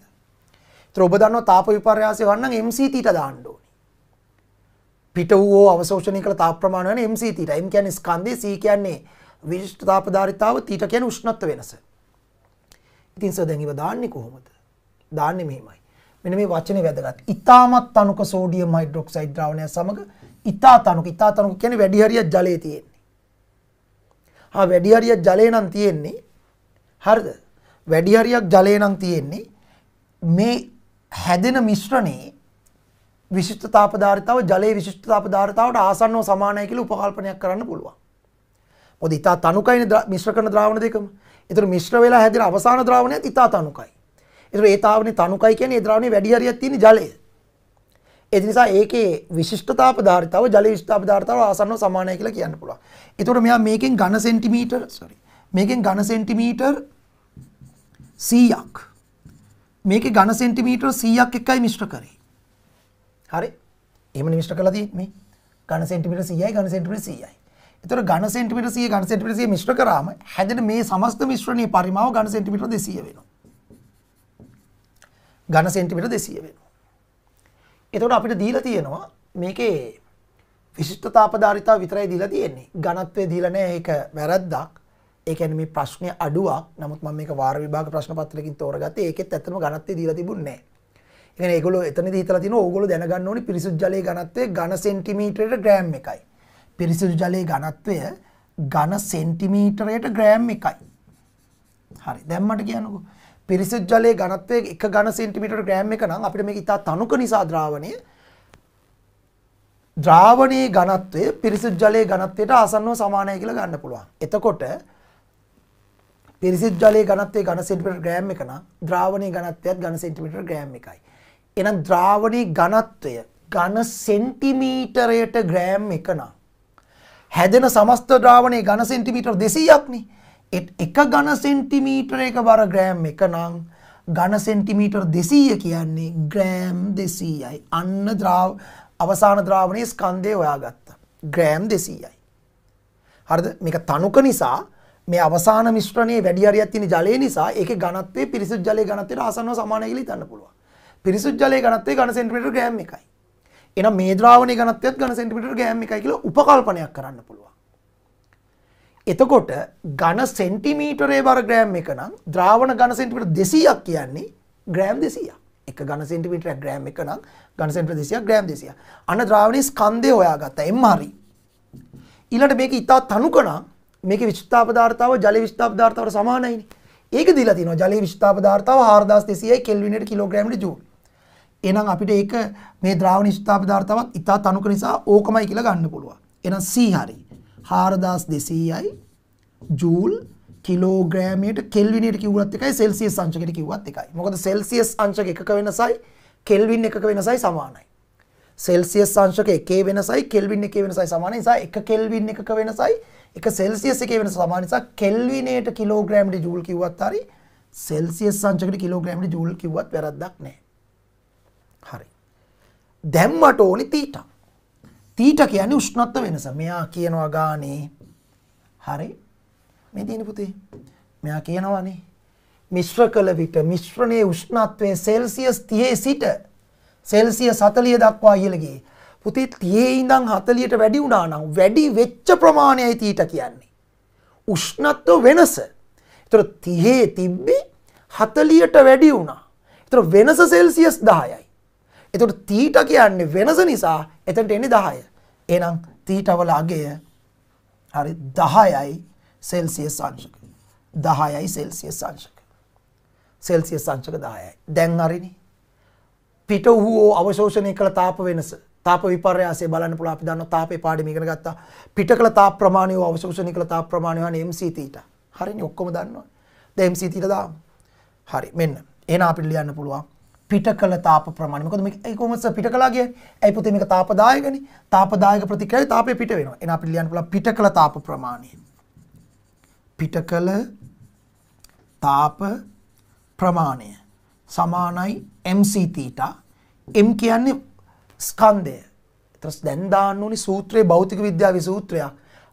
ඒතර ඔබ දන්නවා තාප විපර්යාසය වන්නම් MCT ට දාන්න ඕනේ. පිට වූ අවශෝෂණය කළ තාප ප්‍රමාණය වෙන MCT ට. M කියන්නේ ස්කන්ධය C කියන්නේ විශිෂ්ට තාපධාරිතාව තීට කියන්නේ උෂ්ණත්ව වෙනස. ඉතින් සර් දැන් ඉව දාන්නේ කොහොමද? දාන්නේ මෙහෙමයි. මෙන්න මේ වචනේ වැදගත්. ඉතාමත් තනුක සෝඩියම් හයිඩ්‍රොක්සයිඩ් ද්‍රාවණය සමග ඉතා තනුක ඉතා තනුක කියන්නේ වැඩි හරියක් ජලයේ තියෙන්නේ. හා වැඩි හරියක් ජලය නම් තියෙන්නේ. හරිද? වැඩි හරියක් ජලය නම් තියෙන්නේ. මේ හැදෙන මිශ්‍රණයේ විශිෂ්ට තාප ධාරිතාව ජලයේ විශිෂ්ට තාප ධාරිතාවට ආසන්නව සමානයි කියලා උපකල්පනයක් කරන්න පුළුවන්. මොකද ඊතා තනුකයින මිශ්‍ර කරන ද්‍රාවණ දෙකම. ඒතර මිශ්‍ර වෙලා හැදෙන අවසාන ද්‍රාවණයත් ඊතා තනුකයි. ඒතර ඒ තාවනේ තනුකයි කියන්නේ ඒ ද්‍රාවණේ වැඩි හරියක් තියෙන ජලය. ඒ නිසා ඒකේ විශිෂ්ටතාප ධාරිතාව ජලයේ විශිෂ්ටතාප ධාරිතාව ආසන්නව සමානයි කියලා කියන්න පුළුවන්. ඒතර මෙයා මේකෙන් ඝන සෙන්ටිමීටර sorry මේකෙන් ඝන සෙන්ටිමීටර 100ක් මේකේ ඝන සෙන්ටිමීටර 100ක් එකයි මිශ්‍ර කරේ. හරි. එහෙමනේ මිශ්‍ර කරලා තියෙන්නේ මේ. ඝන සෙන්ටිමීටර 100යි ඝන සෙන්ටිමීටර 100යි. ඒතර ඝන සෙන්ටිමීටර 100 ඝන සෙන්ටිමීටර 100 මිශ්‍ර කරාම හැදෙන මේ සමස්ත මිශ්‍රණයේ පරිමාව ඝන සෙන්ටිමීටර 200 වෙනවා. ඝන සෙන්ටිමීටර 200 වෙනවා. එතකොට අපිට දීලා තියෙනවා මේකේ විශිෂ්ට තාපධාරිතාව විතරයි දීලා තියෙන්නේ. ඝනත්වය දීලා නැහැ. ඒක වැරද්දක්. ඒ කියන්නේ මේ ප්‍රශ්නේ අඩුවක්. නමුත් මම මේක වාර විභාග ප්‍රශ්න පත්‍රයකින් තෝරගත්තේ. ඒකෙත් ඇත්තම ඝනත්වය දීලා තිබුණේ නැහැ. ඒ කියන්නේ ඒගොල්ලෝ එතනදී හිතලා තිනවා ඕගොල්ලෝ දැනගන්න ඕනි පිරිසිදු ජලයේ ඝනත්වය ඝන සෙන්ටිමීටරයට ග්‍රෑම් එකයි. පිරිසිදු ජලයේ ඝනත්වය ඝන සෙන්ටිමීටරයට ග්‍රෑම් එකයි. හරි. දැන් මට කියන්නකෝ. පිරිසිදු ජලයේ ඝනත්වය 1 ඝන සෙන්ටිමීටර ග්‍රෑම් එක නම් අපිට මේක ඉතා තනුක නිසා ද්‍රාවණය ද්‍රාවණයේ ඝනත්වය පිරිසිදු ජලයේ ඝනත්වයට ආසන්නව සමානයි කියලා ගන්න පුළුවන්. එතකොට පිරිසිදු ජලයේ ඝනත්වය ඝන සෙන්ටිමීටර ග්‍රෑම් එක නම් ද්‍රාවණයේ ඝනත්වයත් ඝන සෙන්ටිමීටර ග්‍රෑම් එකයි. එහෙනම් ද්‍රාවණයේ ඝනත්වය ඝන සෙන්ටිමීටරයට ග්‍රෑම් එක නම් හැදෙන සමස්ත ද්‍රාවණයේ ඝන සෙන්ටිමීටර 200ක් නේ. එක ඝන සෙන්ටිමීටරයක බර ග්‍රෑම් එක නම් ඝන සෙන්ටිමීටර 200 කියන්නේ ග්‍රෑම් 200යි. අන්න ද්‍රාව අවසාන ද්‍රාවණයේ ස්කන්ධය හොයාගත්තා. ග්‍රෑම් 200යි. හරිද? මේක තනුක නිසා මේ අවසාන මිශ්‍රණයේ වැඩි හරියක් තියෙන ජලය නිසා ඒකේ ඝනත්වය පිරිසිදු ජලයේ ඝනත්වයට ආසන්නව සමානයි කියලා හිතන්න පුළුවන්. පිරිසිදු ජලයේ ඝනත්වය ඝන සෙන්ටිමීටර ග්‍රෑම් එකයි. එහෙනම් මේ ද්‍රාවණයේ ඝනත්වයත් ඝන සෙන්ටිමීටර ග්‍රෑම් එකයි කියලා උපකල්පනයක් කරන්න පුළුවන්. එතකොට ඝන සෙන්ටිමීටරේ බර ග්‍රෑම් එක නම් ද්‍රාවණ ඝන සෙන්ටිමීටර 200ක් කියන්නේ ග්‍රෑම් 200ක්. එක ඝන සෙන්ටිමීටරයක් ග්‍රෑම් එක නම් ඝන සෙන්ටිමීටර 200ක් ග්‍රෑම් 200ක්. අන්න ද්‍රාවණයේ ස්කන්ධය හොයාගත්තා. එම් හරි. ඊළඟට මේක ඉතා තනුක නම් මේකේ විස්ථාප ධාරතාව ජල විස්ථාප ධාරතාවට සමානයිනේ. ඒක දීලා තියෙනවා. ජලයේ විස්ථාප ධාරතාව 4200යි කෙල්විනේට කිලෝග්‍රෑමට ජූල්. එහෙනම් අපිට ඒක මේ ද්‍රාවණ විස්ථාප ධාරතාවත් ඉතා තනුක නිසා ඕකමයි කියලා ගන්න පුළුවන්. එහෙනම් C හරි. 4200යි ජූල් කිලෝග්‍රෑමයට කෙල්විනේට කිව්වත් එකයි සෙල්සියස් අංශකට කිව්වත් එකයි. මොකද සෙල්සියස් අංශක එකක වෙනසයි කෙල්වින් එකක වෙනසයි සමානයි. සෙල්සියස් අංශක එකේ වෙනසයි කෙල්වින් එකේ වෙනසයි සමාන නිසා එක කෙල්වින් එකක වෙනසයි එක සෙල්සියස් එකේ වෙනස සමාන නිසා කෙල්විනේට කිලෝග්‍රෑම්ට ජූල් කිව්වත් හරි සෙල්සියස් අංශකට කිලෝග්‍රෑම්ට ජූල් කිව්වත් වැරද්දක් නැහැ. හරි. දැම්මට ඕනි තීටා. තීටා කියන්නේ උෂ්ණත්ව වෙනස. මෙයා කියනවා ගානේ. හරි. මේ දින පුතේ. මෙයා කියනවානේ. මිශ්‍ර කළ විට මිශ්‍රණයේ උෂ්ණත්වය සෙල්සියස් 30 සිට සෙල්සිය 40 දක්වා ඉහළ ගියේ. පුතේ 30 ඉඳන් 40ට වැඩි වුණා නම් වැඩි වෙච්ච ප්‍රමාණයයි තීට කියන්නේ. උෂ්ණත්ව වෙනස. ඒතර 30 තිබ්බි 40ට වැඩි වුණා. ඒතර වෙනස සෙල්සියස් 10යි. එතකොට තීට කියන්නේ වෙනස නිසා එතනට එන්නේ 10. එහෙනම් තීටවල අගය හරි 10යි සෙල්සියස් අංශක. 10යි සෙල්සියස් අංශක. සෙල්සියස් අංශක 10යි. දැන් හරිනේ. පිට වූ අවශෝෂණය කළ තාප වෙනස තාප විපර්යාසය බලන්න පුළුවන් අපි දන්නවා තාපේ පාඩම ඉගෙන ගත්තා පිට කළ තාප ප්‍රමාණය වූ අවශෝෂණය කළ තාප ප්‍රමාණය වන MC තීට හරිනේ ඔක්කොම දන්නවා දැන් MC තීට දාමු හරි මෙන්න එහෙනම් අපිට ලියන්න පුළුවන් පිට කළ තාප ප්‍රමාණය මොකද මේක ඒ කොහොමද පිට කළා කියන්නේ ඇයි පුතේ මේක තාපදායකනේ තාපදායක ප්‍රතික්‍රියාවේ තාපේ පිට වෙනවා එහෙනම් අපිට ලියන්න පුළුවන් පිට කළ තාප ප්‍රමාණය පිට කළ තාප ප්‍රමාණය සමානයි MC theta M කියන්නේ ස්කන්ධය. ඊට දැන් දාන්න ඕනි සූත්‍රයේ භෞතික විද්‍යාවේ සූත්‍රයක්.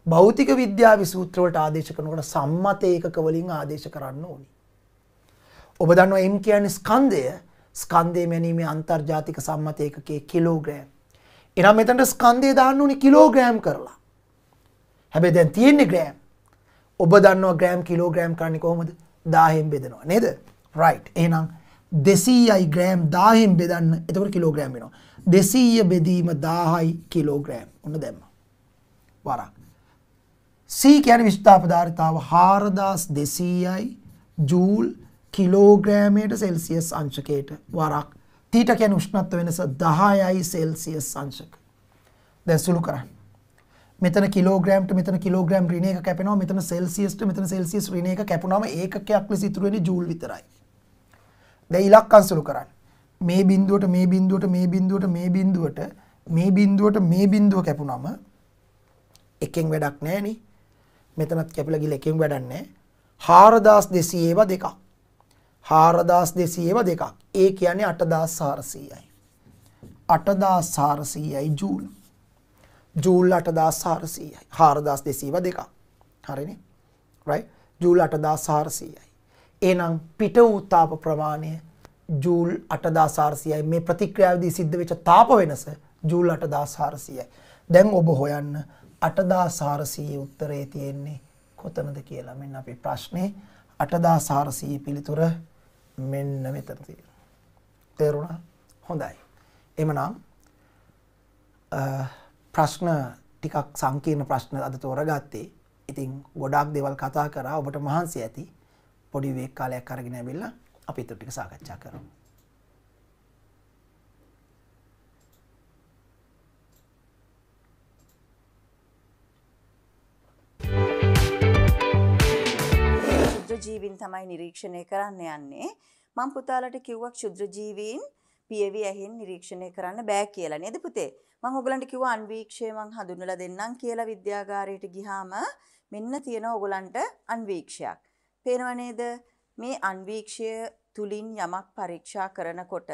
භෞතික විද්‍යාවේ සූත්‍ර වලට ආදේශ කරනකොට සම්මත ඒකක වලින් ආදේශ කරන්න ඕනි. ඔබ දන්නවා M කියන්නේ ස්කන්ධය. ස්කන්ධය මැනීමේ අන්තර්ජාතික සම්මත ඒකකයේ කිලෝග්‍රෑම්. එනම් මෙතනට ස්කන්ධය දාන්න ඕනි කිලෝග්‍රෑම් කරලා. හැබැයි දැන් තියෙන්නේ ග්‍රෑම්. ඔබ දන්නවා ග්‍රෑම් කිලෝග්‍රෑම් කරන්නේ කොහොමද? 1000ෙන් බෙදනවා නේද? right. එහෙනම් දෙසීයයි ග්‍රෑම් දාහෙන් බෙදන්න එතකට කිලෝග්‍රෑම් වෙනවා. දෙසීය බෙදීම දාහයි කිලෝග්‍රෑම් ඔන්න දැම්ම. වරක්. සීකැන විශ්ථාපධාරිතාව හාරදස් දෙසීයයි ජූල් කිලෝග්‍රෑමයට සෙල්සියස් අංශකයට වරක් තීට කැන උෂ්ණත්ව වෙනස දහයයි සෙල්සියස් සංශක. දැ සුළු කරන්න. මෙතන කිලෝග්‍රෑම්ට මෙතන කිලෝග්‍රෑම් රිනය කැපෙනවා මෙතන සෙල්සිියස්ට මෙතන සෙල්සිස් රිනය කැපුණාව ඒකයක් ලෙසිතුරුවෙන ජූල් විතරයි. දැන් ඉලක්කම් සුළු කරන්න. මේ බිඳුවට මේ බිඳුවට මේ බිඳුවට මේ බිඳුවට මේ බිඳුවට මේ බිඳුව කැපුනම එකෙන් වැඩක් නැහැ නේ. මෙතනත් කැපිලා ගිහලා එකෙන් වැඩක් නැහැ. 4200 ඒවා දෙකක්. 4200 ඒවා දෙකක්. ඒ කියන්නේ 8400යි. 8400යි ජූල්. ජූල් 8400යි. 4200 ඒවා දෙකක්. හරිනේ? right? ජූල් 8400යි. එහෙනම් පිට වූ තාප ප්‍රමාණය ජූල් 8400යි. මේ ප්‍රතික්‍රියාවේදී සිද්ධ වෙච්ච තාප වෙනස ජූල් 8400යි. දැන් ඔබ හොයන්න 8400 උත්තරේ තියෙන්නේ කොතනද කියලා. මෙන්න අපි ප්‍රශ්නේ 8400 පිළිතුර මෙන්න මෙතන තියෙනවා. තේරුණා? හොඳයි. එමනම් ප්‍රශ්න ටිකක් සංකීර්ණ ප්‍රශ්න අද තෝරගත්තේ. ඉතින් ගොඩාක් දේවල් කතා කරා. ඔබට මහන්සි ඇති. පොඩි වේක් කාලයක් අරගෙන ඇවිල්ලා අපි ඊට ටික සාකච්ඡා කරමු. ක්ෂුද්‍ර ජීවීන් තමයි නිරීක්ෂණය කරන්න යන්නේ. මම පුතාලට කිව්වා ක්ෂුද්‍ර ජීවීන් පියවි ඇහෙන් නිරීක්ෂණය කරන්න බෑ කියලා නේද පුතේ? මම ඔයගලන්ට කිව්වා අන්වීක්ෂය මං හඳුන්වලා දෙන්නම් කියලා විද්‍යාගාරයට ගිහාම මෙන්න තියෙන ඔයගලන්ට අන්වීක්ෂයක්. පේනව නේද? මේ අන්වීක්ෂය තුලින් යමක් පරීක්ෂා කරනකොට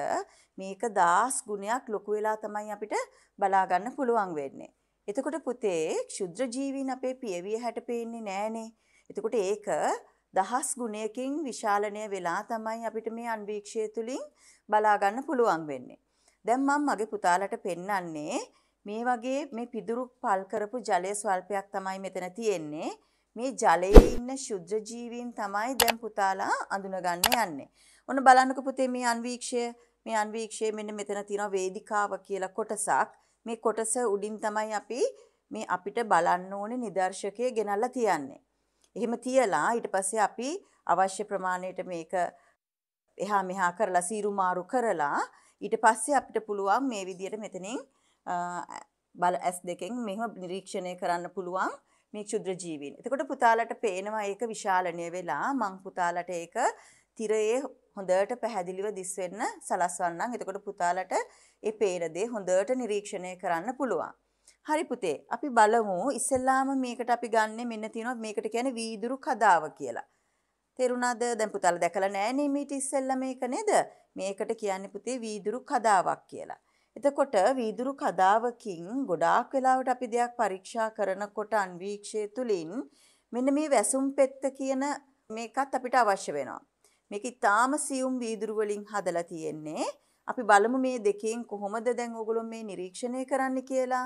මේක දාස් ගුණයක් ලොකු වෙලා තමයි අපිට බලා ගන්න පුළුවන් වෙන්නේ. එතකොට පුතේ ක්ෂුද්‍ර ජීවීන් අපේ පියවිය හැට පේන්නේ නෑනේ. එතකොට ඒක දහස් ගුණයකින් විශාලනය වෙලා තමයි අපිට මේ අන්වීක්ෂය තුලින් බලා ගන්න පුළුවන් වෙන්නේ. දැන් මම මගේ පුතාලට පෙන්වන්නේ මේ වගේ මේ පිදුරු පල් කරපු ජලය ස්වල්පයක් තමයි මෙතන තියෙන්නේ. මේ ජලයේ ඉන්න ශුද්‍ර ජීවීන් තමයි දැන් පුතාලා අඳුනගන්න යන්නේ. ඔන්න බලන්නකො පුතේ මේ අන්වීක්ෂය මේ අන්වීක්ෂයේ මෙන්න මෙතන තියෙනවා වේදිකාව කියලා කොටසක්. මේ කොටස උඩින් තමයි අපි මේ අපිට බලන්න ඕනේ නිදර්ශකය ගෙනල්ලා තියන්නේ. එහෙම තියලා ඊට පස්සේ අපි අවශ්‍ය ප්‍රමාණයට මේක එහා මෙහා කරලා සීරු මාරු කරලා ඊට පස්සේ අපිට පුළුවන් මේ විදියට මෙතනින් බල S2 කින් මෙහෙම නිරීක්ෂණය කරන්න පුළුවන් මේ ක්ෂුද්‍ර ජීවීන්. එතකොට පුතාලට පේනවා ඒක විශාලණය වෙලා මං පුතාලට ඒක තිරයේ හොඳට පැහැදිලිව දිස් වෙන්න සලස්වන්නම්. එතකොට පුතාලට ඒ පේන දේ හොඳට නිරීක්ෂණය කරන්න පුළුවන්. හරි පුතේ. අපි බලමු ඉස්සෙල්ලාම මේකට අපි ගන්නෙ මෙන්න තියෙනවා මේකට කියන්නේ වීදුරු කදාව කියලා. තේරුණාද? දැන් පුතාලා දැකලා නැහැ නේ මේක ඉස්සෙල්ලා මේක නේද? මේකට කියන්නේ පුතේ වීදුරු කදාවක් කියලා. එතකොට වීදුරු කදාවකින් ගොඩාක් වෙලාවට අපි දෙයක් පරීක්ෂා කරනකොට අන්වීක්ෂය තුලින් මෙන්න මේ වැසුම් පෙත්ත කියන මේකත් අපිට අවශ්‍ය වෙනවා. මේක ඉතාම සියුම් වීදුරු වලින් හදලා තියෙන්නේ. අපි බලමු මේ දෙකෙන් කොහොමද දැන් ඔයගොල්ලෝ මේ නිරීක්ෂණය කරන්න කියලා.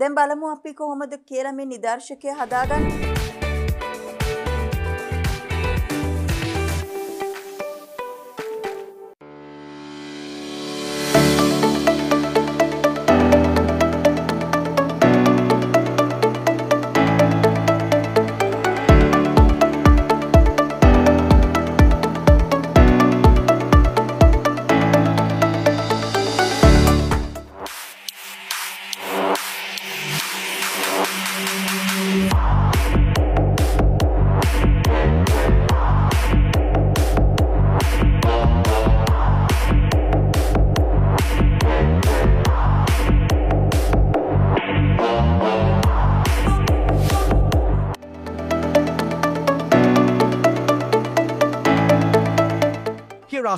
දැන් බලමු අපි කොහොමද කියලා මේ නිදර්ශකය හදාගන්නේ.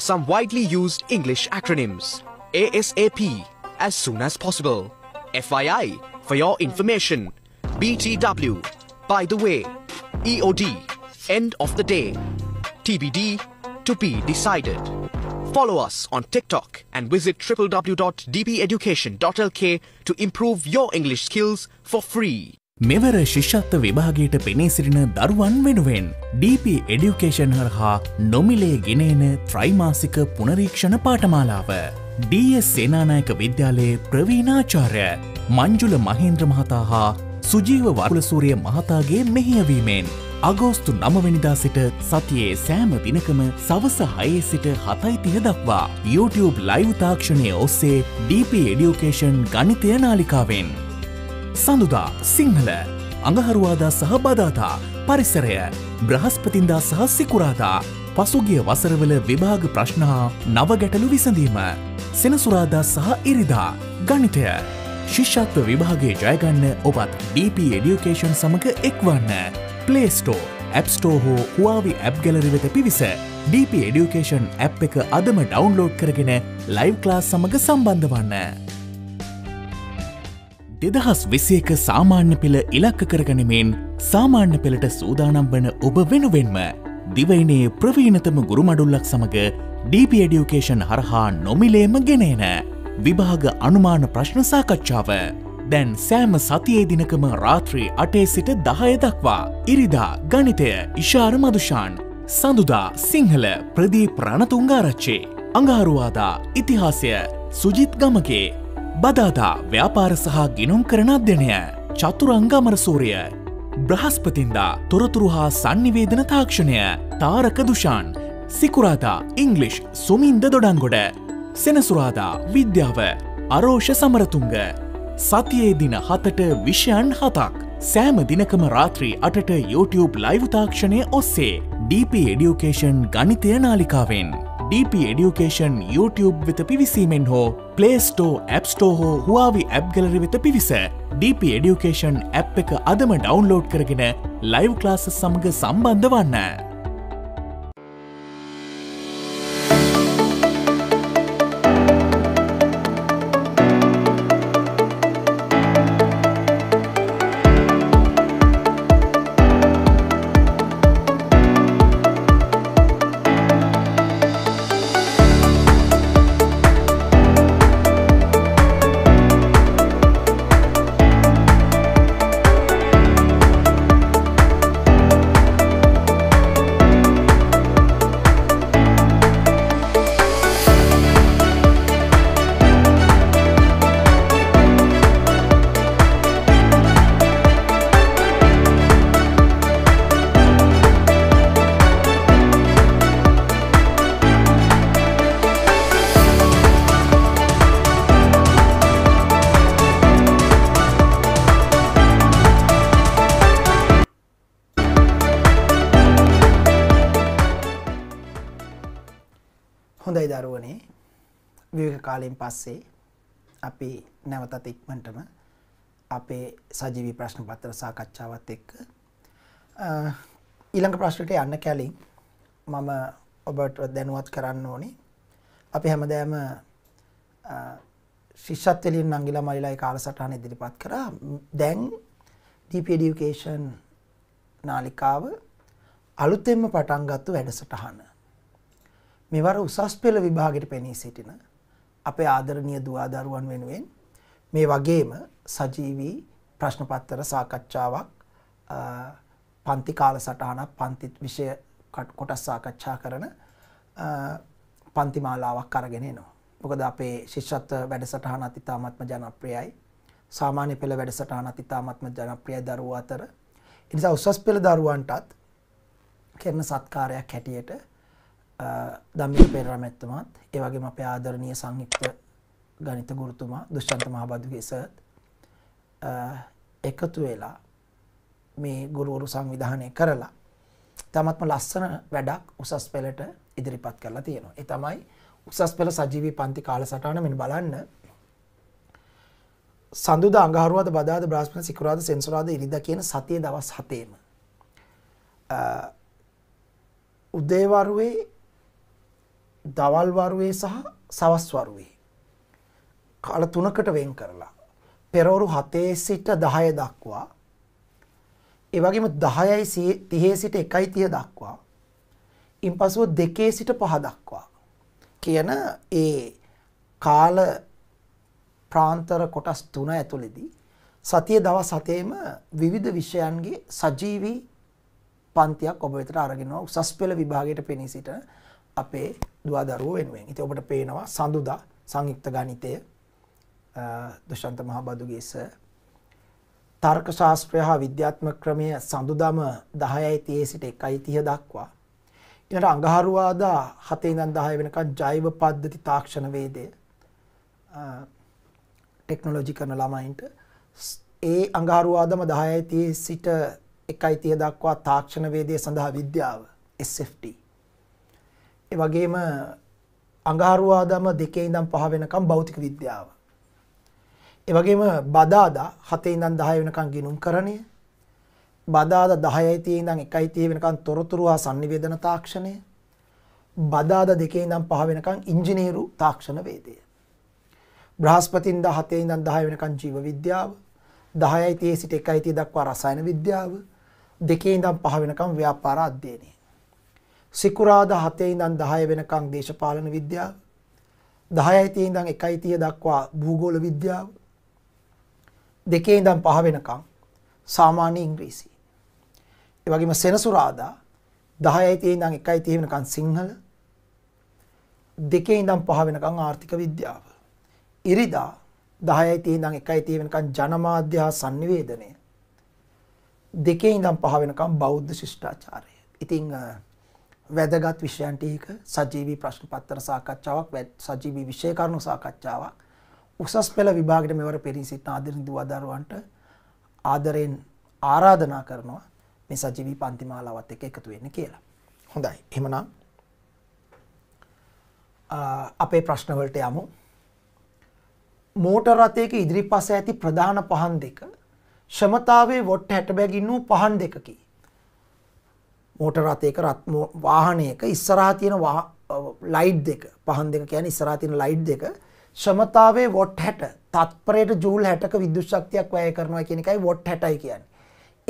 some widely used English acronyms. ASAP, as soon as possible. FYI, for your information. BTW, by the way. EOD, end of the day. TBD, to be decided. Follow us on TikTok and visit www.dbeducation.lk to improve your English skills for free. මෙවර ශිෂ්‍යත්ව විභාගයට පෙනී සිටින දරුවන් වෙනුවෙන් DP එඩියුකේෂන් හරහා නොමිලේ ගෙනේන ත්‍රයිමාසික පුනරීක්ෂණ පාඨමාලාව DS සේනානායක විද්‍යාලයේ ප්‍රවීණාචාර්ය මංජුල මහේන්ද්‍ර මහතා හා සුජීව වරුලසූරිය මහතාගේ මෙහෙයවීමෙන් අගෝස්තු 9 වෙනිදා සිට සතියේ සෑම දිනකම සවස 6 සිට 7:30 දක්වා YouTube live තාක්ෂණයේ ඔස්සේ DP Education ගණිතය නාලිකාවෙන් සඳුදා සිංහල අඟහරුවාදා සහ බදාතා පරිසරය බ්‍රහස්පතින්දා සහ සිකුරාදා පසුගිය වසරවල විභාග ප්‍රශ්නහා නව ගැටලු විසඳීම සෙනසුරාදා සහ ඉරිදා ගණිතය ශිෂ්ෂත්ව විභාගේ ජයගන්න ඔබත් DP එඩියුකේෂන් සමඟ එක්වන්න පලේස්ටෝ ඇප්ස්ටෝ හෝ හවාවි ඇප් ගැලරි වෙත පිවිස DP එඩියුකේෂන් ඇ් එක අදම ඩවන්ලෝඩ් කරගෙන ලයිව් ක්ලාස් සමඟ සම්බන්ධ වන්න. දෙදහස් විසියක සාමාන්‍ය පෙළ ඉලක්ක කරගනිමෙන් සාමාන්‍ය පෙළට සූදානම් වන ඔබ වෙනුවෙන්ම දිවයිනේ ප්‍රවීණතම ගුරුමඩුල්ලක් සමඟ DP ඩියුකේෂන් හරහා නොමිලේම ගෙනේන විභාග අනුමාන ප්‍රශ්න සාකච්ඡාව දැන් සෑම සතියේ දිනකම රාත්‍රී අටේ සිට දහය දක්වා ඉරිදා ගණිතය ඉශාර මදුෂාන් සඳුදා සිංහල ප්‍රදී ප්‍රණතුංගාරච්චේ අඟහරුවාදා ඉතිහාසය සුජිත් ගමගේ බදාදා ව්‍යාපාර සහ ගිනුම් කරන අධ්‍යනය චතුරංගමරසූරය බ්‍රහස්පතින්දා තොරතුරු හා සංනිවේදන තාක්ෂණය තාරක දුෂාන් සිකුරාදා ඉංගලිෂ් සුමින්ද දොඩන්ගොඩ සෙනසුරාදා විද්‍යාව අරෝෂ සමරතුංග සතියේ දින හතට විෂයන් හතක් සෑම දිනකම රාත්‍රී අටට YouTube ලයිවතාක්ෂණය ඔස්සේ DP එඩියුකේෂන් ගනිතය නාලිකාවෙන්. DP Education YouTube වෙත පිවිසීමෙන් හෝ පලේස්ටෝ ඇප්ස්ටෝ හෝ හවාවි ඇප්ගලරි වෙත පිවිස DP Education ඇ් එක අදම ඩවන්ලෝඩ් කරගෙන ලයිව් ක්ලාස සමඟ සම්බන්ධ වන්න. දරුවනේ විවේක කාලයෙන් පස්සේ අපි නැවතත් ඉක්මනටම අපේ සජීවී ප්‍රශ්න පත්‍ර සාකච්ඡාවත් එක්ක ඊළඟ ප්‍රශ්නට යන්න කලින් මම ඔබට දැනුවත් කරන්න ඕනේ අපි හැමදාම ශිෂ්‍යත්වලින් නංගිලා මලිලා ඒ කාලසටහන ඉදිරිපත් කරා දැන් DP education නාලිකාව අලුතෙන්ම පටන් ගත්ත වැඩසටහන මෙවර උසස් පෙළ විභාගයට පෙනී සිටින අපේ ආදරණීය දුවා දරුවන් වෙනුවෙන් මේ වගේම සජීවී ප්‍රශ්න පත්තර සාකච්ඡාවක් පන්ති කාල සටහනක් පන්ති විෂය කොටස් සාකච්ඡා කරන පන්ති මාලාවක් අරගෙන එනවා. මොකද අපේ ශිෂ්‍යත්ව වැඩසටහනත් ඉතාමත්ම ජනප්‍රියයි. සාමාන්‍ය පෙළ වැඩසටහනත් ඉතාමත්ම ජනප්‍රියයි දරුවෝ අතර. ඒ නිසා උසස් පෙළ දරුවන්ටත් කරන සත්කාරයක් හැටියට ධම්මික පෙරරමැත්තමත් ඒ වගේම අපේ ආදරණීය සංයුක්ත ගණිත ගුරුතුමා දුෂ්යන්ත මහබදුගේ සර්ත් එකතු වෙලා මේ ගුරුවරු සංවිධානය කරලා තමත්ම ලස්සන වැඩක් උසස් පෙළට ඉදිරිපත් කරලා තියෙනවා. ඒ තමයි උසස් පෙළ සජීවී පන්ති කාලසටහන මෙන්න බලන්න. සඳුදා අඟහරුවාද බදාද බ්‍රහස්පති සිකුරාද සෙන්සුරාද ඉරිදා කියන සතිය දවස් 7ේම උදේවරුේ දවල් වරුවේ සහ සවස් වරුවේ කාල තුනකට වෙන් කරලා පෙරවරු 7 සිට 10 දක්වා ඒ වගේම 10යි 30 සිට 1යි 30 දක්වා ඉන්පසුව 2 සිට 5 දක්වා කියන ඒ කාල ප්‍රාන්තර කොටස් තුන ඇතුළේදී සතිය දවස් හතේම විවිධ විෂයන්ගේ සජීවී පන්තියක් ඔබ වෙතට අරගෙනවා උසස් පෙළ විභාගයට පෙනී සිටින අපේ දුවදරුව වෙනුවෙන්. ඉතින් ඔබට පේනවා සඳුදා සංයුක්ත ගණිතය දුෂ්‍යන්ත මහබදුගේ සර් තර්ක ශාස්ත්‍රය හා විද්‍යාත්මක ක්‍රමය සඳුදම 10:30 සිට 1:30 දක්වා ඊට අඟහරුවාදා 7 ඉඳන් 10 වෙනකන් ජෛව පද්ධති තාක්ෂණ වේදය ටෙක්නොලොජි කරන ළමයින්ට ඒ අඟහරුවාදම 10:30 සිට 1:30 දක්වා තාක්ෂණ වේදය සඳහා විද්‍යාව SFT ඒ වගේම අඟහරුවාදම දෙකේ ඉඳන් පහ වෙනකම් භෞතික විද්‍යාව. ඒ වගේම බදාදා හතේ ඉඳන් 10 වෙනකම් ගිණුම් කරණය. බදාදා 10යි 30 ඉඳන් 1යි 30 වෙනකම් තොරතුරු හා sannivedana තාක්ෂණය. බදාදා දෙකේ ඉඳන් පහ වෙනකම් ඉංජිනේරු තාක්ෂණ වේදය. බ්‍රහස්පතින්දා හතේ ඉඳන් 10 වෙනකම් ජීව විද්‍යාව. 10යි 30 සිට 1යි 30 දක්වා රසායන විද්‍යාව. දෙකේ ඉඳන් පහ වෙනකම් ව්‍යාපාර අධ්‍යයනය. සිකුරාදා 7 ඉඳන් 10 වෙනකන් දේශපාලන විද්‍යාව 10:30 ඉඳන් 1:30 දක්වා භූගෝල විද්‍යාව 2 ඉඳන් 5 වෙනකන් සාමාන්‍ය ඉංග්‍රීසි ඒ වගේම සෙනසුරාදා 10:30 ඉඳන් 1:30 වෙනකන් සිංහල 2 ඉඳන් 5 වෙනකන් ආර්ථික විද්‍යාව ඉරිදා 10:30 ඉඳන් 1:30 වෙනකන් ජනමාධ්‍ය හා sannivedanaya 2 ඉඳන් 5 වෙනකන් බෞද්ධ ශිෂ්ටාචාරය ඉතින් වැදගත් විෂයන්ට ඒක සජීවී ප්‍රශ්න පත්තර සාකච්ඡාවක් සජීවී විෂය කරුණු සාකච්ඡාවක් උසස් පෙළ විභාගයට මෙවර පෙරී සිටින ආදරණීය දුවදරුවන්ට ආදරෙන් ආරාධනා කරනවා මේ සජීවී පන්ති මාලාවත් එක්ක එකතු වෙන්න කියලා. හොඳයි. එහෙමනම් අපේ ප්‍රශ්න වලට යමු. මෝටර් රථයක ඉදිරිපස ඇති ප්‍රධාන පහන් දෙක ක්ෂමතාවයේ වොට් 60 බැගින් වූ පහන් දෙකකි. මෝටර රථයක රත් වාහනයක ඉස්සරහා තියෙන ලයිට් දෙක පහන් දෙක කියන්නේ ඉස්සරහා තියෙන ලයිට් දෙක ක්ෂමතාවයේ වොට් 60 තත්පරයට ජූල් 60ක විදුලි ශක්තියක් වැය කරනවා කියන එකයි වොට් 60යි කියන්නේ.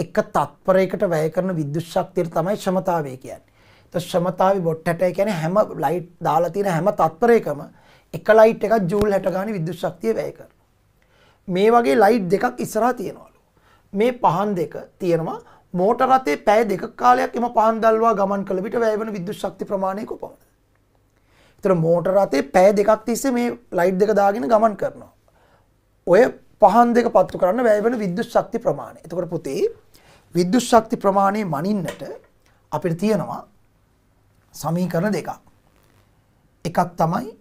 එක තත්පරයකට වැය කරන විදුලි ශක්තිය තමයි ක්ෂමතාවය කියන්නේ. ඒත් ක්ෂමතාවේ වොට් 60 කියන්නේ හැම ලයිට් දාලා තියෙන හැම තත්පරයකම එක ලයිට් එකක් ජූල් 60 ගානේ විදුලි ශක්තිය වැය කරනවා. මේ වගේ ලයිට් දෙකක් ඉස්සරහා තියෙනවලු. මේ පහන් දෙක තියෙනවා මෝටර රථයේ පැය දෙකක කාලයක් එම පහන් දල්වා ගමන් කළ විට වැය වෙන විද්‍යුත් ශක්ති ප්‍රමාණය කොපමණද? ඒතර මෝටර රථයේ පැය දෙකක් තිස්සේ මේ ලයිට් දෙක දාගෙන ගමන් කරනවා. ඔය පහන් දෙක පත්තු කරන්න වැය වෙන විද්‍යුත් ශක්ති ප්‍රමාණය. එතකොට පුතේ විද්‍යුත් ශක්ති ප්‍රමාණය මනින්නට අපිට තියෙනවා සමීකරණ දෙකක්. එකක් තමයි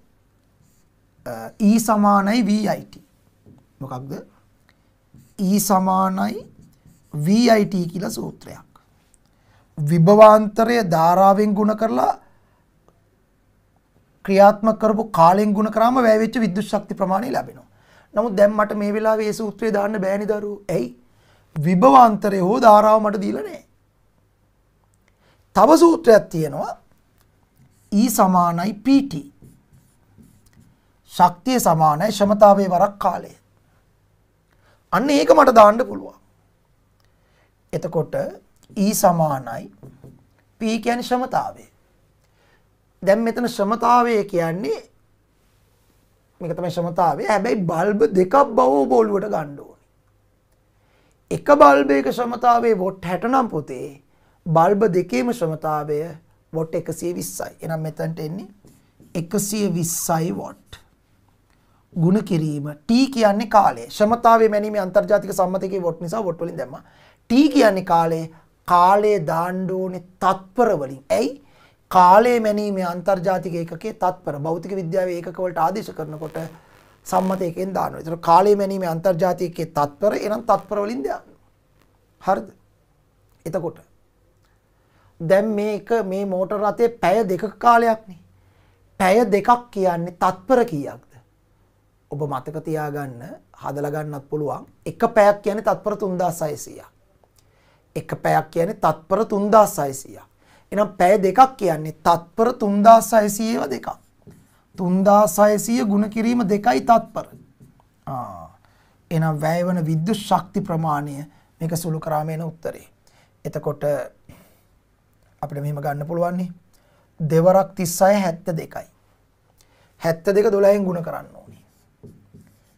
E සමානයි VIT. මොකක්ද? E සමානයි VIT කියලා සූත්‍රයක්. විභවාන්තරය ධාරාවෙන් ගුණ කරලා ක්‍රියාත්මක කරපු කාලෙන් ගුණ කරාම වැය වෙච්ච විද්‍යුත් ශක්ති ප්‍රමාණය ලැබෙනවා. නමුත් දැන් මට මේ වෙලාවේ ඒ සූත්‍රය දාන්න බෑනේ දරුවෝ. ඇයි? විභවාන්තරය හෝ ධාරාව මට දීලා නැහැ. තව සූත්‍රයක් තියෙනවා. E සමානයි PT. ශක්තිය සමානයි ශමතාවයේ වරක් කාලය. අන්න ඒක මට දාන්න පුළුවන්. එතකොට E සමානයි P කියන්නේ ශ්‍රමතාවය. දැන් මෙතන ශ්‍රමතාවය කියන්නේ මේක තමයි ශ්‍රමතාවය. හැබැයි බල්බ දෙකක් බව බෝලුවට ගන්න ඕනේ. එක බල්බයක ශ්‍රමතාවයේ වොට් 60 නම් පුතේ බල්බ දෙකේම ශ්‍රමතාවය වොට් 120යි. එහෙනම් මෙතනට එන්නේ 120යි වොට්. ಗುಣ කිරීම T කියන්නේ කාලය. ශ්‍රමතාවය මැනීමේ අන්තර්ජාතික සම්මතකයේ වොට් නිසා වොට් වලින් දැම්මා. ටී කියන්නේ කාලේ කාලය දාන්න ඕනේ තත්පර වලින්. ඇයි? කාලය මැනීමේ අන්තර්ජාතික ඒකකයේ තත්පර භෞතික විද්‍යාවේ ඒකක වලට ආදේශ කරනකොට සම්මත එකෙන් දානවා. ඒතර කාලය මැනීමේ අන්තර්ජාතිකයේ තත්පර එනම් තත්පර වලින් දානවා. හරිද? එතකොට දැන් මේක මේ මෝටර රථයේ පැය දෙකක කාලයක් නේ. පැය දෙකක් කියන්නේ තත්පර කීයක්ද? ඔබ මතක තියාගන්න හදලා ගන්නත් පුළුවන්. එක පැයක් කියන්නේ තත්පර 3600ක්. එක පැයක් කියන්නේ තත්පර 3600ක්. එහෙනම් පැය දෙකක් කියන්නේ තත්පර 3600ව දෙකක්. 3600 ගුණ කිරීම දෙකයි තත්පර. ආ. එහෙනම් වැය වෙන විද්‍යුත් ශක්ති ප්‍රමාණය මේක සුළු කරාම එන උත්තරේ. එතකොට අපිට මෙහෙම ගන්න පුළුවන් නේ. දෙවරක් 36 72යි. 72 12ෙන් ගුණ කරන්න ඕනේ.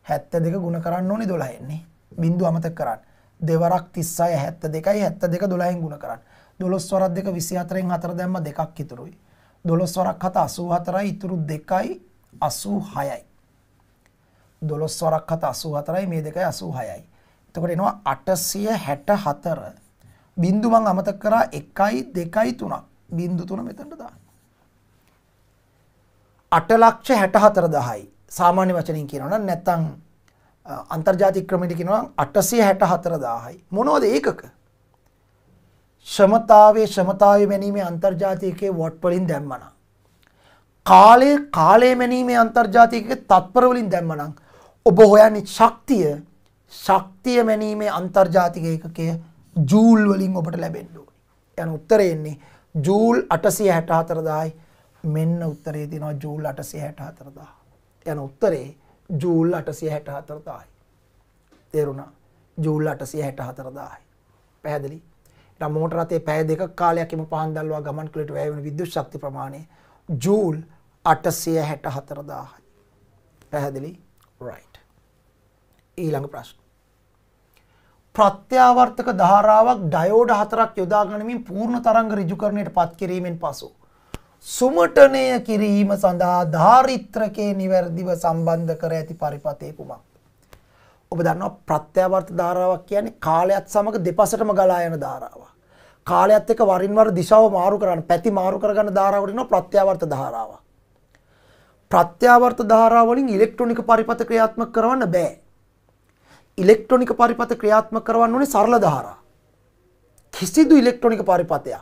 72 ගුණ කරන්න ඕනේ 12ෙන් නේ. බිඳුව අමතක කරන්න. දෙවරක් 66 72යි 72 12න් ගුණ කරන්න. 12 වරක් දෙක 24න් 4 දැම්ම දෙකක් ඉතුරුයි. 12 වරක් 7 84යි ඉතුරු 2යි 86යි. 12 වරක් 7 84යි මේ දෙකයි 86යි. එතකොට එනවා 864. බින්දු මං අමතක කරා 1යි 2යි 3ක්. බින්දු 3 මෙතනට දාන්න. 8 ලක්ෂ 64000යි. සාමාන්‍ය වචනින් කියනවනම් නැත්තම් අන්තර්ජාතික ක්‍රමයට කියනවා 864000යි. මොනවද ඒකක? ශ්‍රමතාවයේ ශ්‍රමතාවය මැනීමේ අන්තර්ජාතිකයේ වොට් වලින් දැම්මනම් කාලය කාලය මැනීමේ අන්තර්ජාතිකයේ තත්පර වලින් දැම්මනම් ඔබ හොයන්නේ ශක්තිය ශක්තිය මැනීමේ අන්තර්ජාතික ඒකකය ජූල් වලින් ඔබට ලැබෙන්න ඕනේ. යන උත්තරේ එන්නේ ජූල් 864000යි. මෙන්න උත්තරේ දෙනවා ජූල් 864000. යන උත්තරේ ජූල් අටසිය හැට හතරදායි. තේරුණා ජූල් අටසිය හැට හතරදායි. පැහැදිලි එට මෝට රතේ පැය දෙක කාලයක්ම පහන්දල්වා ගමන් කළට වැෑවෙන විදු ශක්ති ප්‍රමාණය ජූල් අටසිය හැට හතරදාහයි. පැහැදිලි රයි්. ඊළඟ ප්‍රශ්න. ප්‍රත්‍යාවර්තක ධාරාවක් ඩයෝඩ හතරක් යොදාගනමින් පූර්ණ තරංග රිජුකරණයට පත් කිරීමෙන් පසු. සුමටනය කිරීම සඳහා ධාරිත්‍රකේ නිවැරදිව සම්බන්ධ කර ඇති පරිපතය කුමක්. ඔබ දන්නවා ප්‍රත්‍යවර්ත ධාරාවක් කියන්නේ කාලයත් සමඟ දෙපසටම ගලා යන ධාරාව. කාලයත් එක වරින්වර දිශාව මාරු කරන්න පැති මාරු කරගන්න ධාරාවට නෝ ප්‍රත්‍යවර්ත ධාරාව. ප්‍රත්‍යවර්ත ධාරාවලින් ඉලෙක්ට්‍රොනික පරිපත ක්‍රියාත්මක කරවන්න බෑ. ඉලෙක්ට්‍රොනික පරිපත ක්‍රියාත්මක කරවන්න ඕනේ සරල ධාරා. කිසිදු ඉලෙක්ට්‍රොනික පරිපතයක්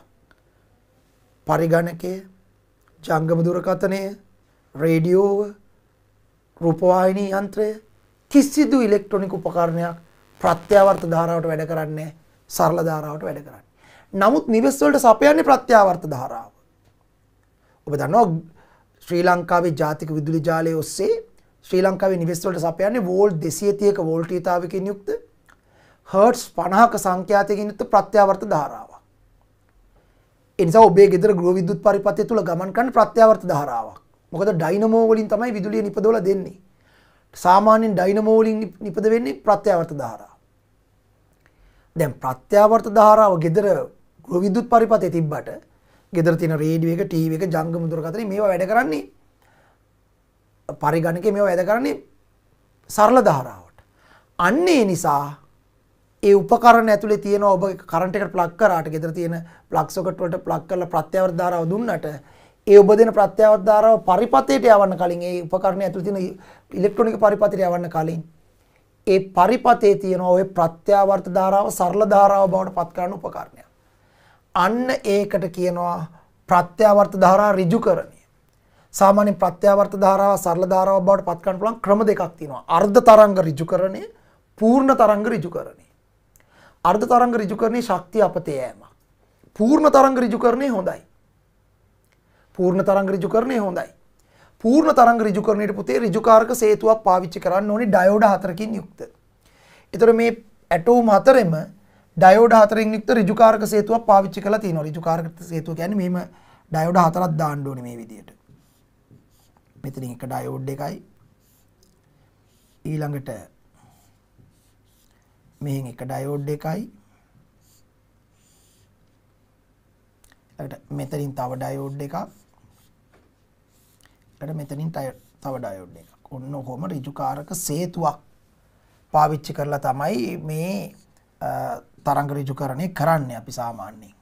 පරිගණකයේ ජංගම දුරකථනය රේඩියෝව රූපවාහිනී යන්ත්‍රය කිසිදු ඉලෙක්ට්‍රොනික උපකරණයක් ප්‍රත්‍යාවර්ත ධාරාවට වැඩ කරන්නේ සරල ධාරාවට වැඩ කරන්නේ. නමුත් නිවෙස් වලට සපයන්නේ ප්‍රත්‍යාවර්ත ධාරාව. ඔබ දන්නවා ශ්‍රී ලංකාවේ ජාතික විදුලි ජාලය ඔස්සේ ශ්‍රී ලංකාවේ නිවෙස් වලට සපයන්නේ වෝල්ට් 230ක වෝල්ටීයතාවකින් යුක්ත හර්ට්ස් 50ක සංඛ්‍යාතයකින් යුක්ත ප්‍රත්‍යාවර්ත ධාරාව. එනිසා ඔබේ ගෙදර ගෘහ විදුලිය පරිපථය තුල ගමන් කරන ප්‍රත්‍යවර්ත ධාරාවක්. මොකද ඩයිනමෝ වලින් තමයි විදුලිය නිපදවලා දෙන්නේ. සාමාන්‍යයෙන් ඩයිනමෝ වලින් නිපද වෙන්නේ ප්‍රත්‍යවර්ත ධාරාව. දැන් ප්‍රත්‍යවර්ත ධාරාව ගෙදර ගෘහ විදුලිය පරිපථය තිබ්බට ගෙදර තියෙන රේඩියෝ එක, ටීවී එක, ජංගම දුරකථන මේවා වැඩ කරන්නේ පරිගණකේ මේවා වැඩ කරන්නේ සරල ධාරාවට. අන්නේ නිසා ඒ උපකරණ ඇතුලේ තියෙන ඔබ කරන්ට් එකට ප්ලග් කරාට ගෙදර තියෙන ප්ලග් සොකට් වලට ප්ලග් කරලා ප්‍රත්‍යවර්ත ධාරාව දුන්නට ඒ ඔබ දෙන ප්‍රත්‍යවර්ත ධාරාව පරිපථයට යවන්න කලින් ඒ උපකරණය ඇතුලේ තියෙන ඉලෙක්ට්‍රොනික පරිපථයට යවන්න කලින් ඒ පරිපථයේ තියෙන ওই ප්‍රත්‍යවර්ත ධාරාව සරල ධාරාව බවට පත් කරන උපකරණයක්. අන්න ඒකට කියනවා ප්‍රත්‍යවර්ත ධාරා ඍජුකරණය. සාමාන්‍යයෙන් ප්‍රත්‍යවර්ත ධාරාව සරල ධාරාව බවට පත් කරන්න පුළුවන් ක්‍රම දෙකක් තියෙනවා. අර්ධ තරංග ඍජුකරණය, පූර්ණ තරංග ඍජුකරණය. අර්ධ තරංග ඍජුකරණයේ ශක්තිය අපතේ යෑම. පූර්ණ තරංග ඍජුකරණය හොඳයි. පූර්ණ තරංග ඍජුකරණය හොඳයි. පූර්ණ තරංග ඍජුකරණයට පුතේ ඍජුකාරක සේතුවක් පාවිච්චි කරන්න ඕනේ ඩයෝඩ් හතරකින් යුක්ත. ඒතර මේ ඇටෝම් හතරෙම ඩයෝඩ් හතරෙන් යුක්ත ඍජුකාරක සේතුවක් පාවිච්චි කරලා තියෙනවා. ඍජුකාරක සේතුව කියන්නේ මෙහෙම ඩයෝඩ් හතරක් දාන්න ඕනේ මේ විදියට. මෙතනින් එක ඩයෝඩ් එකයි ඊළඟට මෙහෙන් එක ඩයෝඩ් එකයි ඊට මෙතනින් තව ඩයෝඩ් එකක් ඊට මෙතනින් තව ඩයෝඩ් එකක් ඔන්න කොහොම ඍජුකාරක සේතුවක් පාවිච්චි කරලා තමයි මේ තරංග ඍජුකරණය කරන්නේ අපි සාමාන්‍යයෙන්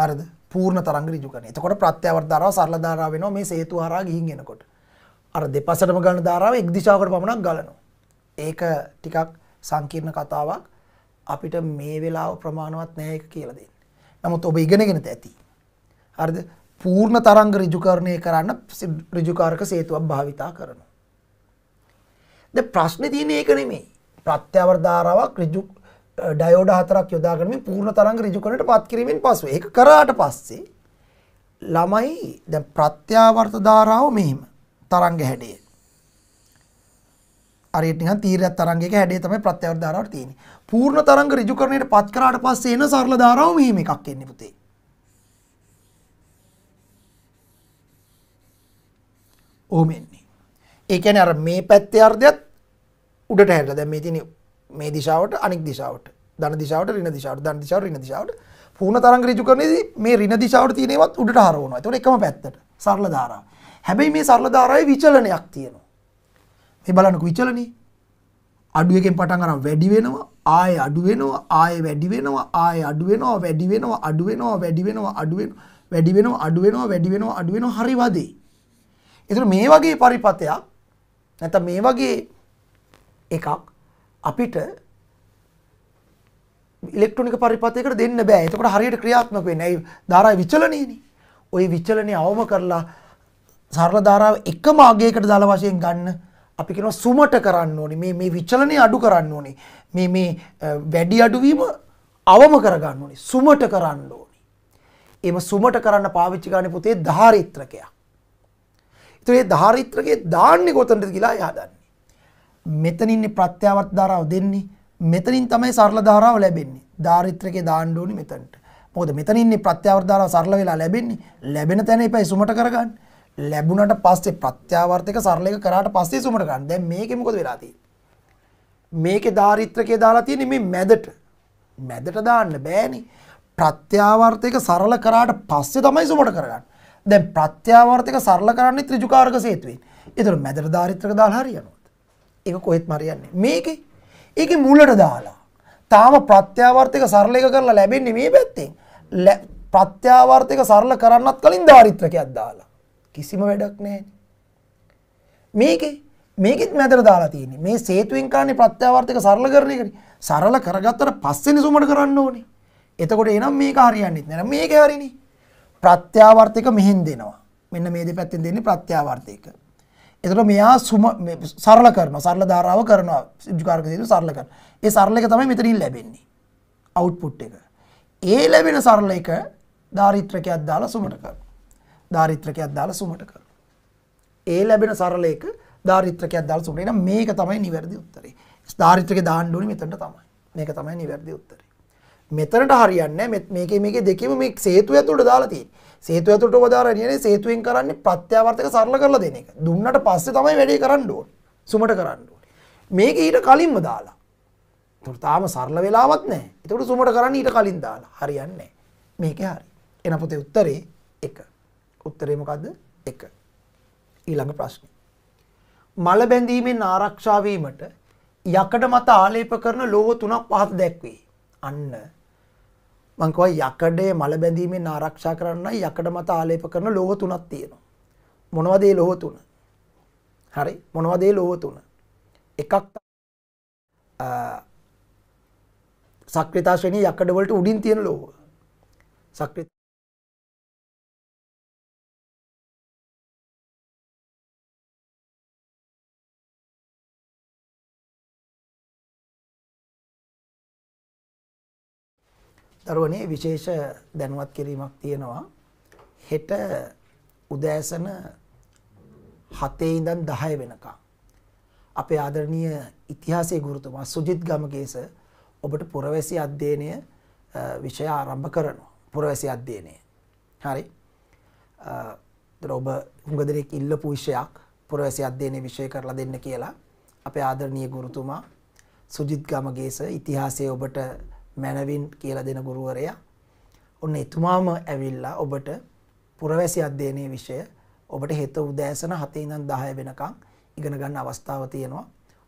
හරිද පූර්ණ තරංග ඍජුකරණය එතකොට ප්‍රත්‍යවර්ත ධාරාව සරල ධාරාව වෙනවා මේ සේතු හරහා ගිහින් එනකොට අර දෙපසටම ගන්න ධාරාව එක් දිශාවකට පමණක් ගලනවා ඒක ටිකක් සංකීර්ණ කතාවක් අපිට මේ වෙලාව ප්‍රමාණවත් නැහැ ඒක කියලා දෙන්න. නමුත් ඔබ ඉගෙනගෙන ඇති. හරිද? පූර්ණ තරංග ඍජුකරණය කරන්න ඍජුකාරක සේතුවක් භාවිතා කරනවා. දැන් ප්‍රශ්නේ තියෙන්නේ ඒක නෙමෙයි. ප්‍රත්‍යවර ධාරාවක් ඍජු ඩයෝඩ හතරක් යොදා කරමින් පූර්ණ තරංග ඍජුකරණයට පත් කිරීමෙන් පස්සේ ඒක කරාට පස්සේ ළමයි දැන් ප්‍රත්‍යවර්ත ධාරාව මෙහිම තරංග හැඩයේ හරියට නිකන් තීරයක් තරංගයක හැඩය තමයි ප්‍රත්‍යවර්ත ධාරාවට තියෙන්නේ. පූර්ණ තරංග ඍජුකරණයට පත් කරාට පස්සේ එන සරල ධාරාව මෙහෙම එකක් එන්නේ පුතේ. ඕම එන්නේ. ඒ කියන්නේ අර මේ පැත්තේ අර්ධයත් උඩට හැරලා දැන් මේ තියෙන මේ දිශාවට අනික් දිශාවට ධන දිශාවට ඍණ දිශාවට ධන දිශාවට ඍණ දිශාවට පූර්ණ තරංග ඍජු කරන්නේදී මේ ඍණ දිශාවට තියෙන ඒවත් උඩට හරවනවා. ඒතකොට එකම පැත්තට සරල ධාරාව. හැබැයි මේ සරල ධාරාවේ විචලනයක් තියෙනවා. මේ බලන්නකෝ විචලනේ අඩු එකෙන් පටන් අරන් වැඩි වෙනවා ආය අඩු වෙනවා ආය වැඩි වෙනවා ආය අඩු වෙනවා වැඩි වෙනවා අඩු වෙනවා වැඩි වෙනවා අඩු වෙනවා වැඩි වෙනවා අඩු වෙනවා වැඩි වෙනවා අඩු වෙනවා හරි වදේ. ඒතර මේ වගේ පරිපතයක් නැත්නම් මේ වගේ එකක් අපිට ඉලෙක්ට්‍රොනික පරිපතයකට දෙන්න බෑ. එතකොට හරියට ක්‍රියාත්මක වෙන්නේ. ඒ ධාරාවේ විචලනයනේ. ওই විචලනය අවම කරලා සරල ධාරාව එකම අගයකට දාලා වශයෙන් ගන්න අපි කෙන සුමට කරන්න ඕනි මේ මේ විචලනය අඩු කරන්න ඕනි මේ මේ වැඩි අඩුවීම අවම කරගන්න ඕනි සුමට කරන්න ඕනි. එම සුමට කරන්න පාවිච්චිකාන පුතේ ධාරිත්‍රකයක්. ඉතුේ ධාරිත්‍රගේ දාන්නෙ ගොතන්ට කියලා යහදන්නේ. මෙතනින්නේ ප්‍රත්‍යාවත් ධාරාව දෙන්නේ මෙතනින් තමයි සරල ධාරාව ලැබෙන්නේ ධාරිත්‍රකේ දාණ්ඩෝනි මෙතන්ට මොද මෙතනින්නේ ප්‍රත්‍යාවර්ධාරාව සරල වෙලා ලැබෙන්නේ ලැබෙන තැන එපයි සුමට කරගන්න ලැබුණට පස්සේ ප්‍රත්‍යාවර්තක සරලක කරාට පස්සේ සුමට ගන්න. දැන් මේකේ මොකද වෙලා තියෙන්නේ? මේකේ ධාරිත්‍රකයේ දාලා තියෙන්නේ මේ මැදට. මැදට දාන්න බෑනේ. ප්‍රත්‍යාවර්තක සරල කරාට පස්සේ තමයි සුමට කරගන්න. දැන් ප්‍රත්‍යාවර්තක සරල කරන්නේ ත්‍රිජුකාරක සේතුවෙන්. ඒතර මැදට ධාරිත්‍රක දාලා හරියනවද? ඒක කොහෙත්ම හරියන්නේ. මේකේ ඒකේ මුලට දාලා. තාම ප්‍රත්‍යාවර්තක සරලක කරලා ලැබෙන්නේ මේ පැත්තෙන්. ප්‍රත්‍යාවර්තක සරල කරන්නත් කලින් ධාරිත්‍රකයක් දාලා. කිසිම වැඩක් නැහැ. මේකේ මේකෙත් මැදට දාලා තියෙන්නේ. මේ සේතුවෙන් කරන්නේ ප්‍රත්‍යාවර්තික සරලකරණය කරේ. සරල කරගත්තට පස්සේනේ සුමඩ කරන්න ඕනේ. එතකොට එනම් මේක හරියන්නේ නැහැ. මේක හරිනේ. ප්‍රත්‍යාවර්තික මෙහෙන් දෙනවා. මෙන්න මේ දෙපැත්තෙන් දෙන්නේ ප්‍රත්‍යාවර්තික. එතකොට මෙයා සුම සරල කරනවා. සරල ධාරාව කරනවා. සිද්ධාර්ග සේතුව සරල කරනවා. ඒ සරල එක තමයි මෙතනින් ලැබෙන්නේ. අවුට්පුට් එක. ඒ ලැබෙන සරල එක ධාරිත්‍රකයක් දාලා සුමඩ කරනවා. ධාරිත්‍රකයක් දාලා සුමට කරනවා. ඒ ලැබෙන සරලයක ධාරිත්‍රකයක් දාලා සුමට. එහෙනම් මේක තමයි නිවැරදි උත්තරේ. ධාරිත්‍රකේ දාන්න ඕනේ මෙතනට තමයි. මේක තමයි නිවැරදි උත්තරේ. මෙතනට හරියන්නේ නැහැ. මේකේ මේකේ දෙකේම මේ හේතු ඇතුළට දාලා තියෙන්නේ. හේතු ඇතුළට ඔබ දාලා කියන්නේ හේතුෙන් කරන්නේ ප්‍රත්‍යාවර්තක සරල කරලා දෙන එක. දුන්නට පස්සේ තමයි වැඩේ කරන්න ඕනේ. සුමට කරන්න ඕනේ. මේක ඊට කලින්ම දාලා. ඒතකොට තාම සරල වෙලාවක් නැහැ. ඒතකොට සුමට කරන්නේ ඊට කලින් දාලා. හරියන්නේ නැහැ. මේකේ හරි. එන පොතේ උත්තරේ 1 උත්තරේ මොකද්ද? 1. ඊළඟ ප්‍රශ්නේ. මල බැඳීමෙන් ආරක්ෂා වීමට යකඩ මත ආලේප කරන ලෝහ තුනක් පහත දැක්වේ. අන්න මං කියවා යකඩේ මල බැඳීමෙන් ආරක්ෂා කරන්න යකඩ මත ආලේප කරන ලෝහ තුනක් තියෙනවා. මොනවද ඒ ලෝහ තුන? හරි මොනවද ඒ ලෝහ තුන? එකක් සක්‍රියතා ශ්‍රේණිය යකඩ වලට උඩින් තියෙන ලෝහ. සක්‍රිය දරුවනේ විශේෂ දැනුවත් කිරීමක් තියෙනවා. හෙට උදෑසන 7 ඉඳන් 10 වෙනකම් අපේ ආදරණීය ඉතිහාසයේ ගුරුතුමා සුජිත් ගමකේස ඔබට පුරවැසි අධ්‍යයනය විෂය ආරම්භ කරනවා. පුරවැසි අධ්‍යයනය. හරි. අ ඔබ හුඟ දෙනෙක් ඉල්ලපු විෂයක් පුරවැසි අධ්‍යයනයේ විෂය කරලා දෙන්න කියලා අපේ ආදරණීය ගුරුතුමා සුජිත් ගමගේස ඉතිහාසයේ ඔබට මැනවින් කියලා දෙන ගුරුවරයා ඔන්න එතුමාම ඇවිල්ලා ඔබට පුරවැසි අධ්‍යයනයේ විෂය ඔබට හෙත උදෑසන 7 ඉඳන් 10 වෙනකම් ඉගෙන ගන්න අවස්ථාව තියෙනවා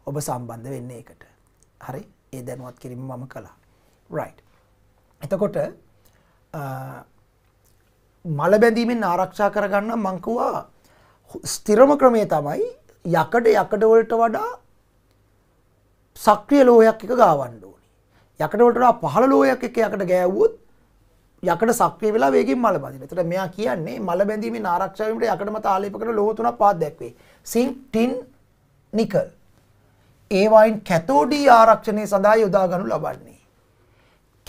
ඔබ සම්බන්ධ වෙන්න ඒකට. හරි ඒ දැනුවත් කිරීම මම කළා. right. එතකොට මල බැඳීමෙන් ආරක්ෂා කරගන්න මංකුවා ස්ථිරම ක්‍රමය තමයි යකඩ යකඩ වලට වඩා සක්‍රිය ලෝහයක් එක ගාවන්න ඕන. යකටවලටා පහළ ලෝයක් එක යකට ගෑවුත් යකට සක්්‍රී වෙලා වේගින් මල බදින එතට මෙයා කියන්නේ මල බැඳීම ආරක්ෂාවීමට යකටම තාලිපකට ලෝතුන පාත් දැක්වේ සිං ටින් නිකල් ඒවයින් කැතෝඩී ආරක්ෂණය සඳහා යොදාගනු ලබන්නේ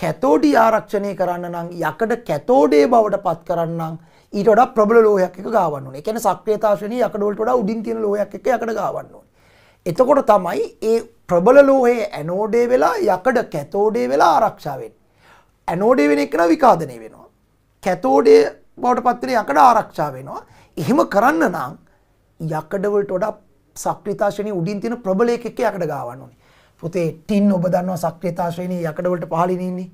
කැතෝඩී ආරක්ෂණය කරන්න නම් යකට කැතෝඩේ බවට පත් කරන්නම් ඊට වඩා ප්‍රබල ලෝහයක් එක ගාවන්න ඕනේ. ඒ කියන්නේ සක්‍රියතාවශ්‍රේණිය යකඩ වලට වඩා උඩින් තියෙන ලෝහයක් එක යකඩ ගාවන්න ඕනේ. එතකොට තමයි ඒ ප්‍රබල ලෝහයේ ඇනෝඩේ වෙලා යකඩ කැතෝඩේ වෙලා ආරක්ෂාවෙන්. ඇනෝඩේ වෙන එකන විකාදනය වෙනවා. කැතෝඩේ බවට පත්තරේ යකඩ ආරක්ෂා වෙනවා. එහෙම කරන්න නම් යකඩවලට වඩා සක්‍රිතාශනය උඩින් තින ප්‍රබලයක එක යකඩ ගාවන්න ඕනේ. පුතේ ටින් ඔබ දන්නවා සක්‍රිතාශයනී යකඩවලට පහලිනන්නේ.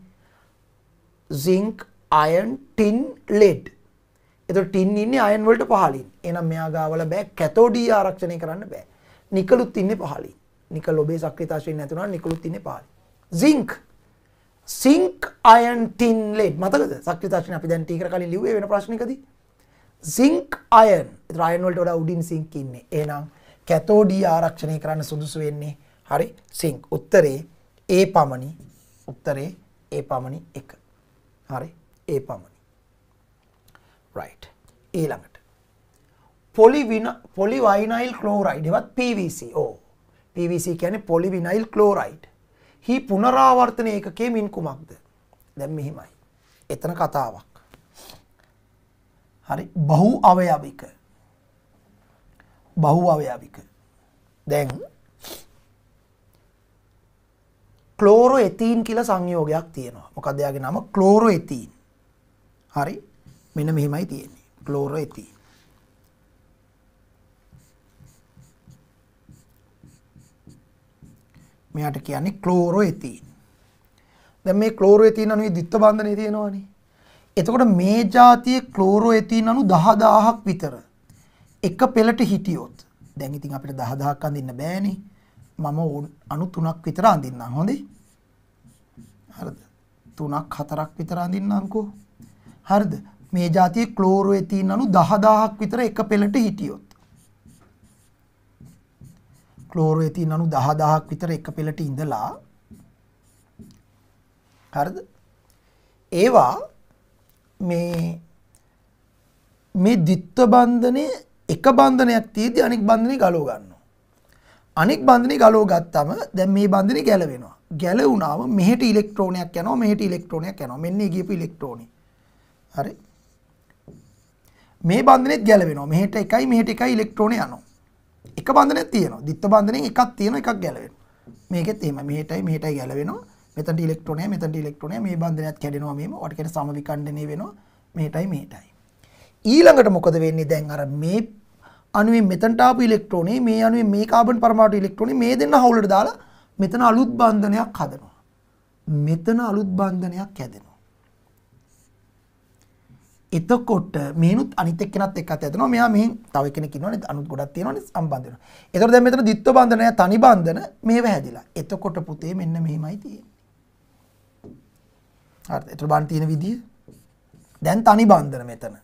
සිංක් අයන් ටින් ලෙඩ් එත ටින් ඉන්නේ අයන්වලට පහලින් එනම් මෙයා ගාවල බෑ කැතෝඩී ආරක්ෂණය කරන්න බෑ නිකලුත් ඉන්න පහලින් නිකල් ඔබේ සක්‍රියතාශයෙන් නැති වුණා නිකලුත් ඉන්නේ පාළි. Zinc zinc iron tin lead මතකද? සක්‍රියතාශයෙන් අපි දැන් ටීකර කලින් ලිව්වේ වෙන ප්‍රශ්නයකදී. සින්ක් අයන්. ඒතර අයන් වලට වඩා උඩින් සින්ක් ඉන්නේ. එහෙනම් කැතෝඩී ආරක්ෂණය කරන්න සුදුසු වෙන්නේ හරි සින්ක්. උත්තරේ ඒ පමණි. උත්තරේ ඒ පමණි 1. හරි ඒ පමණි. right. ඊළඟට පොලි පොලි වයිනයිල් ක්ලෝරයිඩ් එවත් PVC. Oh oh. PVC කියන්නේ පොලිවිනයිල් ක්ලෝරයිඩ්. හි පුනරාවර්තන ඒකකයේ මින් කුමක්ද? දැන් මෙහිමයි. එතන කතාවක්. හරි බහු අවයවික. බහු අවයවික. දැන් ක්ලෝරෝ එතීන් කියලා සංයෝගයක් තියෙනවා. මොකද එයාගේ නම ක්ලෝරෝ එතීන්. හරි. මෙන්න මෙහිමයි තියෙන්නේ. ක්ලෝරෝ එතීන්. මෙයාට කියන්නේ ක්ලෝරෝඑතීන්. දැන් මේ ක්ලෝරෝඑතීන් අණුවේ ද්විත්ව බන්ධනය තියෙනවානේ. එතකොට මේ જાතියේ ක්ලෝරෝඑතීන් අණු 10000ක් විතර එක පෙළට හිටියොත් දැන් ඉතින් අපිට 10000ක් අඳින්න බෑනේ. මම අණු 3ක් විතර අඳින්නම් හොඳේ. හරිද? 3ක් 4ක් විතර අඳින්නම්කෝ. හරිද? මේ જાතියේ ක්ලෝරෝඑතීන් අණු 10000ක් විතර එක පෙළට හිටියොත් ක්ලෝරෝයේ තියෙන අණු 10000ක් විතර එක පෙළට ඉඳලා හරිද? ඒවා මේ මේ ද්විත්ව බන්ධනේ එක බන්ධනයක් තියදී අනෙක් බන්ධනේ ගලව ගන්නවා. අනෙක් බන්ධනේ ගලව ගත්තම දැන් මේ බන්ධනේ ගැලවෙනවා. ගැලවුණාම මෙහෙට ඉලෙක්ට්‍රෝනයක් යනවා මෙහෙට ඉලෙක්ට්‍රෝනයක් යනවා. මෙන්න ගියපු ඉලෙක්ට්‍රෝනේ. හරි. මේ බන්ධනේත් ගැලවෙනවා. මෙහෙට එකයි මෙහෙට එකයි ඉලෙක්ට්‍රෝනේ යනවා. එක බන්ධනයක් තියෙනවා. ද්විත්ව බන්ධනයෙන් එකක් තියෙනවා එකක් ගැලවෙනවා. මේකෙත් එහෙමයි. මෙහෙටයි මෙහෙටයි ගැලවෙනවා. මෙතනට ඉලෙක්ට්‍රෝනය මෙතනට ඉලෙක්ට්‍රෝනය මේ බන්ධනයත් කැඩෙනවා මෙහෙම. ඔකට කියන සමවිකණ්ඩනය වෙනවා. මෙහෙටයි මෙහෙටයි. ඊළඟට මොකද වෙන්නේ දැන් අර මේ අණුවෙන් මෙතනට ආපු ඉලෙක්ට්‍රෝනේ මේ අණුවෙන් මේ කාබන් පරමාණු ඉලෙක්ට්‍රෝනේ මේ දෙන්න හවුලට දාලා මෙතන අලුත් බන්ධනයක් හදනවා. මෙතන අලුත් බන්ධනයක් හැදෙනවා. එතකොට මේනුත් අනිත් එක්කෙනත් එක්ක අත ඇතනවා. මෙයා මෙහෙන් තව කෙනෙක් ඉන්නවනේ අනුත් ගොඩක් තියෙනවනේ සම්බන්ධ වෙනවා. එතකොට දැන් මෙතන ditth බන්ධනය තනි බන්ධන මේව හැදිලා. එතකොට පුතේ මෙන්න මෙහෙමයි තියෙන්නේ. හරිද? එතකොට බන් තියෙන විදිය. දැන් තනි බන්ධන මෙතන.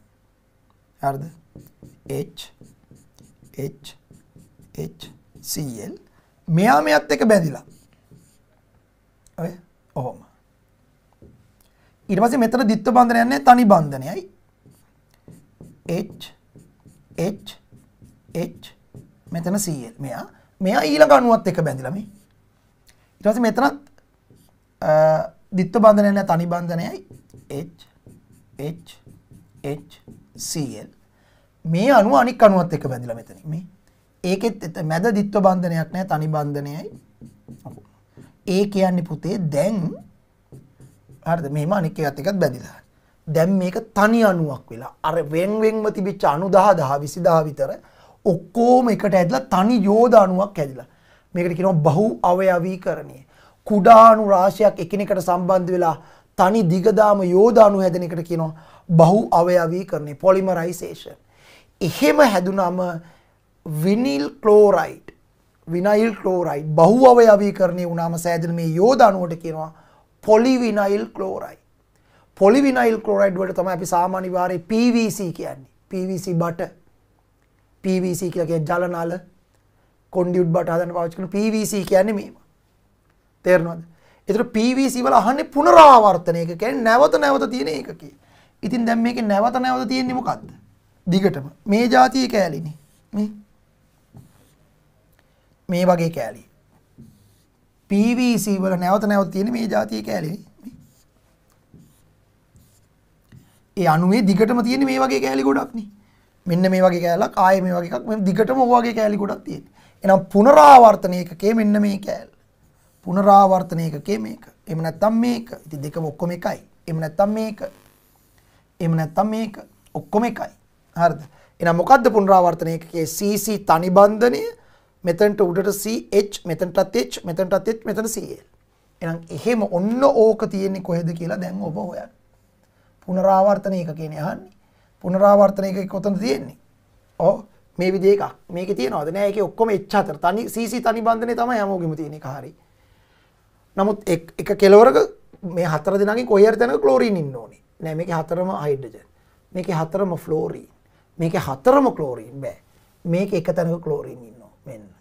හරිද? H H H CL මෙයා මෙයත් එක බැඳිලා. ඔය ඔහොම. ඊට පස්සේ මෙතන ද්විත්ව බන්ධනයක් නැහැ තනි බන්ධනයයි H H H මෙතන Cl මෙයා මෙයා ඊළඟ අණුවත් එක බැඳිලා මේ ඊට පස්සේ මෙතනත් ද්විත්ව බන්ධනයක් නැහැ තනි බන්ධනයයි H H H Cl මේ අණුව අනික් අණුවත් එක බැඳිලා මෙතන මේ ඒකෙත් මැද ද්විත්ව බන්ධනයක් නැහැ තනි බන්ධනයයි A කියන්නේ පුතේ දැන් හරිද මෙහෙම අනික් එකත් එක්කත් බැඳිලා. දැන් මේක තනි අණුවක් වෙලා අර වෙන් වෙන්ව තිබිච්ච අණු 10 10 20000 විතර ඔක්කොම එකට ඇදලා තනි යෝධ අණුවක් ඇදලා. මේකට කියනවා බහු අවයවීකරණය. කුඩා අණු රාශියක් එකිනෙකට සම්බන්ධ වෙලා තනි දිගදාම යෝධ අණු හැදෙන එකට කියනවා බහු අවයවීකරණය පොලිමරයිසේෂන්. එහෙම හැදුනම විනිල් ක්ලෝරයිඩ් විනයිල් ක්ලෝරයිඩ් බහු අවයවීකරණය වුණාම සෑදෙන මේ යෝධ අණුවට කියනවා පොලිවිනයිල් කලෝරයි. පොලිවිනයිල් කලෝරයිඩ් වලට තමයි අපි සාමාන්‍ය වාරේ PVC කියන්නේ. PVC බට PVC කියලා කියන්නේ ජලනල කොන්ඩියුට් බට හදන්න පාවිච්චි කරන PVC කියන්නේ මේවා. තේරෙනවද? ඒතර PVC වල අහන්නේ පුනරාවර්තනය. ඒක කියන්නේ නැවත නැවත තියෙන එකකේ. ඉතින් දැන් මේකේ නැවත නැවත තියෙන්නේ මොකද්ද? දිගටම මේ જાතියේ කෑලිනේ. මේ මේ වගේ කෑලි. PVC වල නැවත නැවත තියෙන මේ જાතිය කෑලි ඒ අණුවේ දිගටම තියෙන මේ වගේ කෑලි ගොඩක් නේ. මෙන්න මේ වගේ කෑල්ලක් ආයේ මේ වගේ එකක් මේ දිගටම ඔය වගේ කෑලි ගොඩක් තියෙන. එහෙනම් පුනරාවර්තන ඒකකේ මෙන්න මේ කෑල්ල. පුනරාවර්තන ඒකකේ මේක. එහෙම නැත්නම් මේක. ඉතින් දෙකම ඔක්කොම එකයි. එහෙම නැත්නම් මේක. එහෙම නැත්නම් මේක. ඔක්කොම එකයි. හරිද? එහෙනම් මොකද්ද පුනරාවර්තන ඒකකේ CC තනි බන්ධනය මෙතනට උඩට CH මෙතනටත් H මෙතනටත් H මෙතන CL. එහෙනම් එහෙම ඔන්න ඕක තියෙන්නේ කොහෙද කියලා දැන් ඔබ හොයන්න. පුනරාවර්තන එක කියන්නේ අහන්නේ. පුනරාවර්තන එක කොතනද තියෙන්නේ? ඔව් මේ විදිහේ එකක්. මේකේ තියනවාද? නෑ ඒකේ ඔක්කොම H4 තනි CC තනි බන්ධනේ තමයි හැමෝගෙම තියෙන එක හරියි. නමුත් එක කෙලවරක මේ හතර දෙනාගෙන් කොයි හරි තැනක ක්ලෝරීන් ඉන්න ඕනේ. නෑ මේකේ හතරම හයිඩ්‍රජන්. මේකේ හතරම ෆ්ලෝරීන්. මේකේ හතරම ක්ලෝරීන් බෑ. මේකේ එක තැනක ක්ලෝරීන් ඉන්නවා. මෙන්න.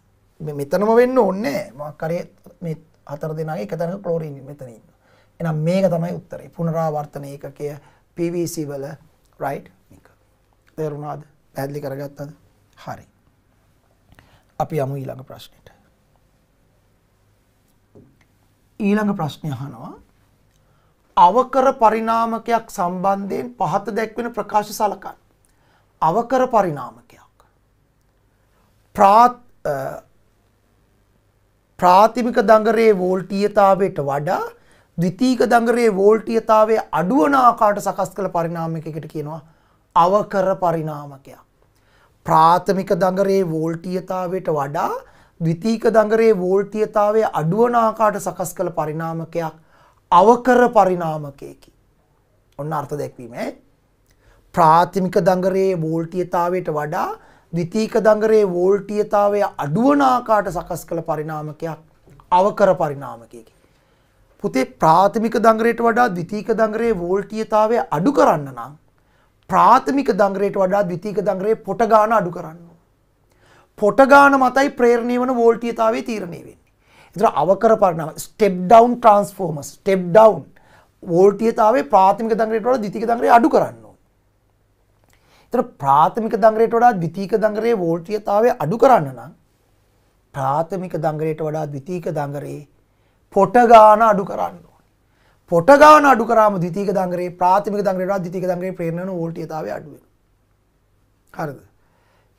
මෙතනම වෙන්න ඕන්නේ මක්කරේ මේ හතර දෙනාගේ එක තැනක ක්ලෝරීන් මෙතන ඉන්න. එහෙනම් මේක තමයි උත්තරේ. පුනරාවර්තන ඒකකය PVC වල right එක. තේරුණාද? පැහැදිලි කරගත්තද? හරි. අපි යමු ඊළඟ ප්‍රශ්නෙට. ඊළඟ ප්‍රශ්නය අහනවා අවකර පරිණාමකයක් සම්බන්ධයෙන් පහත දැක්වෙන ප්‍රකාශ සලකන්න. අවකර පරිණාමකයක්. ප්‍රාත් ප්‍රාථමික දඟරේ වෝල්ටීයතාවයට වඩා ද්විතීක දඟරේ වෝල්ටීයතාවය අඩුවන ආකාරයට සකස් කළ පරිණාමයකට කියනවා අවකර පරිණාමකයක්. ප්‍රාථමික දඟරේ වෝල්ටීයතාවයට වඩා ද්විතීක දඟරේ වෝල්ටීයතාවය අඩුවන ආකාරයට සකස් කළ පරිණාමකයක් අවකර පරිණාමකයකි. ඔන්න අර්ථ දැක්වීම ඈ. ප්‍රාථමික දඟරේ වෝල්ටීයතාවයට වඩා ද්විතීක දඟරේ වෝල්ටීයතාවය අඩුවන ආකාරයට සකස් කළ පරිණාමකයක් අවකර පරිණාමකයකි. පුතේ ප්‍රාථමික දඟරේට වඩා ද්විතීක දඟරේ වෝල්ටීයතාවය අඩු කරන්න නම් ප්‍රාථමික දඟරේට වඩා ද්විතීක දඟරේ පොට ගාන අඩු කරන්න. පොට ගාන මතයි ප්‍රේරණය වන වෝල්ටීයතාවය තීරණය වෙන්නේ. ඒතර අවකර පරිණාම step down transformers step down වෝල්ටීයතාවය ප්‍රාථමික දඟරේට වඩා ද්විතීක දඟරේ අඩු කරන්න. එතකොට ප්‍රාථමික දඟලයට වඩා ද්විතීක දඟලයේ වෝල්ටීයතාවය අඩු කරන්න නම් ප්‍රාථමික දඟලයට වඩා ද්විතීක දඟලයේ පොට ගාන අඩු කරන්න ඕනේ. පොට ගාන අඩු කරාම ද්විතීක දඟලයේ ප්‍රාථමික දඟලයට වඩා ද්විතීක දඟලයේ ප්‍රේරණ වෙන වෝල්ටීයතාවය අඩු වෙනවා. හරිද?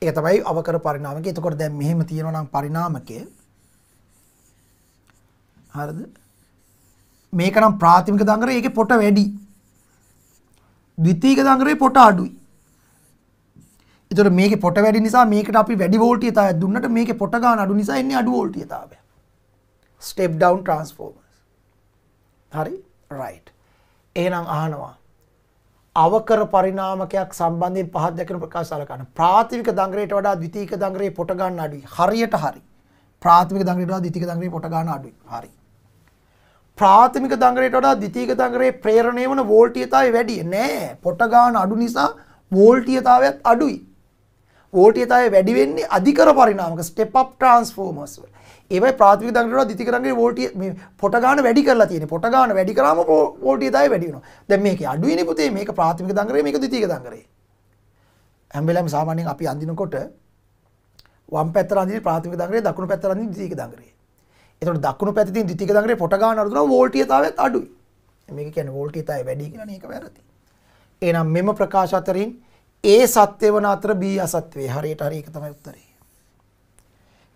ඒක තමයි අවකර පරිණාමකය. එතකොට දැන් මෙහෙම තියෙනවා නම් පරිණාමකය හරිද? මේක නම් ප්‍රාථමික දඟලයේ ඒකේ පොට වැඩි. ද්විතීක දඟලයේ පොට අඩුයි. එතකොට මේකේ පොට වැඩි නිසා මේකට අපි වැඩි වෝල්ටීයතාවයක් දුන්නට මේකේ පොට ගන්න අඩු නිසා එන්නේ අඩු වෝල්ටීයතාවය. step down transformers. හරි? right. එහෙනම් අහනවා අවකර පරිණාමකයක් සම්බන්ධයෙන් පහත් දැකෙන ප්‍රකාශ සලකන ප්‍රාථමික දඟරේට වඩා ද්විතීයික දඟරේ පොට ගන්න අඩුයි. හරියට හරි. ප්‍රාථමික දඟරේට වඩා ද්විතීයික දඟරේ පොට ගන්න අඩුයි. හරි. ප්‍රාථමික දඟරේට වඩා ද්විතීයික දඟරේ ප්‍රේරණය වන වෝල්ටීයතාවය වැඩි. නෑ. පොට ගන්න අඩු නිසා වෝල්ටීයතාවයත් අඩුයි. වෝටියතාය වැඩි වෙන්නේ අධිකර පරිණාමක ස්ටෙප් අප් ට්‍රාන්ස්ෆෝමර්ස් වල. ඒවයි ප්‍රාථමික දඟලනවා ද්විතික රංගේ වෝටිය මේ පොට ගන්න වැඩි කරලා තියෙන්නේ. පොට ගන්න වැඩි කරාම වෝටියතාය වැඩි වෙනවා. දැන් මේක අඩුයිනේ පුතේ මේක ප්‍රාථමික දඟලේ මේක ද්විතික දඟලේ. හැම වෙලාවෙම සාමාන්‍යයෙන් අපි අඳිනකොට වම් පැත්තට අඳින ප්‍රාථමික දඟලේ දකුණු පැත්තට අඳින ද්විතික දඟලේ. එතකොට දකුණු පැත්තේ තියෙන ද්විතික දඟලේ පොට ගන්න අරදුනා වෝල්ටියතාවයත් අඩුයි. මේක කියන්නේ වෝල්ටියතාවය වැඩි කියලා නේ ඒක වැරදි. එහෙනම් මෙම ප්‍රකාශ අතරින් ඒ සත්‍ය වන අතර B අසත්‍යයි. හරියට හරි ඒක තමයි උත්තරේ.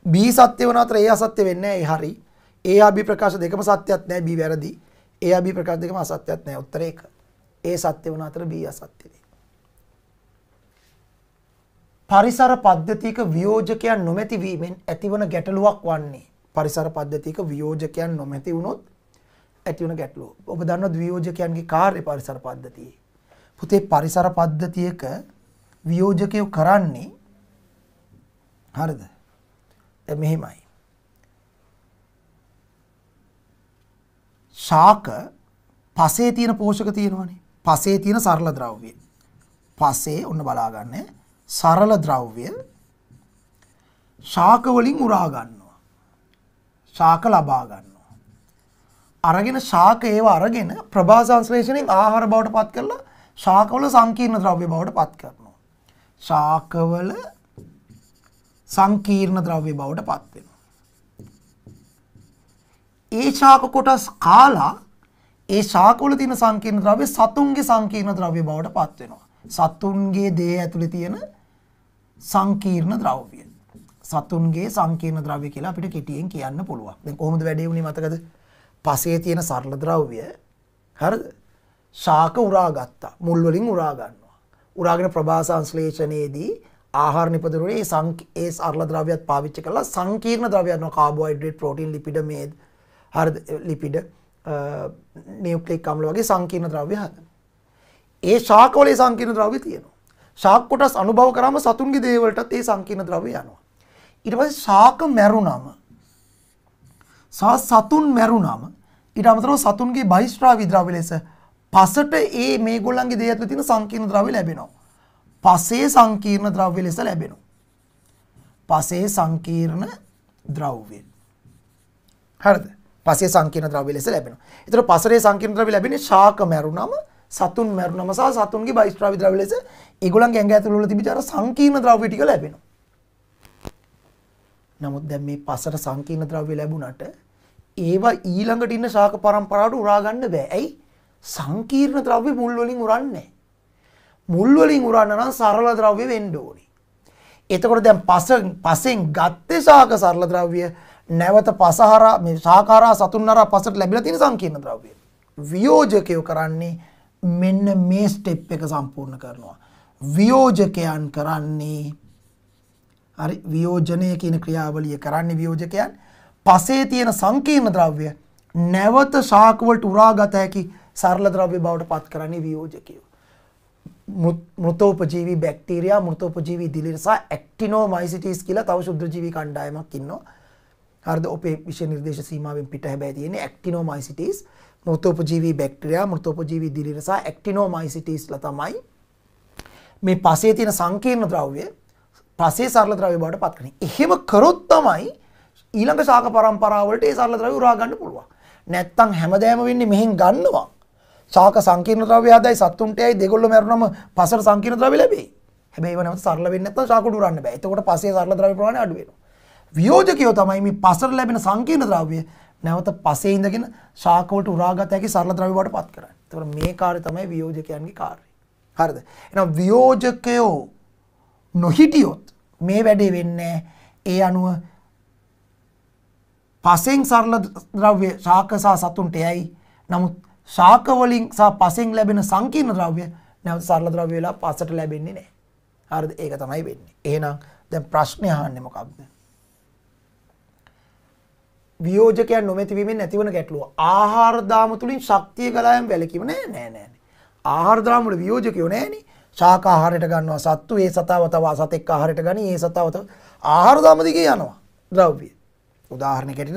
B සත්‍ය වන අතර A අසත්‍ය වෙන්නේ නැහැ. ඒ හරි. A අභි ප්‍රකාශ දෙකම සත්‍යයක් නැහැ. B වැරදි. A අභි ප්‍රකාශ දෙකම අසත්‍යයක් නැහැ. උත්තරේ ඒක. A සත්‍ය වන අතර B අසත්‍යයි. පරිසර පද්ධතික වියෝජකයන් නොමැති වීමෙන් ඇතිවන ගැටලුවක් වන්නේ පරිසර පද්ධතික වියෝජකයන් නොමැති වුණොත් ඇතිවන ගැටලුව. ඔබ දන්නවද වියෝජකයන්ගේ කාර්ය පරිසර පද්ධතියේ? පුතේ පරිසර පද්ධතියක වියෝජකයෝ කරන්නේ හරිද? දැන් මෙහෙමයි. ශාක පසේ තියෙන පෝෂක තියෙනවනේ. පසේ තියෙන සරල ද්‍රව්‍ය. පසේ ඔන්න බලා ගන්න. සරල ද්‍රව්‍ය ශාක වලින් උරා ගන්නවා. ශාක ලබා ගන්නවා. අරගෙන ශාක ඒව අරගෙන ප්‍රභා සංශ්ලේෂණයෙන් ආහාර බවට පත් කරලා ශාක වල සංකීර්ණ ද්‍රව්‍ය බවට පත් කරනවා. ශාකවල සංකීර්ණ ද්‍රව්‍ය බවට පත් වෙනවා. ඒ ශාක කොටස් කාලා ඒ ශාකවල තියෙන සංකීර්ණ ද්‍රව්‍ය සතුන්ගේ සංකීර්ණ ද්‍රව්‍ය බවට පත් වෙනවා. සතුන්ගේ දේහ ඇතුලේ තියෙන සංකීර්ණ ද්‍රව්‍ය. සතුන්ගේ සංකීර්ණ ද්‍රව්‍ය කියලා අපිට කෙටියෙන් කියන්න පුළුවන්. දැන් කොහොමද වැඩේ වුනේ මතකද? පසේ තියෙන සරල ද්‍රව්‍ය හරිද? ශාක උරා ගත්තා. මුල් වලින් උරා ගන්නවා. උරාගෙන ප්‍රභාසංශ්ලේෂණයේදී ආහාර නිපදවනේ ඒ සරල ද්‍රව්‍යත් පාවිච්චි කරලා සංකීර්ණ ද්‍රව්‍යයන් කාබෝහයිඩ්‍රේට් ප්‍රෝටීන් ලිපිඩ මේද හරිද ලිපිඩ නියුක්ලික් අම්ල වගේ සංකීර්ණ ද්‍රව්‍ය හදන. ඒ ශාකවලේ සංකීර්ණ ද්‍රව්‍ය තියෙනවා. ශාක කොටස් අනුභව කරාම සතුන්ගේ දේවලටත් ඒ සංකීර්ණ ද්‍රව්‍ය යනවා. ඊට පස්සේ ශාක මැරුණාම සහ සතුන් මැරුණාම ඊට අමතරව සතුන්ගේ බහිස්ත්‍රා විද්‍රව්‍ය ලෙස පසට ඒ මේගොල්ලන්ගේ දේ ඇතුළේ තියෙන සංකීර්ණ ද්‍රව්‍ය ලැබෙනවා. පසේ සංකීර්ණ ද්‍රව්‍ය ලෙස ලැබෙනවා. පසේ සංකීර්ණ ද්‍රව්‍ය. හරිද? පසේ සංකීර්ණ ද්‍රව්‍ය ලෙස ලැබෙනවා. ඒතර පසරේ සංකීර්ණ ද්‍රව්‍ය ලැබෙන්නේ ශාක මැරුණම සතුන් මැරුණම සහ සතුන්ගේ බයිස්ත්‍රාවි ද්‍රව්‍ය ලෙස ඒගොල්ලන්ගේ ඇඟ ඇතුළේ වල තිබිච්ච අර සංකීර්ණ ද්‍රව්‍ය ටික ලැබෙනවා. නමුත් දැන් මේ පසට සංකීර්ණ ද්‍රව්‍ය ලැබුණාට ඒවා ඊළඟට ඉන්න ශාක පරම්පරාවට උරා ගන්න බෑ. ඇයි? සංකීර්ණ ද්‍රව්‍ය මුල් වලින් උරන්නේ. මුල් වලින් උරන්න නම් සරල ද්‍රව්‍ය වෙන්න ඕනේ. එතකොට දැන් පස පසෙන් ගත්තේ සාක සරල ද්‍රව්‍ය නැවත පසහරා මේ සාකාරා සතුන් හරහා පසට ලැබිලා තියෙන සංකීර්ණ ද්‍රව්‍ය. වියෝජකය කරන්නේ මෙන්න මේ ස්ටෙප් එක සම්පූර්ණ කරනවා. වියෝජකයන් කරන්නේ හරි වියෝජනය කියන ක්‍රියාවලිය කරන්නේ වියෝජකයන් පසේ තියෙන සංකීර්ණ ද්‍රව්‍ය නැවත ශාකවලට උරාගත හැකි සරල ද්‍රව්‍ය බවට පත් කරන්නේ වියෝජකයෝ. මෘතෝපජීවි බැක්ටීරියා මෘතෝපජීවි දිලිරසා ඇක්ටිනෝමයිසිටිස් කියලා තව ශුද්‍රජීවි කණ්ඩායමක් ඉන්නවා. හරිද? ඔපේ විෂය නිර්දේශ සීමාවෙන් පිට හැබැයි තියෙන්නේ ඇක්ටිනෝමයිසිටිස් මෘතෝපජීවි බැක්ටීරියා මෘතෝපජීවි දිලිරසා ඇක්ටිනෝමයිසිටිස්ලා තමයි මේ පසේ තියෙන සංකීර්ණ ද්‍රව්‍ය පසේ සරල ද්‍රව්‍ය බවට පත් කරන්නේ. එහෙම කරොත් තමයි ඊළඟ ශාක පරම්පරාවලට ඒ සරල ද්‍රව්‍ය උරා ගන්න පුළුවන්. නැත්තම් හැමදේම වෙන්නේ මෙහෙන් ගන්නවා. ශාක සංකීර්ණ ද්‍රව්‍ය හදයි සත්තුන්ට යයි දෙගොල්ලෝ මැරුණම පසට සංකීර්ණ ද්‍රව්‍ය ලැබෙයි. හැබැයි ඒව නැවත සරල වෙන්නේ නැත්නම් ශාකුඩු උරන්න බෑ. එතකොට පසේ සරල ද්‍රව්‍ය ප්‍රමාණය අඩු වෙනවා. වියෝජකයෝ තමයි මේ පසට ලැබෙන සංකීර්ණ ද්‍රව්‍ය නැවත පසේ ඉඳගෙන ශාක වලට උරාගත හැකි සරල ද්‍රව්‍ය බවට පත් කරන්නේ. එතකොට මේ කාර්යය තමයි වියෝජකයන්ගේ කාර්යය. හරිද? එහෙනම් වියෝජකයෝ නොහිටියොත් මේ වැඩේ වෙන්නේ ඒ අනුව පසෙන් සරල ද්‍රව්‍ය ශාක සහ සතුන්ට යයි. නමුත් ශාක වලින් සහ පසෙන් ලැබෙන සංකීර්ණ ද්‍රව්‍ය නැවත සරල ද්‍රව්‍ය වෙලා පසට ලැබෙන්නේ නැහැ. හරිද? ඒක තමයි වෙන්නේ. එහෙනම් දැන් ප්‍රශ්නේ අහන්නේ මොකක්ද? වියෝජකයන් නොමැති වීමෙන් ඇතිවන ගැටලුව. ආහාර දාම තුලින් ශක්තිය ගලායම් වැලකීම නෑ නෑ නෑ. ආහාර දාම වල වියෝජකයෝ නෑනේ. ශාක ආහාරයට ගන්නවා සත්තු, ඒ සතාව තව සතෙක් ආහාරයට ගනී, ඒ සතාව තව ආහාර දාම දිගේ යනවා. ද්‍රව්‍ය. උදාහරණකෙට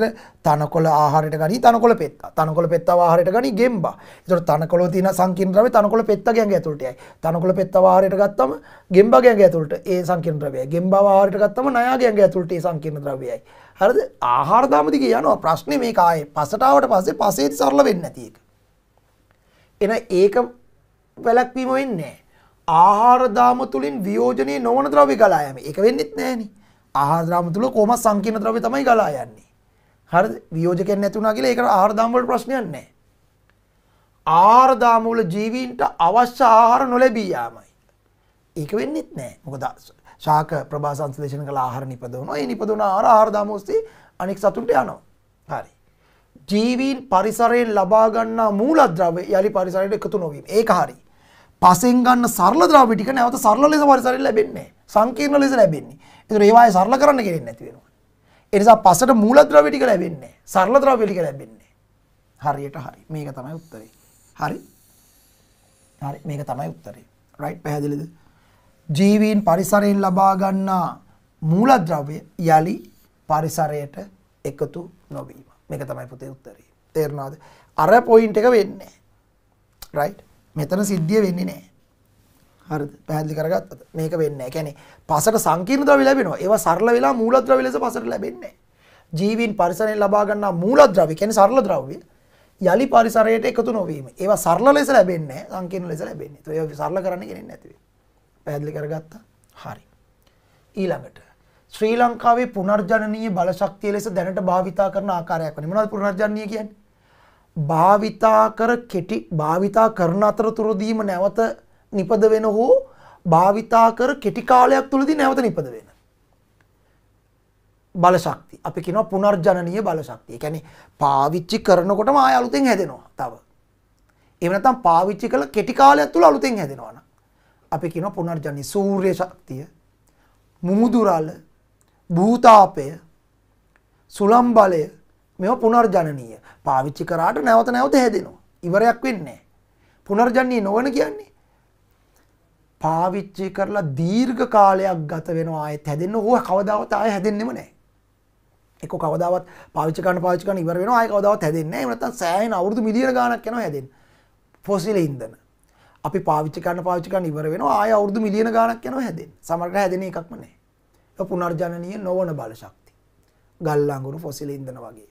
තනකොළ ආහාරයට ගනි තනකොළ පෙත්ත තනකොළ පෙත්තව ආහාරයට ගනි ගෙම්බ. ඒතකොට තනකොළ තියෙන සංකීර්ණ ද්‍රව්‍ය තනකොළ පෙත්ත ගෑඟ ඇතුළට යයි. තනකොළ පෙත්තව ආහාරයට ගත්තම ගෙම්බ ගෑඟ ඇතුළට ඒ සංකීර්ණ ද්‍රව්‍යයයි. ගෙම්බව ආහාරයට ගත්තම නයා ගෑඟ ඇතුළට ඒ සංකීර්ණ ද්‍රව්‍යයයි. හරිද? ආහාර දාම දිගේ යනවා ප්‍රශ්නේ මේක ආයේ පසට ආවට පස්සේ පසේදී සරල වෙන්නේ නැති එක. එන ඒක වැළක්වීම වෙන්නේ නැහැ. ආහාර දාම තුලින් වියෝජනේ නොවන ද්‍රව්‍ය ගලා යෑම. ඒක වෙන්නේත් නැහැ නේ. ආහාරදාම තුල කොහොම සංකීර්ණ ද්‍රව්‍ය තමයි ගලා යන්නේ. හරිද? වියෝජකයන් නැති වුණා කියලා ඒක ආහාරදාම වල ප්‍රශ්නයක් නැහැ. ආහාරදාම වල ජීවීන්ට අවශ්‍ය ආහාර නොලැබී යාමයි. ඒක වෙන්නේත් නැහැ. මොකද ශාක ප්‍රභා සංශ්ලේෂණ කළ ආහාර නිපදවනවා. ඒ නිපදවන ආහාර ආහාරදාම ඔස්සේ අනෙක් සතුන්ට යනවා. හරි. ජීවීන් පරිසරයෙන් ලබා ගන්නා මූලද්‍රව්‍ය යලි පරිසරයට එකතු නොවීම. ඒක හරියි. පසෙන් ගන්න සරල ද්‍රව්‍ය ටික නැවත සරල ලෙස පරිසරයෙන් ලැබෙන්නේ සංකීර්ණ ලෙස ලැබෙන්නේ. ඒතර ඒ වායේ සරල කරන්න කෙරෙන්නේ නැති වෙනවා. ඒ නිසා පසට මූල ද්‍රව්‍ය ටික ලැබෙන්නේ සරල ද්‍රව්‍ය ටික ලැබෙන්නේ. හරියට හරි. මේක තමයි උත්තරේ. හරි. හරි මේක තමයි උත්තරේ. රයිට් පැහැදිලිද? ජීවීන් පරිසරයෙන් ලබා ගන්නා මූලද්‍රව්‍ය යලි පරිසරයට එකතු නොවීම. මේක තමයි පුතේ උත්තරේ. තේරුණාද? අර පොයින්ට් එක වෙන්නේ. රයිට්? මෙතන සිද්ධිය වෙන්නේ නෑ. හරිද? පැහැදිලි කරගත්තද? මේක වෙන්නේ නෑ. කියන්නේ පසට සංකීර්ණතාවය ලැබෙනවා. ඒවා සරල වෙලා මූලද්‍රව්‍ය ලෙස පසට ලැබෙන්නේ ජීවීන් පරිසරයෙන් ලබා ගන්නා මූලද්‍රව්‍ය කියන්නේ සරල ද්‍රව්‍ය යලි පරිසරයට එකතු නොවීම. ඒවා සරල ලෙස ලැබෙන්නේ නෑ. සංකීර්ණ ලෙස ලැබෙන්නේ. ඒතකොට ඒවා සරල කරන්න කෙනෙක් නැති වෙයි. පැහැදිලි කරගත්තා? හරි. ඊළඟට ශ්‍රී ලංකාවේ පුනර්ජනනීය බලශක්තිය ලෙස දැනට භාවිතා කරන ආකාරයක් වනේ. මොනවද පුනර්ජනනීය කියන්නේ? භාවිතා කර කෙටි භාවිතා කරන අතරතුරදීම නැවත නිපද වෙන හෝ භාවිතා කර කෙටි කාලයක් තුළදී නැවත නිපද වෙන. බලශක්ති අපි කියනවා පුනර්ජනනීය බලශක්තිය. ඒ කියන්නේ පාවිච්චි කරනකොටම ආය අලුතෙන් හැදෙනවා. තව. එහෙම නැත්නම් පාවිච්චි කළ කෙටි කාලයක් තුළ අලුතෙන් හැදෙනවා නම් අපි කියනවා පුනර්ජනනීය සූර්ය ශක්තිය, මුහුදුරල, භූතාපය, සුලම් බලය මෙ පුනර්ජනනීය පාවිච්චි කරාට නැවත නැවත හැදෙනවා. ඉවරයක් වෙන්නේ. පුනර්ජන්නේ නොවන කියන්නේ. පාවිච්චි කරලා දීර්ඝ කාලයක් ගත වෙනවා ආයෙත් හැදෙන්න ඕක කවදාවත් ආයෙ හැදෙන්නෙම නැහැ. එක කවදාවත් පාවිච්චි කරන පාවිච්චි කරන ඉවර වෙනවා ආයෙ කවදාවත් හැදෙන්නේ නැහැ. එහෙම නැත්නම් සෑහෙන අවුරුදු මිලියන ගාණක් යනවා හැදෙන්න. ෆොසිල ඉන්ධන. අපි පාවිච්චි කරන පාවිච්චි කරන ඉවර වෙනවා ආයෙ අවුරුදු මිලියන ගාණක් යනවා හැදෙන්න. සමහරකට හැදෙන එකක්ම නැහැ. පුනර්ජනනීය නොවන බලශක්ති. ගල් අඟුරු ෆොසිල ඉන්ධන වගේ.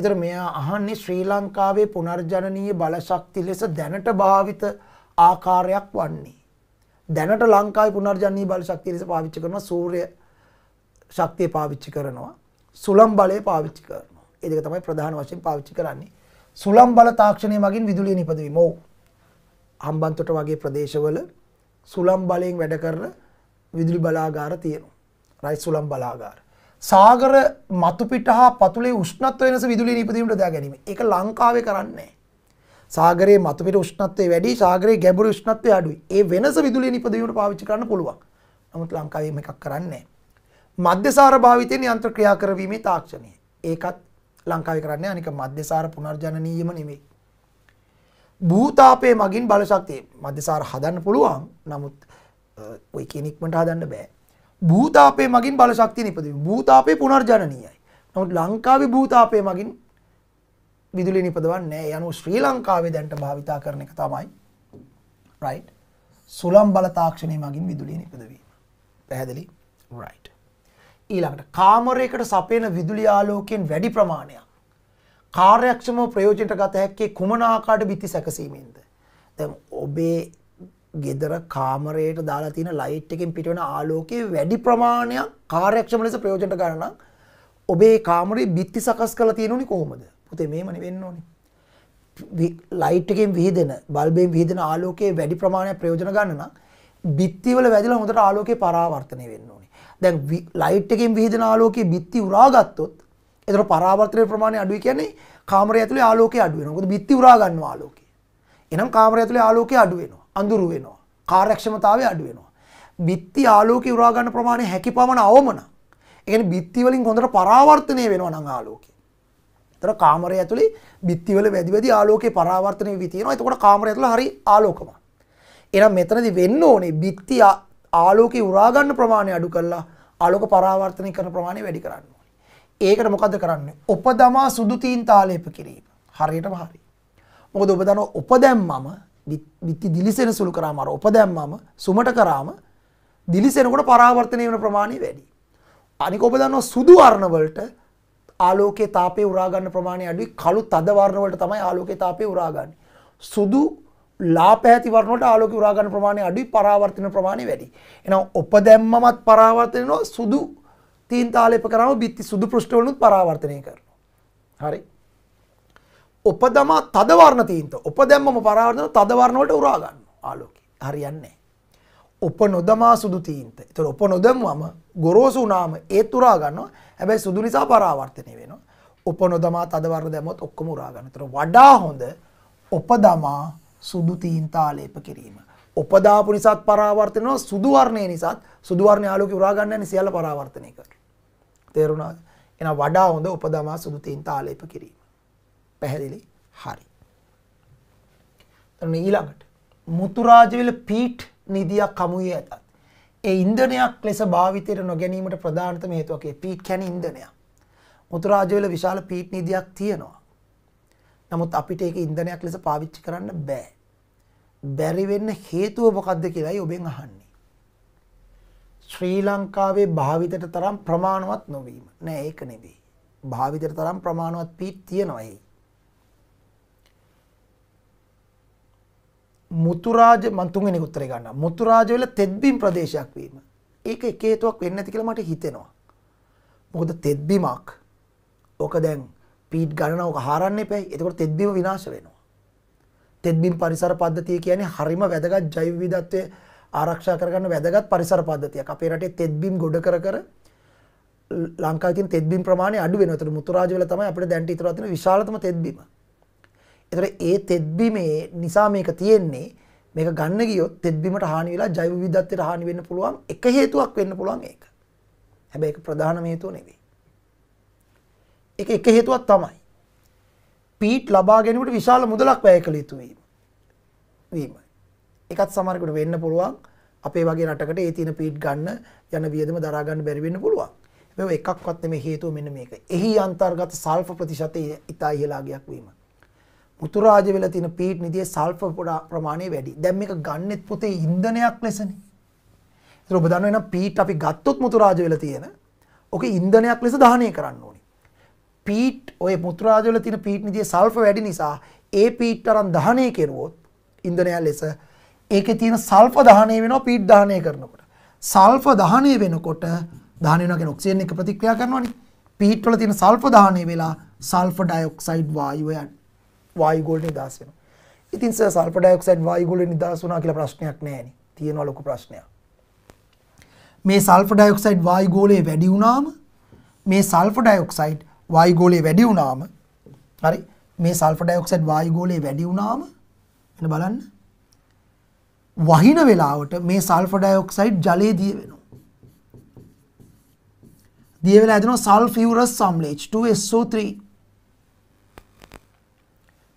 එතර මෙයා අහන්නේ ශ්‍රී ලංකාවේ පුනර්ජනනීය බලශක්ති ලෙස දැනට භාවිත ආකාරයක් වන්නේ. දැනට ලංකාවේ පුනර්ජනනීය බලශක්තිය ලෙස පාවිච්චි කරනවා සූර්ය ශක්තිය පාවිච්චි කරනවා. සුලම් බලය පාවිච්චි කරනවා. ඒ දෙක තමයි ප්‍රධාන වශයෙන් පාවිච්චි කරන්නේ. සුලම් බල තාක්ෂණය මගින් විදුලිය නිපදවීම. ඔව්. හම්බන්තොට වගේ ප්‍රදේශවල සුලම් බලයෙන් වැඩ කරන විදුලි බලාගාර තියෙනවා. රයිස් සුලම් බලාගාර. සාගර මතු පිට හා පතුලේ උෂ්ණත්වය වෙනස විදුලිය නිපදවීමට දා ගැනීම. ඒක ලංකාවේ කරන්නේ සාගරයේ මතු පිට උෂ්ණත්වය වැඩි, සාගරයේ ගැඹුරු උෂ්ණත්වය අඩුයි. ඒ වෙනස විදුලිය නිපදවීමට පාවිච්චි කරන්න පුළුවන්. නමුත් ලංකාවේ මේකක් කරන්නේ මධ්‍යසාර භාවිතයෙන් යන්ත්‍ර ක්‍රියා කරවීමේ තාක්ෂණය. ඒකත් ලංකාවේ කරන්නේ අනික මධ්‍යසාර පුනර්ජනනීයම නෙමෙයි. භූතාපයේ මගින් බලශක්තිය මධ්‍යසාර හදන්න පුළුවන්. නමුත් ඔය කෙනෙක්මට හදන්න බෑ. භූතාපය මගින් බලශක්තිය නිපදවි. භූතාපය පුනර්ජනනීයයි. නමුත් ලංකාවේ භූතාපය මගින් විදුලිය නිපදවන්නේ නැහැ. යනු ශ්‍රී ලංකාවේ දැන්ට භාවිතා කරන එක තමයි right සුලම් බල තාක්ෂණය මගින් විදුලිය නිපදවීම. පැහැදිලි? right. ඊළඟට කාමරයකට සපයන විදුලි ආලෝකයෙන් වැඩි ප්‍රමාණයක් කාර්යක්ෂමව ප්‍රයෝජනට ගත හැක්කේ කුමන ආකාරයට බිත්ති සැකසීමෙන්ද? දැන් ඔබේ ගෙදර කාමරයට දාලා තියෙන ලයිට් එකෙන් පිටවන ආලෝකයේ වැඩි ප්‍රමාණයක් කාර්යක්ෂම ලෙස ප්‍රයෝජනට ගන්න ඔබේ කාමරේ බිත්ති සකස් කරලා තියෙනුනේ කොහොමද? පුතේ මේමනේ වෙන්න ඕනේ. ලයිට් එකෙන් විහිදෙන බල්බෙන් විහිදෙන ආලෝකයේ වැඩි ප්‍රමාණයක් ප්‍රයෝජන ගන්න නම් බිත්තිවල වැදිලා හොඳට ආලෝකේ පරාවර්තනය වෙන්න ඕනේ. දැන් ලයිට් එකෙන් විහිදෙන ආලෝකයේ බිත්ති උරා ගත්තොත් ඒතර පරාවර්තනයේ ප්‍රමාණය අඩුයි කියන්නේ කාමරය ඇතුලේ ආලෝකය අඩු වෙනවා. මොකද බිත්ති උරා ගන්නවා ආලෝකය. එහෙනම් කාමරය ඇතුලේ ආලෝකය අඩු වෙනවා. අඳුරු වෙනවා. කාර්යක්ෂමතාවය අඩු වෙනවා. බිත්ති ආලෝකය උරා ගන්න ප්‍රමාණය හැකි පමණ අවමන. ඒ කියන්නේ බිත්ති වලින් හොඳට පරාවර්තනය වෙනවා නම් ආලෝකය. එතකොට කාමරය ඇතුලේ බිත්ති වල වැඩි වැඩි ආලෝකේ පරාවර්තනය වෙවි තියෙනවා. එතකොට කාමරය ඇතුළ හරි ආලෝකමත්. එහෙනම් මෙතනදී වෙන්න ඕනේ බිත්ති ආලෝකේ උරා ගන්න ප්‍රමාණය අඩු කරලා ආලෝක පරාවර්තනය කරන ප්‍රමාණය වැඩි කරන්න ඕනේ. ඒකට මොකද කරන්නේ? උපදමා සුදු තීන් තාලේප කිරීම. හරියටම හරි. මොකද ඔබ දන්නවා උපදැම්මම බිත්ති දිලිසෙන සුළු කරාම අර උපදැම්මම සුමට කරාම දිලිසෙනකොට පරාවර්තනය වෙන ප්‍රමාණය වැඩි. අනික ඔබ දන්නවා සුදු වර්ණ වලට ආලෝකයේ තාපය උරා ගන්න ප්‍රමාණය අඩුයි. කළු තද වර්ණ වලට තමයි ආලෝකයේ තාපය උරා ගන්නේ. සුදු ලා පැහැති වර්ණ වලට ආලෝකය උරා ගන්න ප්‍රමාණය අඩුයි පරාවර්තන ප්‍රමාණය වැඩි. එහෙනම් උපදැම්මමත් පරාවර්තන වෙනවා සුදු තීන්තාලේප කරාම බිත්ති සුදු පෘෂ්ඨ වලනුත් පරාවර්තනය කරනවා. හරි. උපදමා තදවර්ණ තීන්ත උපදැම්මම පරාර්ණ තදවරණවලට උරාගන්න ආලෝක හරියන්නේ. උප නොදමා සුදු තීන්ත තුර උප නොදැම්වම ගොරෝසු නාම ඒ තුරාගන්නවා හැබැයි සුදු නිසා පරාවර්තනය වෙන උප නොදමා තදවරණ දැමොත් ඔක්කොම උරාගන්න තුර වඩා හොඳ උපදමා සුදු තීන්තාලේප කිරීම. උපදාපු නිසාත් පරාවර්තනවා සුදුවර්ණය නිසාත් සුදුවර්ණය ආලෝක උරාගන්න සියල්ල පරාවර්තනය කර. තේරුණාද එන වඩා හොඳ උපදමා සුදු තීන්තාලේප කිරීම. පැහැදිලි හරි. තන ඊළඟට මුතුරාජවිල පීට් නිදියක් කමුයේ ඇතත්. ඒ ඉන්දනයක් ලෙස භාවිතයට නොගැනීමට ප්‍රධානතම හේතුවකේ පීට් කැන ඉන්දනයක්. මුතුරාජවල විශාල පීට් නිදියක් තියෙනවා. නමුත් අපිට ඒක ඉන්දනයක් ලෙස පාවිච්චි කරන්න බෑ. බැරිවෙන්න හේතුව මොකක්ද කියලායි ඔබෙන් අහන්නේ. ශ්‍රී ලංකාවේ භාවිතට තරම් ප්‍රමාණවත් නොවීම නෑ ඒක නෙවෙයි. භාවිතයට තරම් ප්‍රමාණවත් පීට් තියෙනවයි. මුතුරාජ මන් තුන්වෙනි උත්තරේ ගන්නවා. මුතුරාජ වල තෙත්බිම් ප්‍රදේශයක් වීම. ඒක එක හේතුවක් වෙන්නේ නැති කියලා මට හිතෙනවා. මොකද තෙත්බිමක් ඕක දැන් පීඩ් ගණන ඕක හරන්න එපයි. එතකොට තෙත්බිම විනාශ වෙනවා. තෙත්බිම් පරිසර පද්ධතිය කියන්නේ හරිම වැදගත් ජෛව විවිධත්වය ආරක්ෂා කරගන්න වැදගත් පරිසර පද්ධතියක්. අපේ රටේ තෙත්බිම් ගොඩ කර කර ලංකාවේ තියෙන තෙත්බිම් ප්‍රමාණය අඩු වෙනවා. ඒතර මුතුරාජ වල තමයි අපිට දැන්ට ඉතුරුලා තියෙන විශාලතම තෙත්බිම. එතකොට ඒ තෙත්බිමේ නිසා මේක තියෙන්නේ මේක ගන්න ගියොත් තෙත්බිමට හානි වෙලා ජෛව විවිධත්වයට හානි වෙන්න පුළුවන් එක හේතුවක් වෙන්න පුළුවන් ඒක. හැබැයි ඒක ප්‍රධානම හේතුව නෙවෙයි. ඒක එක හේතුවක් තමයි. පීට් ලබා ගැනීමට විශාල මුදලක් වැය කළ යුතු වීම. වීම. ඒකත් සමහරකට වෙන්න පුළුවන් අපේ වගේ රටකට ඒ තියෙන පීට් ගන්න යන වියදම දරා ගන්න බැරි වෙන්න පුළුවන්. හැබැයි එකක්වත් නෙමෙයි හේතුව මෙන්න මේක. එහි අන්තර්ගත සල්ෆ ප්‍රතිශතය ඉතා ඉහළ ගියක් වීම. පුතුරාජ වෙලා තියෙන පීට් නිදියේ සල්ෆර් ප්‍රමාණය වැඩි. දැන් මේක ගන්නෙත් පුතේ ඉන්ධනයක් ලෙසනේ. ඒතර ඔබ දන්නව එහෙනම් පීට් අපි ගත්තොත් මුතුරාජ වෙලා තියෙන. ඔක ඉන්ධනයක් ලෙස දහනය කරන්න ඕනේ. පීට් ඔය මුතුරාජ වල තියෙන පීට් නිදියේ සල්ෆර් වැඩි නිසා ඒ පීට් අරන් දහනය කෙරුවොත් ඉන්ධනයක් ලෙස ඒකේ තියෙන සල්ෆර් දහනය වෙනවා පීට් දහනය කරනකොට. සල්ෆර් දහනය වෙනකොට දහනය වෙනවා කියන්නේ ඔක්සිජන් එක ප්‍රතික්‍රියා කරනවානේ. පීට් වල තියෙන සල්ෆර් දහනය වෙලා සල්ෆර් ඩයොක්සයිඩ් වායුව යනවා. වායු ගෝල නිදාස් වෙනවා. ඉතින් සර් සල්ෆර් ඩයොක්සයිඩ් වායු ගෝල නිදාස් වුණා කියලා ප්‍රශ්නයක් නැහැ නේ. තියෙනවා ලොකු ප්‍රශ්නයක්. මේ සල්ෆර් ඩයොක්සයිඩ් වායු ගෝලයේ වැඩි වුණාම මේ සල්ෆර් ඩයොක්සයිඩ් වායු ගෝලයේ වැඩි වුණාම හරි මේ සල්ෆර් ඩයොක්සයිඩ් වායු ගෝලයේ වැඩි වුණාම එන්න බලන්න වහින වෙලාවට මේ සල්ෆර් ඩයොක්සයිඩ් ජලයේ දිය වෙනවා දිය වෙලා හදනවා සල්ෆියුරස් සම්ලේච් 2SO3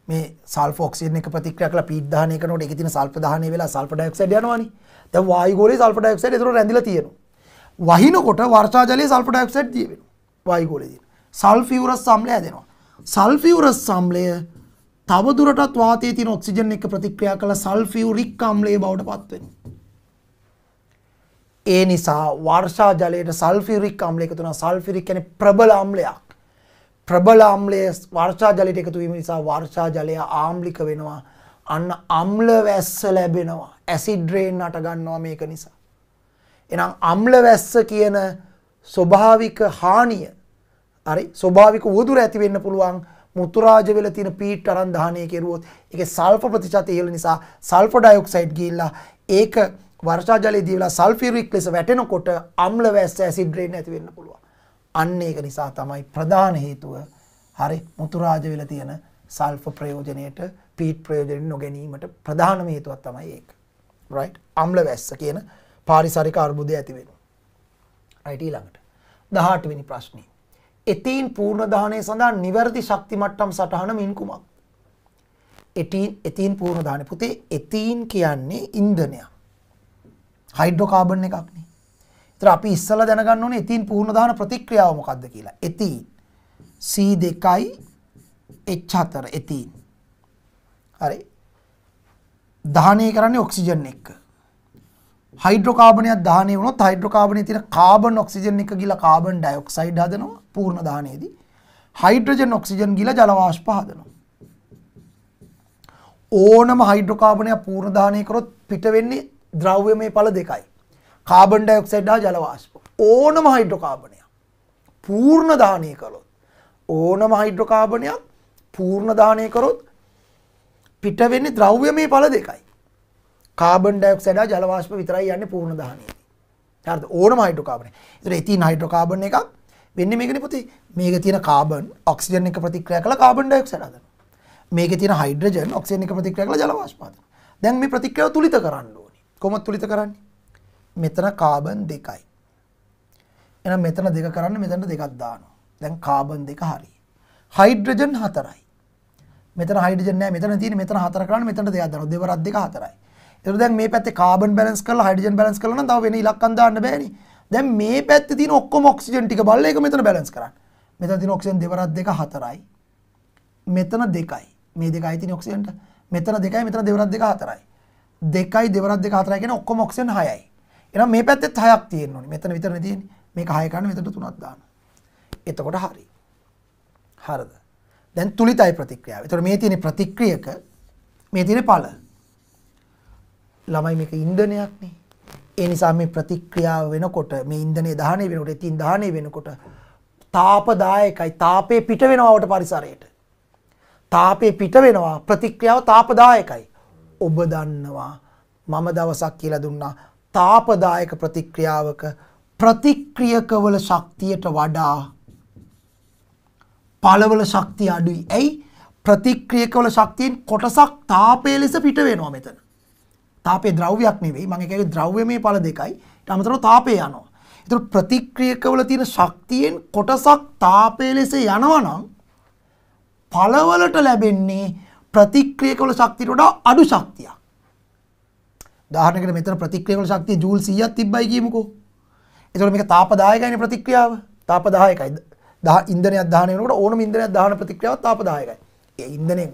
මේ සල්ෆ ඔක්සිජන් එක ප්‍රතික්‍රියා කරලා පීඩ දහනය කරනකොට ඒකේ තියෙන සල්ෆ දහනය වෙලා සල්ෆර් ඩයොක්සයිඩ් යනවනේ. දැන් වායු ගෝලයේ සල්ෆර් ඩයොක්සයිඩ් ඒතර රැඳිලා තියෙනවා. වහිනකොට වර්ෂා ජලයේ සල්ෆර් ඩයොක්සයිඩ් දිය වෙනවා. වායු ගෝලයේ තියෙන. සල්ෆියුරස් සම්ලය හැදෙනවා. සල්ෆියුරස් සම්ලය තව දුරටත් වාතයේ තියෙන ඔක්සිජන් එක්ක ප්‍රතික්‍රියා කරලා සල්ෆියුරික් අම්ලයේ බවට පත් වෙනවා. ඒ නිසා වර්ෂා ජලයට සල්ෆියුරික් අම්ලය එකතු වෙනවා. සල්ෆියුරික් කියන්නේ ප්‍රබල අම්ලයක්. ප්‍රබල ආම්ලය වර්ෂා ජලයට එකතු වීම නිසා වර්ෂා ජලය ආම්ලික වෙනවා. අන්න අම්ල වැස්ස ලැබෙනවා. ඇසිඩ් රේන් අට ගන්නවා මේක නිසා. එහෙනම් අම්ල වැස්ස කියන ස්වභාවික හානිය හරි ස්වභාවික උදුර ඇති වෙන්න පුළුවන් මුතුරාජ වෙල තියෙන පීට් අරන් දහනය කෙරුවොත් ඒකේ සල්ෆර් ප්‍රතිශතය ඉහළ නිසා සල්ෆර් ඩයොක්සයිඩ් ගිහිල්ලා ඒක වර්ෂා ජලයේ දීලා සල්ෆියුරික් ලෙස වැටෙනකොට අම්ල වැස්ස ඇසිඩ් රේන් ඇති වෙන්න පුළුවන්. අන්න ඒක නිසා තමයි ප්‍රධාන හේතුව හරි මුතුරාජ වෙලා තියෙන සල්ෆ ප්‍රයෝජනයට පීට් ප්‍රයෝජන නොගැනීමට ප්‍රධානම හේතුවක් තමයි ඒක. රයිට්? අම්ල වැස්ස කියන පාරිසරික අර්බුදය ඇති වෙනවා. රයිට් ඊළඟට 18 වෙනි ප්‍රශ්නේ. එතීන් පූර්ණ දහනය සඳහා නිවැරදි ශක්ති මට්ටම් සටහන මින් කුමක්? එතීන් එතීන් පූර්ණ දහනය පුතේ එතීන් කියන්නේ ඉන්ධනයක්. හයිඩ්‍රෝකාබන් එකක් නේ. ඒතර අපි ඉස්සලා දැනගන්න ඕනේ එතින් පුහුණු දාන ප්‍රතික්‍රියාව මොකක්ද කියලා. එතින් C2යි H4 එතින්. හරි. දහනය කරන්නේ ඔක්සිජන් එක්ක. හයිඩ්‍රෝකාබනයක් දහනය වුණොත් හයිඩ්‍රෝකාබනයේ තියෙන කාබන් ඔක්සිජන් එක ගිලා කාබන් ඩයොක්සයිඩ් හදනවා පූර්ණ දහනයේදී. හයිඩ්‍රජන් ඔක්සිජන් ගිලා ජල වාෂ්ප හදනවා. ඕනම හයිඩ්‍රෝකාබනයක් පූර්ණ දහනය කරොත් පිට වෙන්නේ ද්‍රව්‍යමය ඵල දෙකයි. කාබන් ඩයොක්සයිඩ් හා ජලවාශ්ප ඕනම හයිඩ්‍රකාබනයක් පූර්ණ දානය කළොත් ඕනම හයිඩ්‍රකාබනයක් පූර්ණ දානය කරොත් පිටවෙන්නේ ද්‍රව්‍ය මේ පල දෙකයි කාබන් ඩයක් සඩ ජලවාශප විතරයි යන්න පූර්ණ දානය හරද ඕනම හයිඩ්‍රකාබනය තර ඇති හයිඩ්‍රකාබන එකක් වෙන්න මේකෙන පොති මේක තියෙන කාබන් ඔක්සිජන් එක ප්‍රතික්‍රය කළ කාබන් ඩයක් සඩද මේක තියෙන හයිඩ්‍රජන් ඔක්සිජන් එක ප්‍රතික්‍රය කළ ජලවාශපාද දැන් මේ ප්‍රතික්‍රය තුළිත කරන්න ඕනි කොමත් තුළිත කරන්නේ මෙතන කාබන් දෙකයි. එහෙනම් මෙතන දෙක කරන්න මෙතනට දෙකක් දානවා. දැන් කාබන් දෙක හරි. හයිඩ්‍රජන් හතරයි. මෙතන හයිඩ්‍රජන් නෑ මෙතන තියෙන මෙතන හතර කරන්න මෙතනට දෙකක් දානවා. දෙවරක් දෙක හතරයි. ඒතර දැන් මේ පැත්තේ කාබන් බැලන්ස් කරලා හයිඩ්‍රජන් බැලන්ස් කරලා නම් තව වෙන ඉලක්කම් දාන්න බෑනේ. දැන් මේ පැත්තේ තියෙන ඔක්කොම ඔක්සිජන් ටික බලලා ඒක මෙතන බැලන්ස් කරන්න. මෙතන තියෙන ඔක්සිජන් දෙවරක් දෙක හතරයි. මෙතන දෙකයි. මේ දෙකයි තියෙන ඔක්සිජන්ට. මෙතන දෙකයි මෙතන දෙවරක් දෙක හතරයි. දෙකයි දෙවරක් දෙක හතරයි කියන්නේ ඔක්කොම ඔක්සිජන් 6යි. එහෙනම් මේ පැත්තෙත් 6ක් තියෙන්න ඕනේ. මෙතන විතරනේ තියෙන්නේ. මේක 6 ගන්න මෙතනට 3ක් දාන්න. එතකොට හරි. හරිද? දැන් තුලිතයි ප්‍රතික්‍රියාව. එතකොට මේ තියෙන ප්‍රතික්‍රියක මේ තියෙන ඵල. ළමයි මේක ඉන්ධනයක් නේ. ඒ නිසා මේ ප්‍රතික්‍රියාව වෙනකොට මේ ඉන්ධනය දහනය වෙනකොට එතින් දහනය වෙනකොට තාපදායකයි තාපේ පිට වෙනවට පරිසරයට. තාපේ පිට වෙනවා ප්‍රතික්‍රියාව තාපදායකයි. ඔබ දන්නවා මම දවසක් කියලා දුන්නා තාපදායක ප්‍රතික්‍රියාවක ප්‍රතික්‍රියකවල ශක්තියට වඩා පළවල ශක්තිය අඩුයි. ඇයි? ප්‍රතික්‍රියකවල ශක්තියෙන් කොටසක් තාපය ලෙස පිට වෙනවා මෙතන. තාපේ ද්‍රව්‍යයක් නෙවෙයි. මම කියන්නේ ද්‍රව්‍යමය ඵල දෙකයි. ඊට අමතරව තාපය යනවා. ඒතර ප්‍රතික්‍රියකවල තියෙන ශක්තියෙන් කොටසක් තාපය ලෙස යනවා නම් ඵලවලට ලැබෙන්නේ ප්‍රතික්‍රියකවල ශක්තියට වඩා අඩු ශක්තියක්. උදාහරණයකට මෙතන ප්‍රතික්‍රියා වල ශක්තිය ජූල් 100ක් තිබ්බයි කියමුකෝ. එතකොට මේක තාපදායකයිනේ ප්‍රතික්‍රියාව. තාපදායකයි. ඉන්ධනයක් දහනය වෙනකොට ඕනම ඉන්ධනයක් දහන ප්‍රතික්‍රියාව තාපදායකයි. ඒ ඉන්ධනේ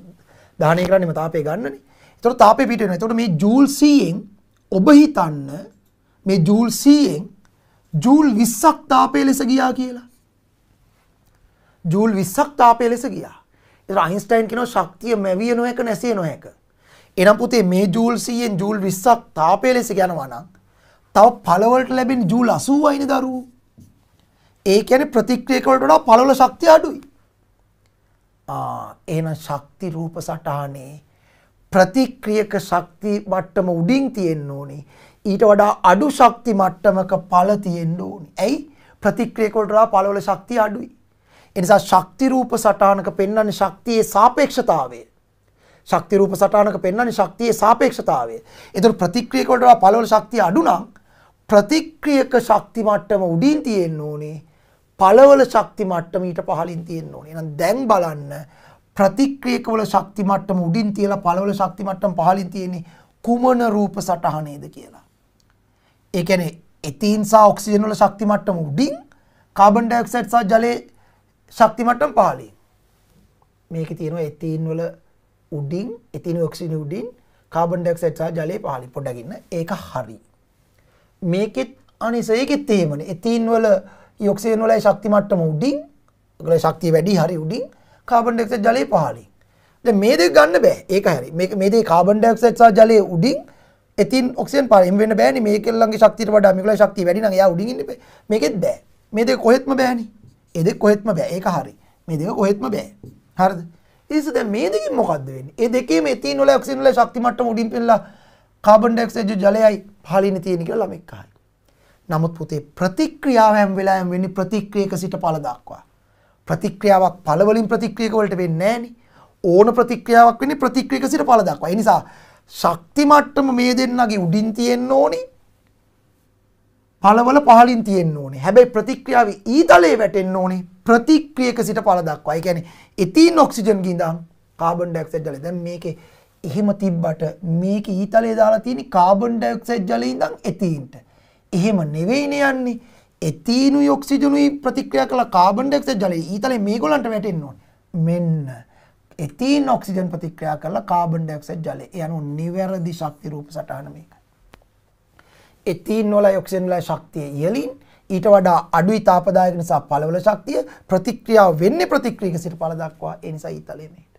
දහනය කරන්නේම තාපය ගන්නනේ. එතකොට තාපය පිට වෙනවා. එතකොට මේ ජූල් 100ෙන් ඔබ හිතන්න මේ ජූල් 100ෙන් ජූල් 20ක් තාපය ලෙස ගියා කියලා. ජූල් 20ක් තාපය ලෙස ගියා. ඒතර අයින්ස්ටයින් කියනවා ශක්තිය මැවිය නොහැක නැසිය නොහැක. එනම් පුතේ මේ ජූල් 100ෙන් ජූල් 20ක් තාපය ලෙස යනවා නම් තව පළවලට ලැබෙන ජූල් 80යිනේ දරුවෝ. ඒ කියන්නේ ප්‍රතික්‍රියක වලට වඩා පළවල ශක්තිය අඩුයි. ආ එහෙනම් ශක්ති රූප සටහනේ ප්‍රතික්‍රියක ශක්ති මට්ටම උඩින් තියෙන්න ඕනේ. ඊට වඩා අඩු ශක්ති මට්ටමක පළ තියෙන්න ඕනේ. ඇයි? ප්‍රතික්‍රියක වලට වඩා පළවල ශක්තිය අඩුයි. එනිසා ශක්ති රූප සටහනක පෙන්වන්නේ ශක්තියේ සාපේක්ෂතාවය. ශක්ති රූප සටහනක පෙන්වන්නේ ශක්තියේ සාපේක්ෂතාවය. ඒතර ප්‍රතික්‍රියක වලට පළවල ශක්තිය අඩු නම් ප්‍රතික්‍රියක ශක්ති මට්ටම උඩින් තියෙන්න ඕනේ. පළවල ශක්ති මට්ටම ඊට පහළින් තියෙන්න ඕනේ. එහෙනම් දැන් බලන්න ප්‍රතික්‍රියක වල ශක්ති මට්ටම උඩින් තියලා පළවල ශක්ති මට්ටම පහළින් තියෙන්නේ කුමන රූප සටහනේද කියලා. ඒ කියන්නේ එතීන් සහ ඔක්සිජන් වල ශක්ති මට්ටම උඩින් කාබන් ඩයොක්සයිඩ් සහ ජලයේ ශක්ති මට්ටම පහළින්. මේකේ තියෙනවා එතීන් වල උඩින් එතින ඔක්සින උඩින් කාබන් ඩක්සයිට් සහ ජලය පහළ පොඩ්ඩගන්න ඒක හරි. මේකෙත් අනිසයකෙත් තේමන එතින් වල යොක්සියන් වලයි ශක්ති මට්ටම උඩින් ගල ශක්තිය වැඩි හරි උඩින් කාබන් ඩක්සයිට් ජලය පහළින්. දැන් මේ දෙක ගන්න බෑ. ඒක හරි. මේක මේ දෙක කාබන් ඩයොක්සයිඩ් සහ ජලය උඩින් එතින් ඔක්සිජන් පහළින් වෙන්න බෑනේ. මේකෙල්ලන්ගේ ශක්තියට වඩා මේකලා ශක්තිය වැඩි නම් එයා උඩින් ඉන්න බෑ. මේකෙත් බෑ. මේ දෙක කොහෙත්ම බෑනේ. ඒ දෙක කොහෙත්ම බෑ. ඒක හරි. මේ දෙක කොහෙත්ම බෑ. හරිද? ඒස දැන් මේ දෙකෙන් මොකද්ද වෙන්නේ? ඒ දෙකේම එතීන් වල ඔක්සිජන් වල ශක්ති මට්ටම උඩින් පෙන්නලා කාබන් ඩයොක්සයිඩ් ජලයයි පහළින් තියෙන කියලා ළමෙක් අහයි. නමුත් පුතේ ප්‍රතික්‍රියාව හැම වෙලාවෙම වෙන්නේ ප්‍රතික්‍රියක සිට ඵල දක්වා. ප්‍රතික්‍රියාවක් ඵල වලින් ප්‍රතික්‍රියක වලට වෙන්නේ නැහනේ. ඕන ප්‍රතික්‍රියාවක් වෙන්නේ ප්‍රතික්‍රියක සිට ඵල දක්වා. ඒ නිසා ශක්ති මට්ටම මේ දෙන්නගේ උඩින් තියෙන්න ඕනේ. පළවල පහලින් තියෙන්න ඕනේ. හැබැයි ප්‍රතික්‍රියාවේ ඊතලයේ වැටෙන්න ඕනේ. ප්‍රතික්‍රියක සිට පල දක්වා. ඒ කියන්නේ ඉතින් ඔක්සිජන් ගින් ඉඳන් කාබන් ඩයොක්සයිඩ් ජලය. දැන් මේකේ එහෙම තිබ්බට මේක ඊතලයේ දාලා තියෙන කාබන් ඩයොක්සයිඩ් ජලයේ ඉඳන් එතීන්ට. එහෙම නෙවෙයිනේ යන්නේ. එතීනුයි ඔක්සිජනුයි ප්‍රතික්‍රියා කළා කාබන් ඩයොක්සයිඩ් ජලයේ ඊතලයේ මේගොල්ලන්ට වැටෙන්න ඕනේ. මෙන්න එතීන් ඔක්සිජන් ප්‍රතික්‍රියා කරලා කාබන් ඩයොක්සයිඩ් ජලය යනු නිවැරදි ශක්ති රූප සටහන මේක. එතීන් වල ඔක්සිජන් වල ශක්තිය ඉහළින් ඊට වඩා අඩුයි තාපදායක නිසා පළවල ශක්තිය ප්‍රතික්‍රියාව වෙන්නේ ප්‍රතික්‍රියක සිට පළ දක්වා ඒ නිසා ඊතලයේ මෙහෙට.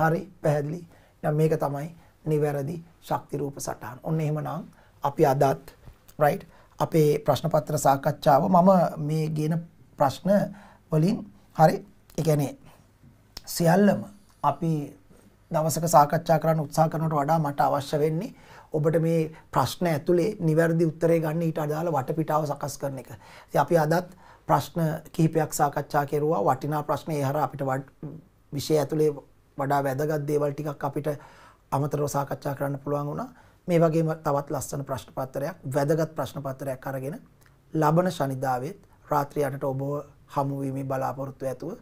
හරි පැහැදිලි. දැන් මේක තමයි නිවැරදි ශක්ති රූප සටහන්. ඔන්න එහෙමනම් අපි අදත් right අපේ ප්‍රශ්න පත්‍ර සාකච්ඡාව මම මේ ගේන ප්‍රශ්න වලින් හරි ඒ කියන්නේ සියල්ලම අපි දවසක සාකච්ඡා කරන්න උත්සාහ කරනට වඩා මට අවශ්‍ය වෙන්නේ ඔබට මේ ප්‍රශ්න ඇතුලේ නිවැරදි උත්තරේ ගන්න ඊට අදාළ වටපිටාව සකස් කරන එක. ඉතින් අපි අදත් ප්‍රශ්න කිහිපයක් සාකච්ඡා කෙරුවා. වටිනා ප්‍රශ්න ඒ හරහා අපිට විෂය ඇතුලේ වඩා වැදගත් දේවල් ටිකක් අපිට අමතරව සාකච්ඡා කරන්න පුළුවන් වුණා. මේ වගේම තවත් ලස්සන ප්‍රශ්න පත්‍රයක්, වැදගත් ප්‍රශ්න පත්‍රයක් අරගෙන ලබන ශනිදාවෙත් රාත්‍රී 8ට ඔබව හමු වීමේ බලාපොරොත්තු ඇතුව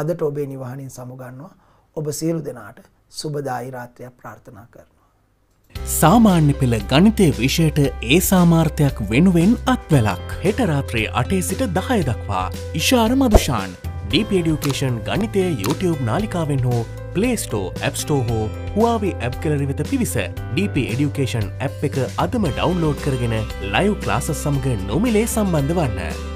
අදට ඔබේ නිවහනින් සමුගන්නවා. ඔබ සියලු දෙනාට සුබදායි රාත්‍රියක් ප්‍රාර්ථනා කරනවා. සාමාන්‍ය පෙළ ගණිතය විෂයට ඒ සාමාර්ථයක් වෙනුවෙන් අත්වැලක් හෙටරාත්‍රයේ අටේ සිට දහය දක්වා ඉශාර මදුෂාන් ඩපඩියුකේෂන් ගනිතය YouTube නාලිකාවෙන් හෝ පලේස්ටෝ ඇප්ස්ටෝ හෝ හවාවේ ඇප් කලරි වෙත පිවිස DP එඩියුකේෂන් ඇප් එක අදම ඩවන්ලෝඩ් කරගෙන ලයිව් ක්ලාසස් සමඟ නොමිලේ සම්බන්ධ වන්න.